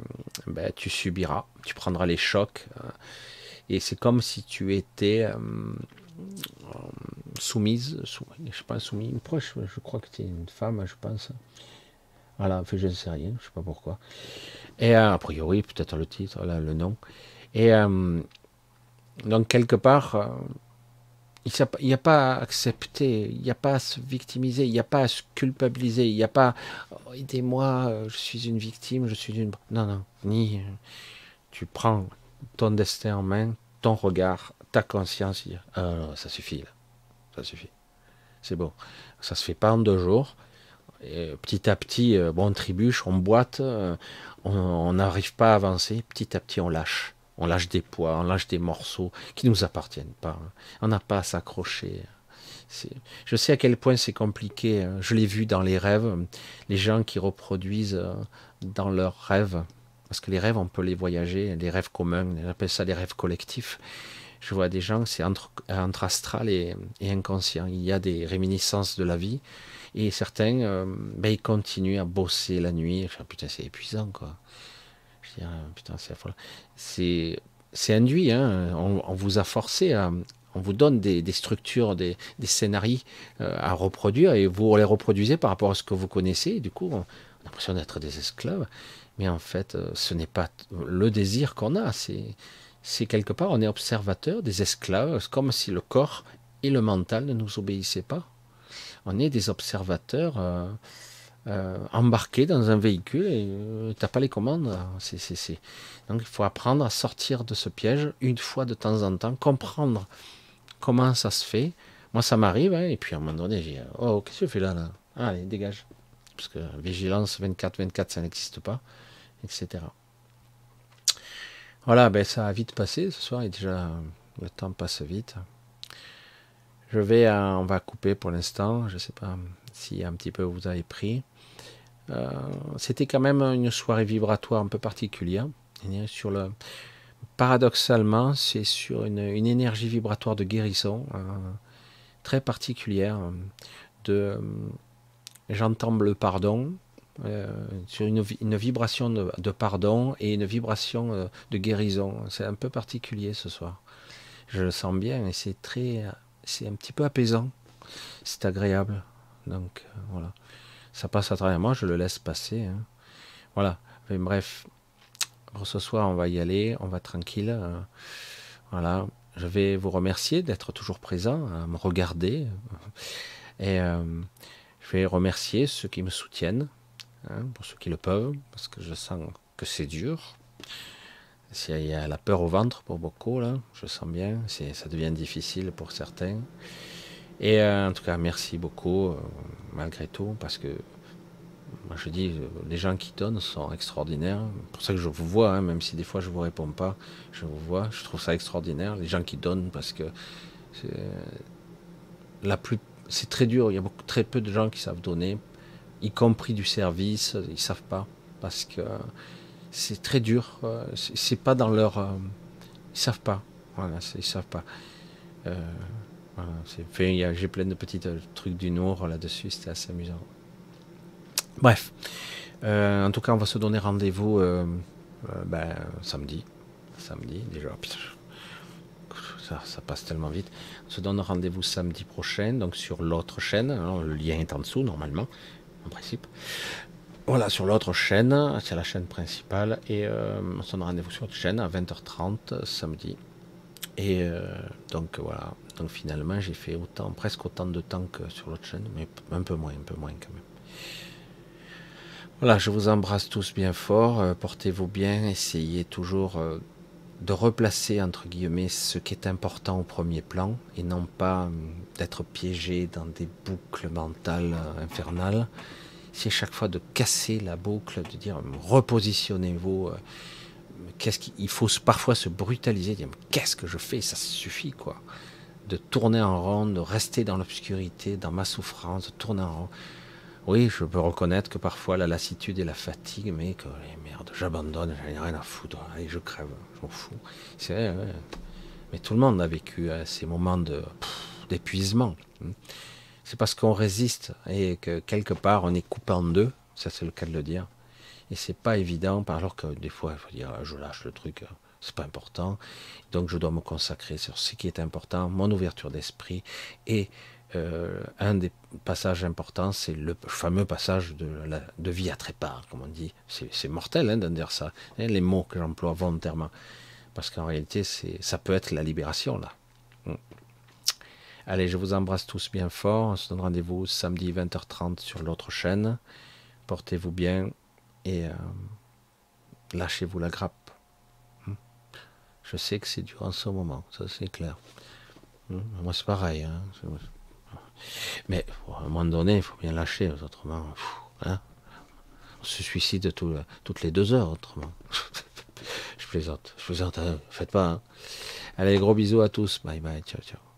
ben, tu subiras, tu prendras les chocs. Euh, et c'est comme si tu étais euh, soumise, je sais pas, soumise, une proche, je crois que tu es une femme, je pense. Voilà, en fait, je ne sais rien, je ne sais pas pourquoi. Et a priori, peut-être le titre, là, le nom. Et donc, quelque part, il n'y a, pas à accepter, il n'y a pas à se victimiser, il n'y a pas à se culpabiliser, il n'y a pas oh, aidez-moi, euh, je suis une victime, je suis une. Non, non, ni. Euh, tu prends ton destin en main, ton regard, ta conscience, ah, ça suffit, là. ça suffit. C'est bon. Ça se fait pas en deux jours. petit à petit, euh, bon, on trébuche, on boite, on n'arrive pas à avancer. Petit à petit, on lâche. On lâche des poids, on lâche des morceaux qui ne nous appartiennent pas. On n'a pas à s'accrocher. Je sais à quel point c'est compliqué. Hein. Je l'ai vu dans les rêves, les gens qui reproduisent euh, dans leurs rêves, parce que les rêves, on peut les voyager, les rêves communs, on appelle ça les rêves collectifs. Je vois des gens, c'est entre, astral et, inconscient. Il y a des réminiscences de la vie. Et certains, euh, ben, ils continuent à bosser la nuit. Putain, c'est épuisant, quoi putain, c'est C'est, induit, hein. on, vous a forcé On vous donne des, structures, des, des scénarios euh, à reproduire et vous les reproduisez par rapport à ce que vous connaissez. du coup, on, a l'impression d'être des esclaves. Mais en fait, euh, ce n'est pas le désir qu'on a. C'est, quelque part, on est observateur des esclaves, comme si le corps et le mental ne nous obéissaient pas. On est des observateurs. Euh, embarquer embarqué dans un véhicule et euh, t'as pas les commandes. Donc il faut apprendre à sortir de ce piège une fois de temps en temps, comprendre comment ça se fait. Moi ça m'arrive, hein, et puis à un moment donné, j'ai euh, Oh, qu'est-ce que je fais là, ah, Allez, dégage. Parce que vigilance 24-24, ça n'existe pas, etc. Voilà, ben ça a vite passé ce soir et déjà le temps passe vite. Je vais, on va couper pour l'instant. Je sais pas si un petit peu vous avez pris. Euh, c'était quand même une soirée vibratoire un peu particulière. Sur le... Paradoxalement, c'est sur une, énergie vibratoire de guérison euh, très particulière. Euh, de... J'entends le pardon, sur une, vibration de, de, pardon et une vibration de guérison. C'est un peu particulier ce soir. Je le sens bien et c'est très, c'est un petit peu apaisant. C'est agréable. Donc voilà ça passe à travers moi, je le laisse passer. Hein. Voilà. bref, ce soir, on va y aller, on va tranquille. Euh, voilà. Je vais vous remercier d'être toujours présent, à me regarder. Euh, et euh, je vais remercier ceux qui me soutiennent, hein, pour ceux qui le peuvent, parce que je sens que c'est dur. S'il y a la peur au ventre pour beaucoup, là, je sens bien, ça devient difficile pour certains. Et en tout cas, merci beaucoup malgré tout, parce que moi je dis, les gens qui donnent sont extraordinaires. pour ça que je vous vois, hein, même si des fois je vous réponds pas, je vous vois, je trouve ça extraordinaire. Les gens qui donnent, parce que la plus, c'est très dur. Il y a beaucoup, très peu de gens qui savent donner, y compris du service, ils ne savent pas, parce que c'est très dur. Euh, c'est pas dans leur, euh, ils savent pas. Voilà, ils savent pas. Euh, j'ai plein de petits euh, trucs du Nord là-dessus, c'était assez amusant. Bref, euh, en tout cas, on va se donner rendez-vous euh, ben, samedi. Samedi, déjà. Ça, ça, passe tellement vite. On se donne rendez-vous samedi prochain, donc sur l'autre chaîne. le lien est en dessous, normalement, en principe. Voilà, sur l'autre chaîne, c'est la chaîne principale. Et on se donne rendez-vous sur l'autre chaîne à 20h30 samedi. Et donc, voilà. Donc finalement, j'ai fait autant, presque autant de temps que sur l'autre chaîne, mais un peu moins, un peu moins quand même. Voilà, je vous embrasse tous bien fort, euh, portez-vous bien, essayez toujours euh, de replacer entre guillemets ce qui est important au premier plan et non pas hum, d'être piégé dans des boucles mentales euh, infernales. essayez chaque fois de casser la boucle, de dire hum, repositionnez-vous. qu'est-ce qu'il faut parfois se brutaliser, dire qu'est-ce que je fais, ça suffit quoi de tourner en rond, de rester dans l'obscurité, dans ma souffrance, de tourner en rond. Oui, je peux reconnaître que parfois la lassitude et la fatigue, mais que les eh, merdes, j'abandonne, j'en rien à foutre, et je crève, j'en fous. C'est Mais tout le monde a vécu hein, ces moments de, d'épuisement. C'est parce qu'on résiste et que quelque part on est coupé en deux, ça c'est le cas de le dire. Et c'est pas évident, alors que des fois, il faut dire, je lâche le truc, euh, c'est pas important. Donc je dois me consacrer sur ce qui est important, mon ouverture d'esprit. Et euh, un des passages importants, c'est le fameux passage de, la, de vie à trépas, comme on dit. C'est mortel d'en hein, de dire ça, hein, les mots que j'emploie volontairement. Parce qu'en réalité, ça peut être la libération, là. Hum. Allez, je vous embrasse tous bien fort. On se donne rendez-vous samedi 20h30 sur l'autre chaîne. Portez-vous bien et euh, lâchez-vous la grappe. Je sais que c'est dur en ce moment, ça c'est clair. Hum, moi c'est pareil. Hein. Mais à un moment donné, il faut bien lâcher, autrement, hein. on se suicide toutes les deux heures, autrement. je plaisante, je plaisante, hein. faites pas. Allez, gros bisous à tous, bye bye, ciao ciao.